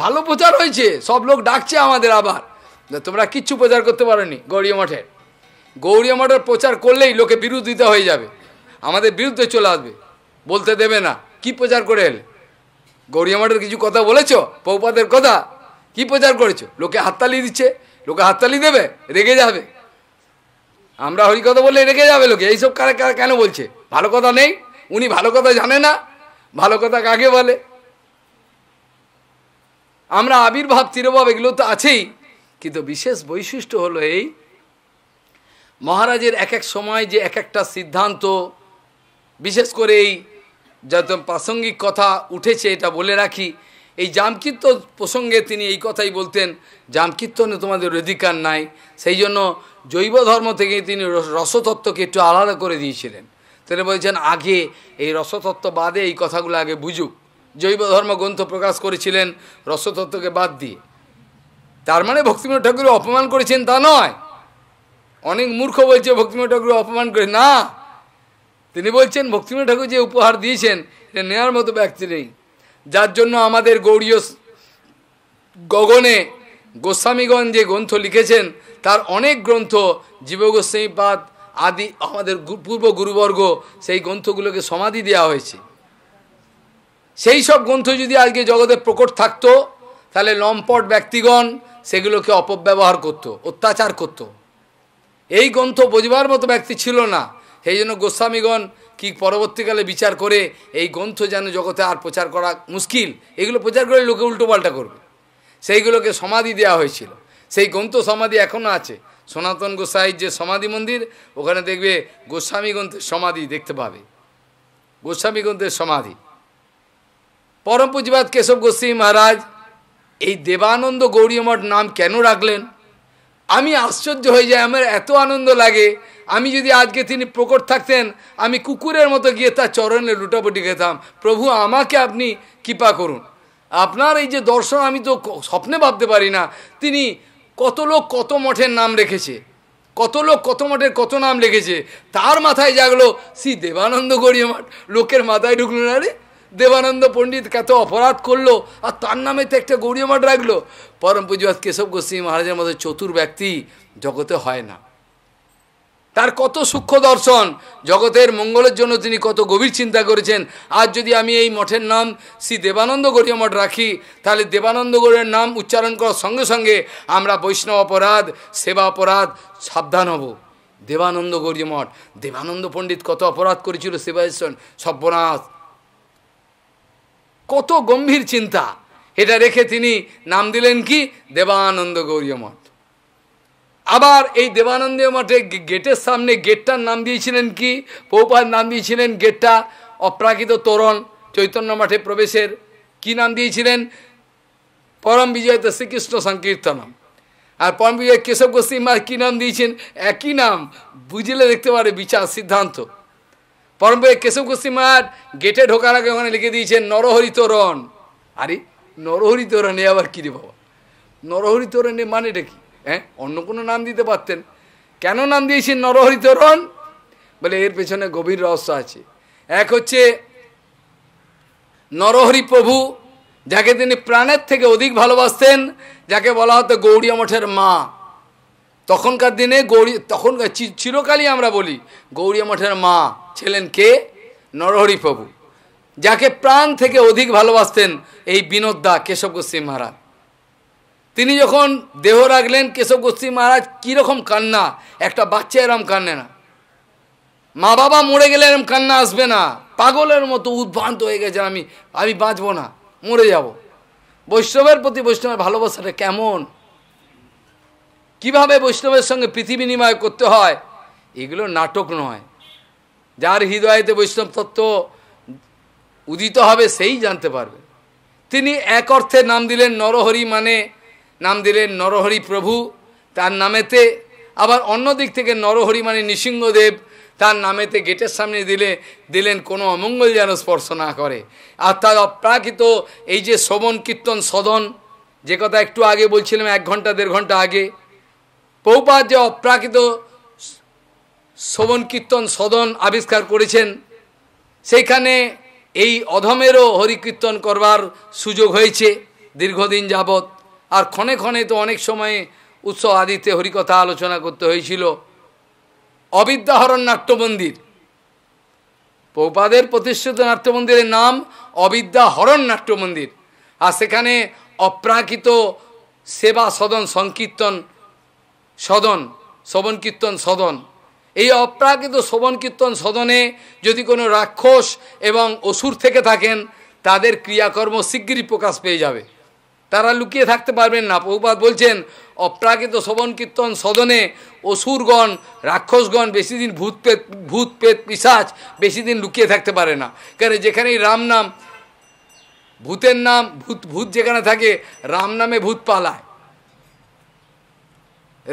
ভালো প্রচার হয়েছে সব লোক ডাকছে আমাদের আবার তোমরা কিচ্ছু প্রচার করতে পারোনি গৌরী মঠের গৌরী মঠের প্রচার করলেই লোকে বিরোধিতা হয়ে যাবে আমাদের বিরুদ্ধে চলে আসবে বলতে দেবে না কি প্রচার করে এলে গৌরী মঠের কিছু কথা বলেছ পৌপাদের কথা কি প্রচার করেছো লোকে হাততালি দিচ্ছে লোকে হাততালি দেবে রেগে যাবে আমরা হরি কথা বললে রেগে যাবে লোকে এইসব কারা কেন বলছে ভালো কথা নেই উনি ভালো কথা জানে না ভালো কথা কাকে বলে আমরা আবির্ভাব তিরোভাব এগুলো তো আছেই কিন্তু বিশেষ বৈশিষ্ট্য হলো এই মহারাজের এক এক সময় যে এক একটা সিদ্ধান্ত বিশেষ করে এই যত প্রাসঙ্গিক কথা উঠেছে এটা বলে রাখি এই জামকীর্তন প্রসঙ্গে তিনি এই কথাই বলতেন জামকীর্তনে তোমাদের অধিকার নাই সেই জন্য জৈব ধর্ম থেকে তিনি রসতত্ত্বকে একটু আলাদা করে দিয়েছিলেন তিনি বলছেন আগে এই রসতত্ত্ব বাদে এই কথাগুলো আগে বুঝুক জৈব ধর্ম গ্রন্থ প্রকাশ করেছিলেন রসতত্ত্বকে বাদ দিয়ে তার মানে ভক্তিময় ঠাকুর অপমান করেছেন তা নয় অনেক মূর্খ বলছে ভক্তিময় ঠাকুর অপমান করে না তিনি বলছেন ভক্তিময় ঠাকুর যে উপহার দিয়েছেন এটা নেওয়ার মতো ব্যক্তি নেই যার জন্য আমাদের গৌরীয় গগনে গোস্বামীগণ যে গ্রন্থ লিখেছেন তার অনেক গ্রন্থ জীবগোস্বামীপাদ আদি আমাদের পূর্ব গুরুবর্গ সেই গ্রন্থগুলোকে সমাধি দেওয়া হয়েছে সেই সব গ্রন্থ যদি আজকে জগতে প্রকট থাকতো তাহলে লম্পট ব্যক্তিগণ সেগুলোকে অপব্যবহার করত অত্যাচার করত। এই গ্রন্থ বোঝবার মতো ব্যক্তি ছিল না সেই জন্য গোস্বামীগণ কি পরবর্তীকালে বিচার করে এই গ্রন্থ যেন জগতে আর প্রচার করা মুশকিল এগুলো প্রচার করে লোকে উল্টোপাল্টা করবে সেইগুলোকে সমাধি দেওয়া হয়েছিল সেই গ্রন্থ সমাধি এখনও আছে সনাতন গোসাইয়ের যে সমাধি মন্দির ওখানে দেখবে গোস্বামী গ্রন্থের সমাধি দেখতে পাবে গোস্বামী গ্রন্থের সমাধি পরম পুঁজিবাদ কেশব গোস্বী মহারাজ এই দেবানন্দ গৌরীমঠ নাম কেন রাখলেন আমি আশ্চর্য হয়ে যাই আমার এত আনন্দ লাগে আমি যদি আজকে তিনি প্রকট থাকতেন আমি কুকুরের মতো গিয়ে তার চরণে লুটাপুটি খেতাম প্রভু আমাকে আপনি কৃপা করুন আপনার এই যে দর্শন আমি তো স্বপ্নে ভাবতে পারি না তিনি কত লোক কত মঠের নাম রেখেছে কত লোক কত মঠের কত নাম রেখেছে তার মাথায় জাগলো শ্রী দেবানন্দ গড়িয়ে মঠ লোকের মাথায় ঢুকলো না রে দেবানন্দ পণ্ডিত কত অপরাধ করলো আর তার নামে তো একটা গৌরী মাঠ রাখলো পরম পুজবাদ কেশব গোস্বী মহারাজের মতো চতুর ব্যক্তি জগতে হয় না তার কত সূক্ষ্ম দর্শন জগতের মঙ্গলের জন্য তিনি কত গভীর চিন্তা করেছেন আজ যদি আমি এই মঠের নাম শ্রী দেবানন্দ গৌরী মঠ রাখি তাহলে দেবানন্দ গড়ের নাম উচ্চারণ করার সঙ্গে সঙ্গে আমরা বৈষ্ণব অপরাধ সেবা অপরাধ সাবধান হব দেবানন্দ গড়িয়া মঠ দেবানন্দ পণ্ডিত কত অপরাধ করেছিল সেবা সব্যনাথ কত গম্ভীর চিন্তা এটা রেখে তিনি নাম দিলেন কি দেবানন্দ গৌরীয় মঠ আবার এই দেবানন্দ মঠে গেটের সামনে গেটটার নাম দিয়েছিলেন কি পৌপার নাম দিয়েছিলেন গেটটা অপ্রাকৃত তোরণ চৈতন্য মঠে প্রবেশের কি নাম দিয়েছিলেন পরম বিজয়িত শ্রীকৃষ্ণ সংকীর্তনম আর পরম বিজয় কেশব গোস্বী মা কী নাম দিয়েছেন একই নাম বুঝলে দেখতে পারে বিচার সিদ্ধান্ত পরম্পরে কেশব কুসিমার গেটে ঢোকার আগে ওখানে লিখে দিয়েছেন নরহরি তোরণ আরে নরহরি তোরণে আবার কী রে বাবা নরহরি তোরণে মানেটা কি হ্যাঁ অন্য কোনো নাম দিতে পারতেন কেন নাম দিয়েছেন নরহরি তোরণ বলে এর পেছনে গভীর রহস্য আছে এক হচ্ছে নরহরি প্রভু যাকে তিনি প্রাণের থেকে অধিক ভালোবাসতেন যাকে বলা হতো গৌড়ীয় মঠের মা তখনকার দিনে গৌরী তখনকার চিরকালই আমরা বলি গৌরী মঠের মা ছিলেন কে নরহরি প্রভু যাকে প্রাণ থেকে অধিক ভালোবাসতেন এই বিনোদ দা কেশব গোস্বী মহারাজ তিনি যখন দেহ রাখলেন কেশব গোস্বী মহারাজ কীরকম কান্না একটা বাচ্চা এরম কান্নে না মা বাবা মরে গেলে এরম কান্না আসবে না পাগলের মতো উদ্ভ্রান্ত হয়ে গেছে আমি আমি বাঁচবো না মরে যাব বৈষ্ণবের প্রতি বৈষ্ণবের ভালোবাসাটা কেমন কিভাবে বৈষ্ণবের সঙ্গে পৃথিবী নিময় করতে হয় এগুলো নাটক নয় যার হৃদয়তে বৈষ্ণব তত্ত্ব উদিত হবে সেই জানতে পারবে তিনি এক অর্থে নাম দিলেন নরহরি মানে নাম দিলেন নরহরি প্রভু তার নামেতে আবার অন্য দিক থেকে নরহরি মানে নৃসিংহদেব তার নামেতে গেটের সামনে দিলে দিলেন কোনো অমঙ্গল যেন স্পর্শ না করে আর তার অপ্রাকৃত এই যে শ্রবণ কীর্তন সদন যে কথা একটু আগে বলছিলাম এক ঘন্টা দেড় ঘন্টা আগে পৌপার যে অপ্রাকৃত শোভন কীর্তন সদন আবিষ্কার করেছেন সেইখানে এই অধমেরও হরিকীর্তন করবার সুযোগ হয়েছে দীর্ঘদিন যাবৎ আর ক্ষণে ক্ষণে তো অনেক সময়ে উৎসব আদিতে হরিকথা আলোচনা করতে হয়েছিল অবিদ্যাহরণ নাট্যমন্দির পৌপাদের প্রতিষ্ঠিত নাট্যমন্দিরের নাম অবিদ্যাহরণ নাট্যমন্দির আর সেখানে অপ্রাকৃত সেবা সদন সংকীর্তন সদন শ্রবণ কীর্তন সদন এই অপ্রাকৃত শোভন কীর্তন সদনে যদি কোনো রাক্ষস এবং অসুর থেকে থাকেন তাদের ক্রিয়াকর্ম শিগগিরই প্রকাশ পেয়ে যাবে তারা লুকিয়ে থাকতে পারবেন না প্রভুপাত বলছেন অপ্রাকৃত শোভন কীর্তন সদনে অসুরগণ রাক্ষসগণ বেশি দিন ভূত পেত ভূত পেত পিসাচ বেশি দিন লুকিয়ে থাকতে পারে না কারণ যেখানেই রাম নাম ভূতের নাম ভূত ভূত যেখানে থাকে রাম নামে ভূত পালায়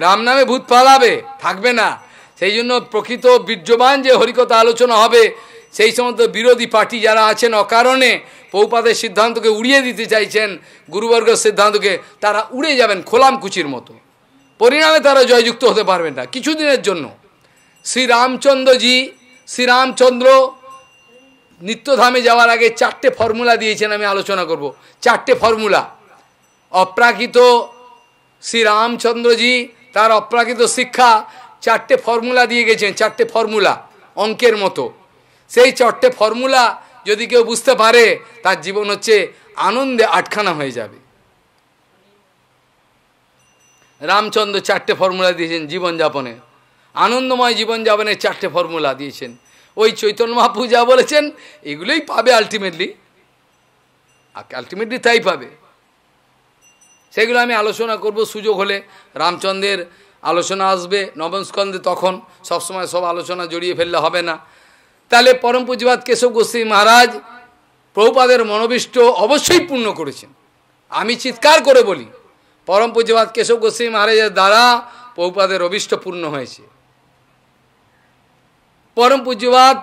রাম নামে ভূত পালাবে থাকবে না সেই জন্য প্রকৃত বীর্যবান যে হরিকথা আলোচনা হবে সেই সমস্ত বিরোধী পার্টি যারা আছেন অকারণে পৌপাদের সিদ্ধান্তকে উড়িয়ে দিতে চাইছেন গুরুবর্গের সিদ্ধান্তকে তারা উড়ে যাবেন খোলাম কুচির মতো পরিণামে তারা জয়যুক্ত হতে পারবেন না কিছুদিনের জন্য শ্রীরামচন্দ্রজি শ্রীরামচন্দ্র নিত্যধামে যাওয়ার আগে চারটে ফর্মুলা দিয়েছেন আমি আলোচনা করব চারটে ফর্মুলা অপ্রাকৃত শ্রীরামচন্দ্রজি তার অপ্রাকৃত শিক্ষা চারটে ফর্মুলা দিয়ে গেছেন চারটে ফর্মুলা অঙ্কের মতো সেই চারটে ফর্মুলা যদি কেউ বুঝতে পারে তার জীবন হচ্ছে আনন্দে আটখানা হয়ে যাবে রামচন্দ্র চারটে ফর্মুলা দিয়েছেন জীবনযাপনে আনন্দময় জীবনযাপনের চারটে ফর্মুলা দিয়েছেন ওই চৈতন্য মহাপু যা বলেছেন এগুলোই পাবে আলটিমেটলি আলটিমেটলি তাই পাবে সেগুলো আমি আলোচনা করব সুযোগ হলে রামচন্দ্রের আলোচনা আসবে নবম স্কন্ধে তখন সবসময় সব আলোচনা জড়িয়ে ফেললে হবে না তাহলে পরম পুঁজিবাদ কেশব গোস্বী মহারাজ প্রভুপাদের মনোবিষ্ট অবশ্যই পূর্ণ করেছেন আমি চিৎকার করে বলি পরম পুঁজিবাদ কেশব গোস্বী মহারাজের দ্বারা প্রভুপাদের অবিষ্ট পূর্ণ হয়েছে পরম পুঁজিবাদ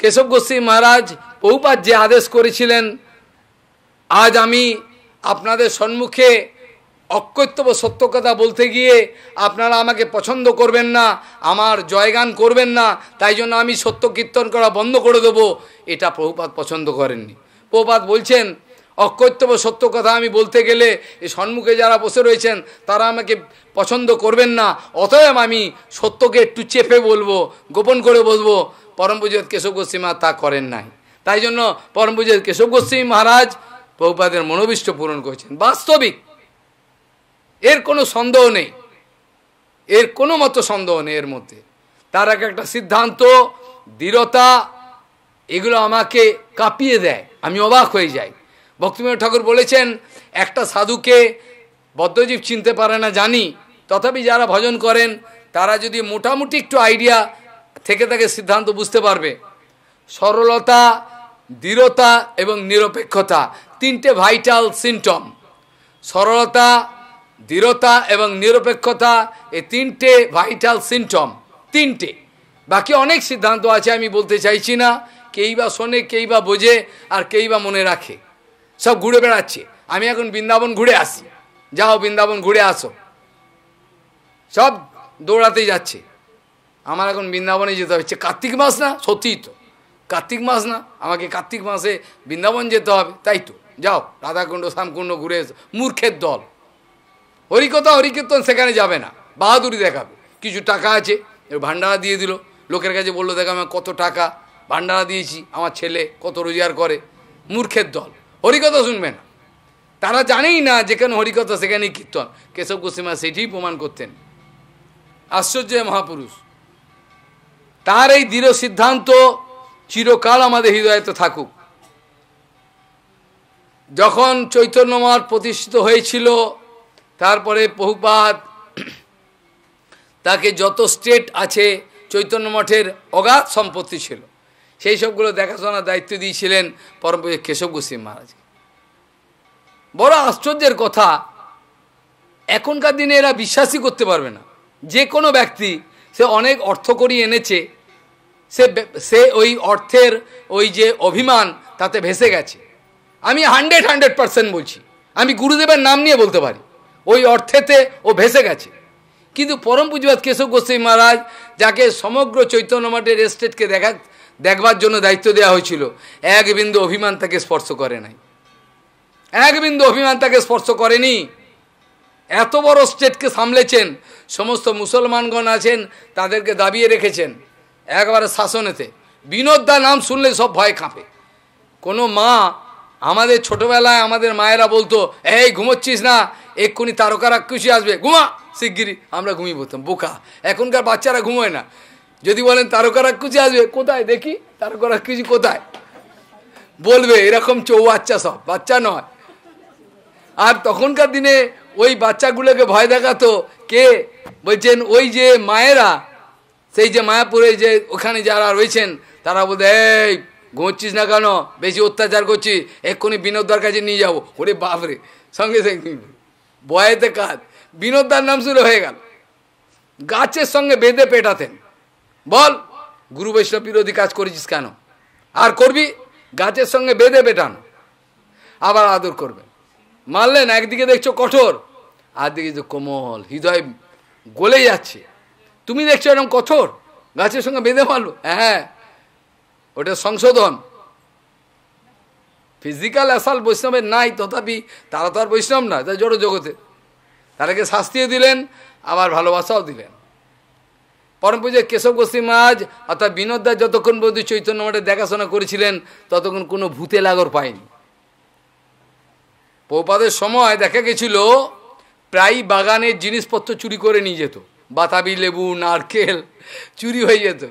কেশব গোস্বী মহারাজ প্রভুপাদ যে আদেশ করেছিলেন আজ আমি আপনাদের সম্মুখে অকৈত্যব সত্য কথা বলতে গিয়ে আপনারা আমাকে পছন্দ করবেন না আমার জয়গান করবেন না তাই জন্য আমি সত্য কীর্তন করা বন্ধ করে দেব এটা প্রভুপাত পছন্দ করেননি প্রভুপাত বলছেন অকৈত্যব সত্য কথা আমি বলতে গেলে এই সম্মুখে যারা বসে রয়েছেন তারা আমাকে পছন্দ করবেন না অতএব আমি সত্যকে একটু চেপে বলবো গোপন করে বলবো পরম পুজোর কেশব গোস্বীমা তা করেন নাই তাই জন্য পরম পুজোর কেশব গোস্বী মহারাজ প্রভুপাদের মনোবিষ্ট পূরণ করেছেন বাস্তবিক এর কোনো সন্দেহ নেই এর কোনো মতো সন্দেহ নেই এর মধ্যে তার এক একটা সিদ্ধান্ত দৃঢ়তা এগুলো আমাকে কাঁপিয়ে দেয় আমি অবাক হয়ে যাই ভক্তিমেয় ঠাকুর বলেছেন একটা সাধুকে বদ্ধজীব চিনতে পারে না জানি তথাপি যারা ভজন করেন তারা যদি মোটামুটি একটু আইডিয়া থেকে থাকে সিদ্ধান্ত বুঝতে পারবে সরলতা দৃঢ়তা এবং নিরপেক্ষতা তিনটে ভাইটাল সিমটম সরলতা দৃঢ়তা এবং নিরপেক্ষতা এই তিনটে ভাইটাল সিমটম তিনটে বাকি অনেক সিদ্ধান্ত আছে আমি বলতে চাইছি না কেই বা শোনে কেই বা বোঝে আর কেই বা মনে রাখে সব ঘুরে বেড়াচ্ছে আমি এখন বৃন্দাবন ঘুরে আসি যাও বৃন্দাবন ঘুরে আসো সব দৌড়াতেই যাচ্ছে আমার এখন বৃন্দাবনে যেতে হচ্ছে কার্তিক মাস না সত্যিই তো কার্তিক মাস না আমাকে কার্তিক মাসে বৃন্দাবন যেতে হবে তাই তো যাও রাধাকুণ্ড শ্যামকুণ্ড ঘুরে এসো মূর্খের দল হরিকথা হরিকীর্তন সেখানে যাবে না বাহাদুরি দেখাবে কিছু টাকা আছে ভান্ডারা দিয়ে দিল লোকের কাছে বললো দেখো আমার কত টাকা ভান্ডারা দিয়েছি আমার ছেলে কত রোজগার করে মূর্খের দল হরিকথা শুনবে না তারা জানেই না যেখানে হরিকথা সেখানে কীর্তন কেশব গোসিমা সেটি প্রমাণ করতেন আশ্চর্য মহাপুরুষ তার এই দৃঢ় সিদ্ধান্ত চিরকাল আমাদের হৃদয়তে থাকুক যখন চৈতন্য প্রতিষ্ঠিত হয়েছিল তারপরে বহুপাত তাকে যত স্টেট আছে চৈতন্য মঠের অগাধ সম্পত্তি ছিল সেই সবগুলো দেখাশোনার দায়িত্ব দিয়েছিলেন পরম কেশব গোস্বী মহারাজ বড় আশ্চর্যের কথা এখনকার দিনে এরা বিশ্বাসই করতে পারবে না যে কোনো ব্যক্তি সে অনেক অর্থ করি এনেছে সে সে ওই অর্থের ওই যে অভিমান তাতে ভেসে গেছে আমি হান্ড্রেড হান্ড্রেড পার্সেন্ট বলছি আমি গুরুদেবের নাম নিয়ে বলতে পারি ওই অর্থেতে ও ভেসে গেছে কিন্তু পরম পুঁজিবাদ কেশব গোস্বী মহারাজ যাকে সমগ্র চৈতন্য মাঠের এস্টেটকে দেখা দেখবার জন্য দায়িত্ব দেওয়া হয়েছিল এক বিন্দু অভিমান তাকে স্পর্শ করে নাই এক বিন্দু অভিমান তাকে স্পর্শ করেনি এত বড় স্টেটকে সামলেছেন সমস্ত মুসলমানগণ আছেন তাদেরকে দাবিয়ে রেখেছেন একবারে শাসনেতে বিনোদ্দা নাম শুনলে সব ভয় কাঁপে কোনো মা আমাদের ছোটবেলায় আমাদের মায়েরা বলতো এই ঘুমোচ্ছিস না এক্ষুনি তারকা রাক্ষসী আসবে ঘুমা শিগগিরি আমরা ঘুমিয়ে পড়তাম বোকা এখনকার বাচ্চারা ঘুমোয় না যদি বলেন তারকা রাক্ষসী আসবে কোথায় দেখি তারকা রাক্ষসী কোথায় বলবে এরকম চৌ বাচ্চা সব বাচ্চা নয় আর তখনকার দিনে ওই বাচ্চাগুলোকে ভয় দেখাতো কে বলছেন ওই যে মায়েরা সেই যে মায়াপুরে যে ওখানে যারা রয়েছেন তারা বলতে এই ঘুমোচ্ছিস না কেন বেশি অত্যাচার করছিস এক্ষুনি বিনোদার কাছে নিয়ে যাবো ওরে বাপরে সঙ্গে সঙ্গে বয়েতে কাজ বিনোদার নাম শুরু হয়ে গেল গাছের সঙ্গে বেঁধে পেটাতেন বল গুরু বৈষ্ণব বিরোধী কাজ করেছিস কেন আর করবি গাছের সঙ্গে বেঁধে পেটান আবার আদর করবে মারলেন একদিকে দেখছো কঠোর আর দিকে তো কোমল হৃদয় গলে যাচ্ছে তুমি দেখছো এরকম কঠোর গাছের সঙ্গে বেঁধে মারলো হ্যাঁ, হ্যাঁ ওটা সংশোধন ফিজিক্যাল অ্যাসাল্ট বৈষ্ণবের নাই তথাপি তারা তো আর বৈষ্ণব না তা জড় জগতে তাদেরকে শাস্তিও দিলেন আবার ভালোবাসাও দিলেন পরম পুজোয় কেশব গোস্বী মহাজ অর্থাৎ বিনোদ্দা যতক্ষণ পর্যন্ত চৈতন্য মঠে দেখাশোনা করেছিলেন ততক্ষণ কোনো ভূতে লাগর পায়নি পৌপাদের সময় দেখা গেছিল প্রায় বাগানের জিনিসপত্র চুরি করে নিয়ে যেত বাতাবি লেবু নারকেল চুরি হয়ে যেত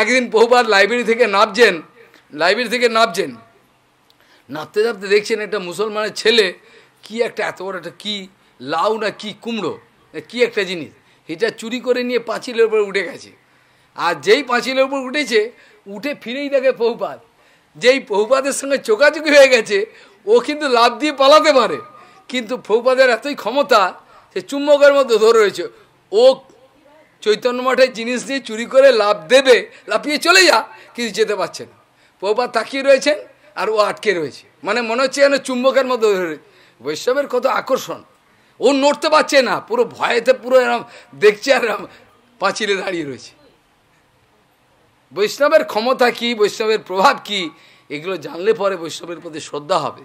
একদিন বহুবার লাইব্রেরি থেকে নাবছেন লাইব্রেরি থেকে নাবছেন নাড়তে নাচতে দেখছেন একটা মুসলমানের ছেলে কি একটা এত বড় একটা কী লাউ না কি কুমড়ো কি একটা জিনিস এটা চুরি করে নিয়ে পাঁচিলের উপর উঠে গেছে আর যেই পাঁচিলের উপর উঠেছে উঠে ফিরেই দেখে পহুপাত যেই পহুপাতের সঙ্গে চোকাচুকি হয়ে গেছে ও কিন্তু লাভ দিয়ে পালাতে পারে কিন্তু ফৌপাদের এতই ক্ষমতা সে চুম্বকের মধ্যে ধরে রয়েছে ও চৈতন্য মঠের জিনিস দিয়ে চুরি করে লাভ দেবে লাফিয়ে চলে যা কিন্তু যেতে পারছে না পৌপাত তাকিয়ে রয়েছেন আর ও আটকে রয়েছে মানে মনে হচ্ছে যেন চুম্বকের মতো বৈষ্ণবের কত আকর্ষণ ও নড়তে পারছে না পুরো ভয়েতে পুরো এরম দেখছে আর পাঁচিলে দাঁড়িয়ে রয়েছে বৈষ্ণবের ক্ষমতা কি বৈষ্ণবের প্রভাব কি এগুলো জানলে পরে বৈষ্ণবের প্রতি শ্রদ্ধা হবে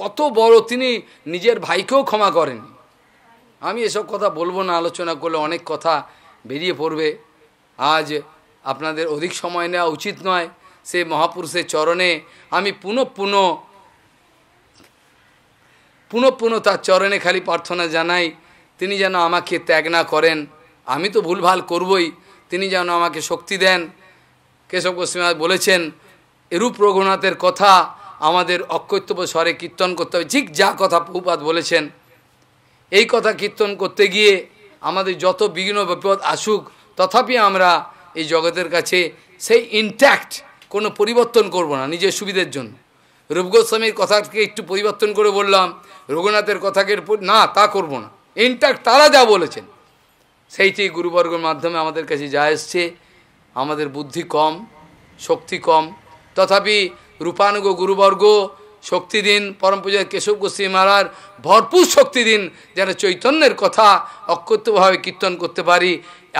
কত বড় তিনি নিজের ভাইকেও ক্ষমা করেনি আমি এসব কথা বলবো না আলোচনা করলে অনেক কথা বেরিয়ে পড়বে আজ আপনাদের অধিক সময় নেওয়া উচিত নয় সে মহাপুরুষের চরণে আমি পুনঃ পুনঃ তার চরণে খালি প্রার্থনা জানাই তিনি যেন আমাকে ত্যাগ না করেন আমি তো ভুলভাল করবই তিনি যেন আমাকে শক্তি দেন কেশব গোস্বীনাথ বলেছেন এরূপ রঘুনাথের কথা আমাদের অকৈত্যব স্বরে কীর্তন করতে হবে ঠিক যা কথা প্রভুপাত বলেছেন এই কথা কীর্তন করতে গিয়ে আমাদের যত বিঘ্ন বিপদ আসুক তথাপি আমরা এই জগতের কাছে সেই ইনট্যাক্ট কোনো পরিবর্তন করব না নিজের সুবিধের জন্য রূপগোস্বামীর কথাকে একটু পরিবর্তন করে বললাম রঘুনাথের কথাকে না তা করব না ইনট্যাক্ট তারা যা বলেছেন সেইটি গুরুবর্গের মাধ্যমে আমাদের কাছে যা এসছে আমাদের বুদ্ধি কম শক্তি কম তথাপি রূপানুগ গুরুবর্গ শক্তি দিন পরম পূজার কেশব গোস্বী মারার ভরপুর শক্তি দিন যেন চৈতন্যের কথা অক্ষত্যভাবে কীর্তন করতে পারি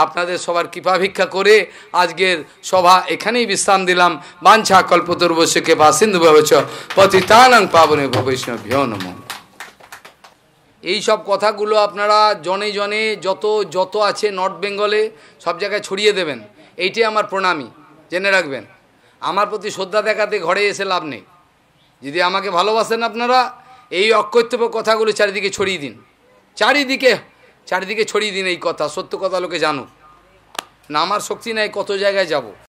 আপনাদের সবার কৃপা ভিক্ষা করে আজকের সভা এখানেই বিশ্রাম দিলাম বাঞ্ছা কল্পতর্বশ্যকে বা সিন্ধু ভবচ পতিতানং পাবনে বৈষ্ণভ্য নম এই সব কথাগুলো আপনারা জনে জনে যত যত আছে নর্থ বেঙ্গলে সব জায়গায় ছড়িয়ে দেবেন এইটি আমার প্রণামী জেনে রাখবেন আমার প্রতি শ্রদ্ধা দেখাতে ঘরে এসে লাভ নেই যদি আমাকে ভালোবাসেন আপনারা এই অকর্তব্য কথাগুলো চারিদিকে ছড়িয়ে দিন চারিদিকে চারিদিকে ছড়িয়ে দিন এই কথা সত্য কথা লোকে জানো না আমার শক্তি নাই কত জায়গায় যাব।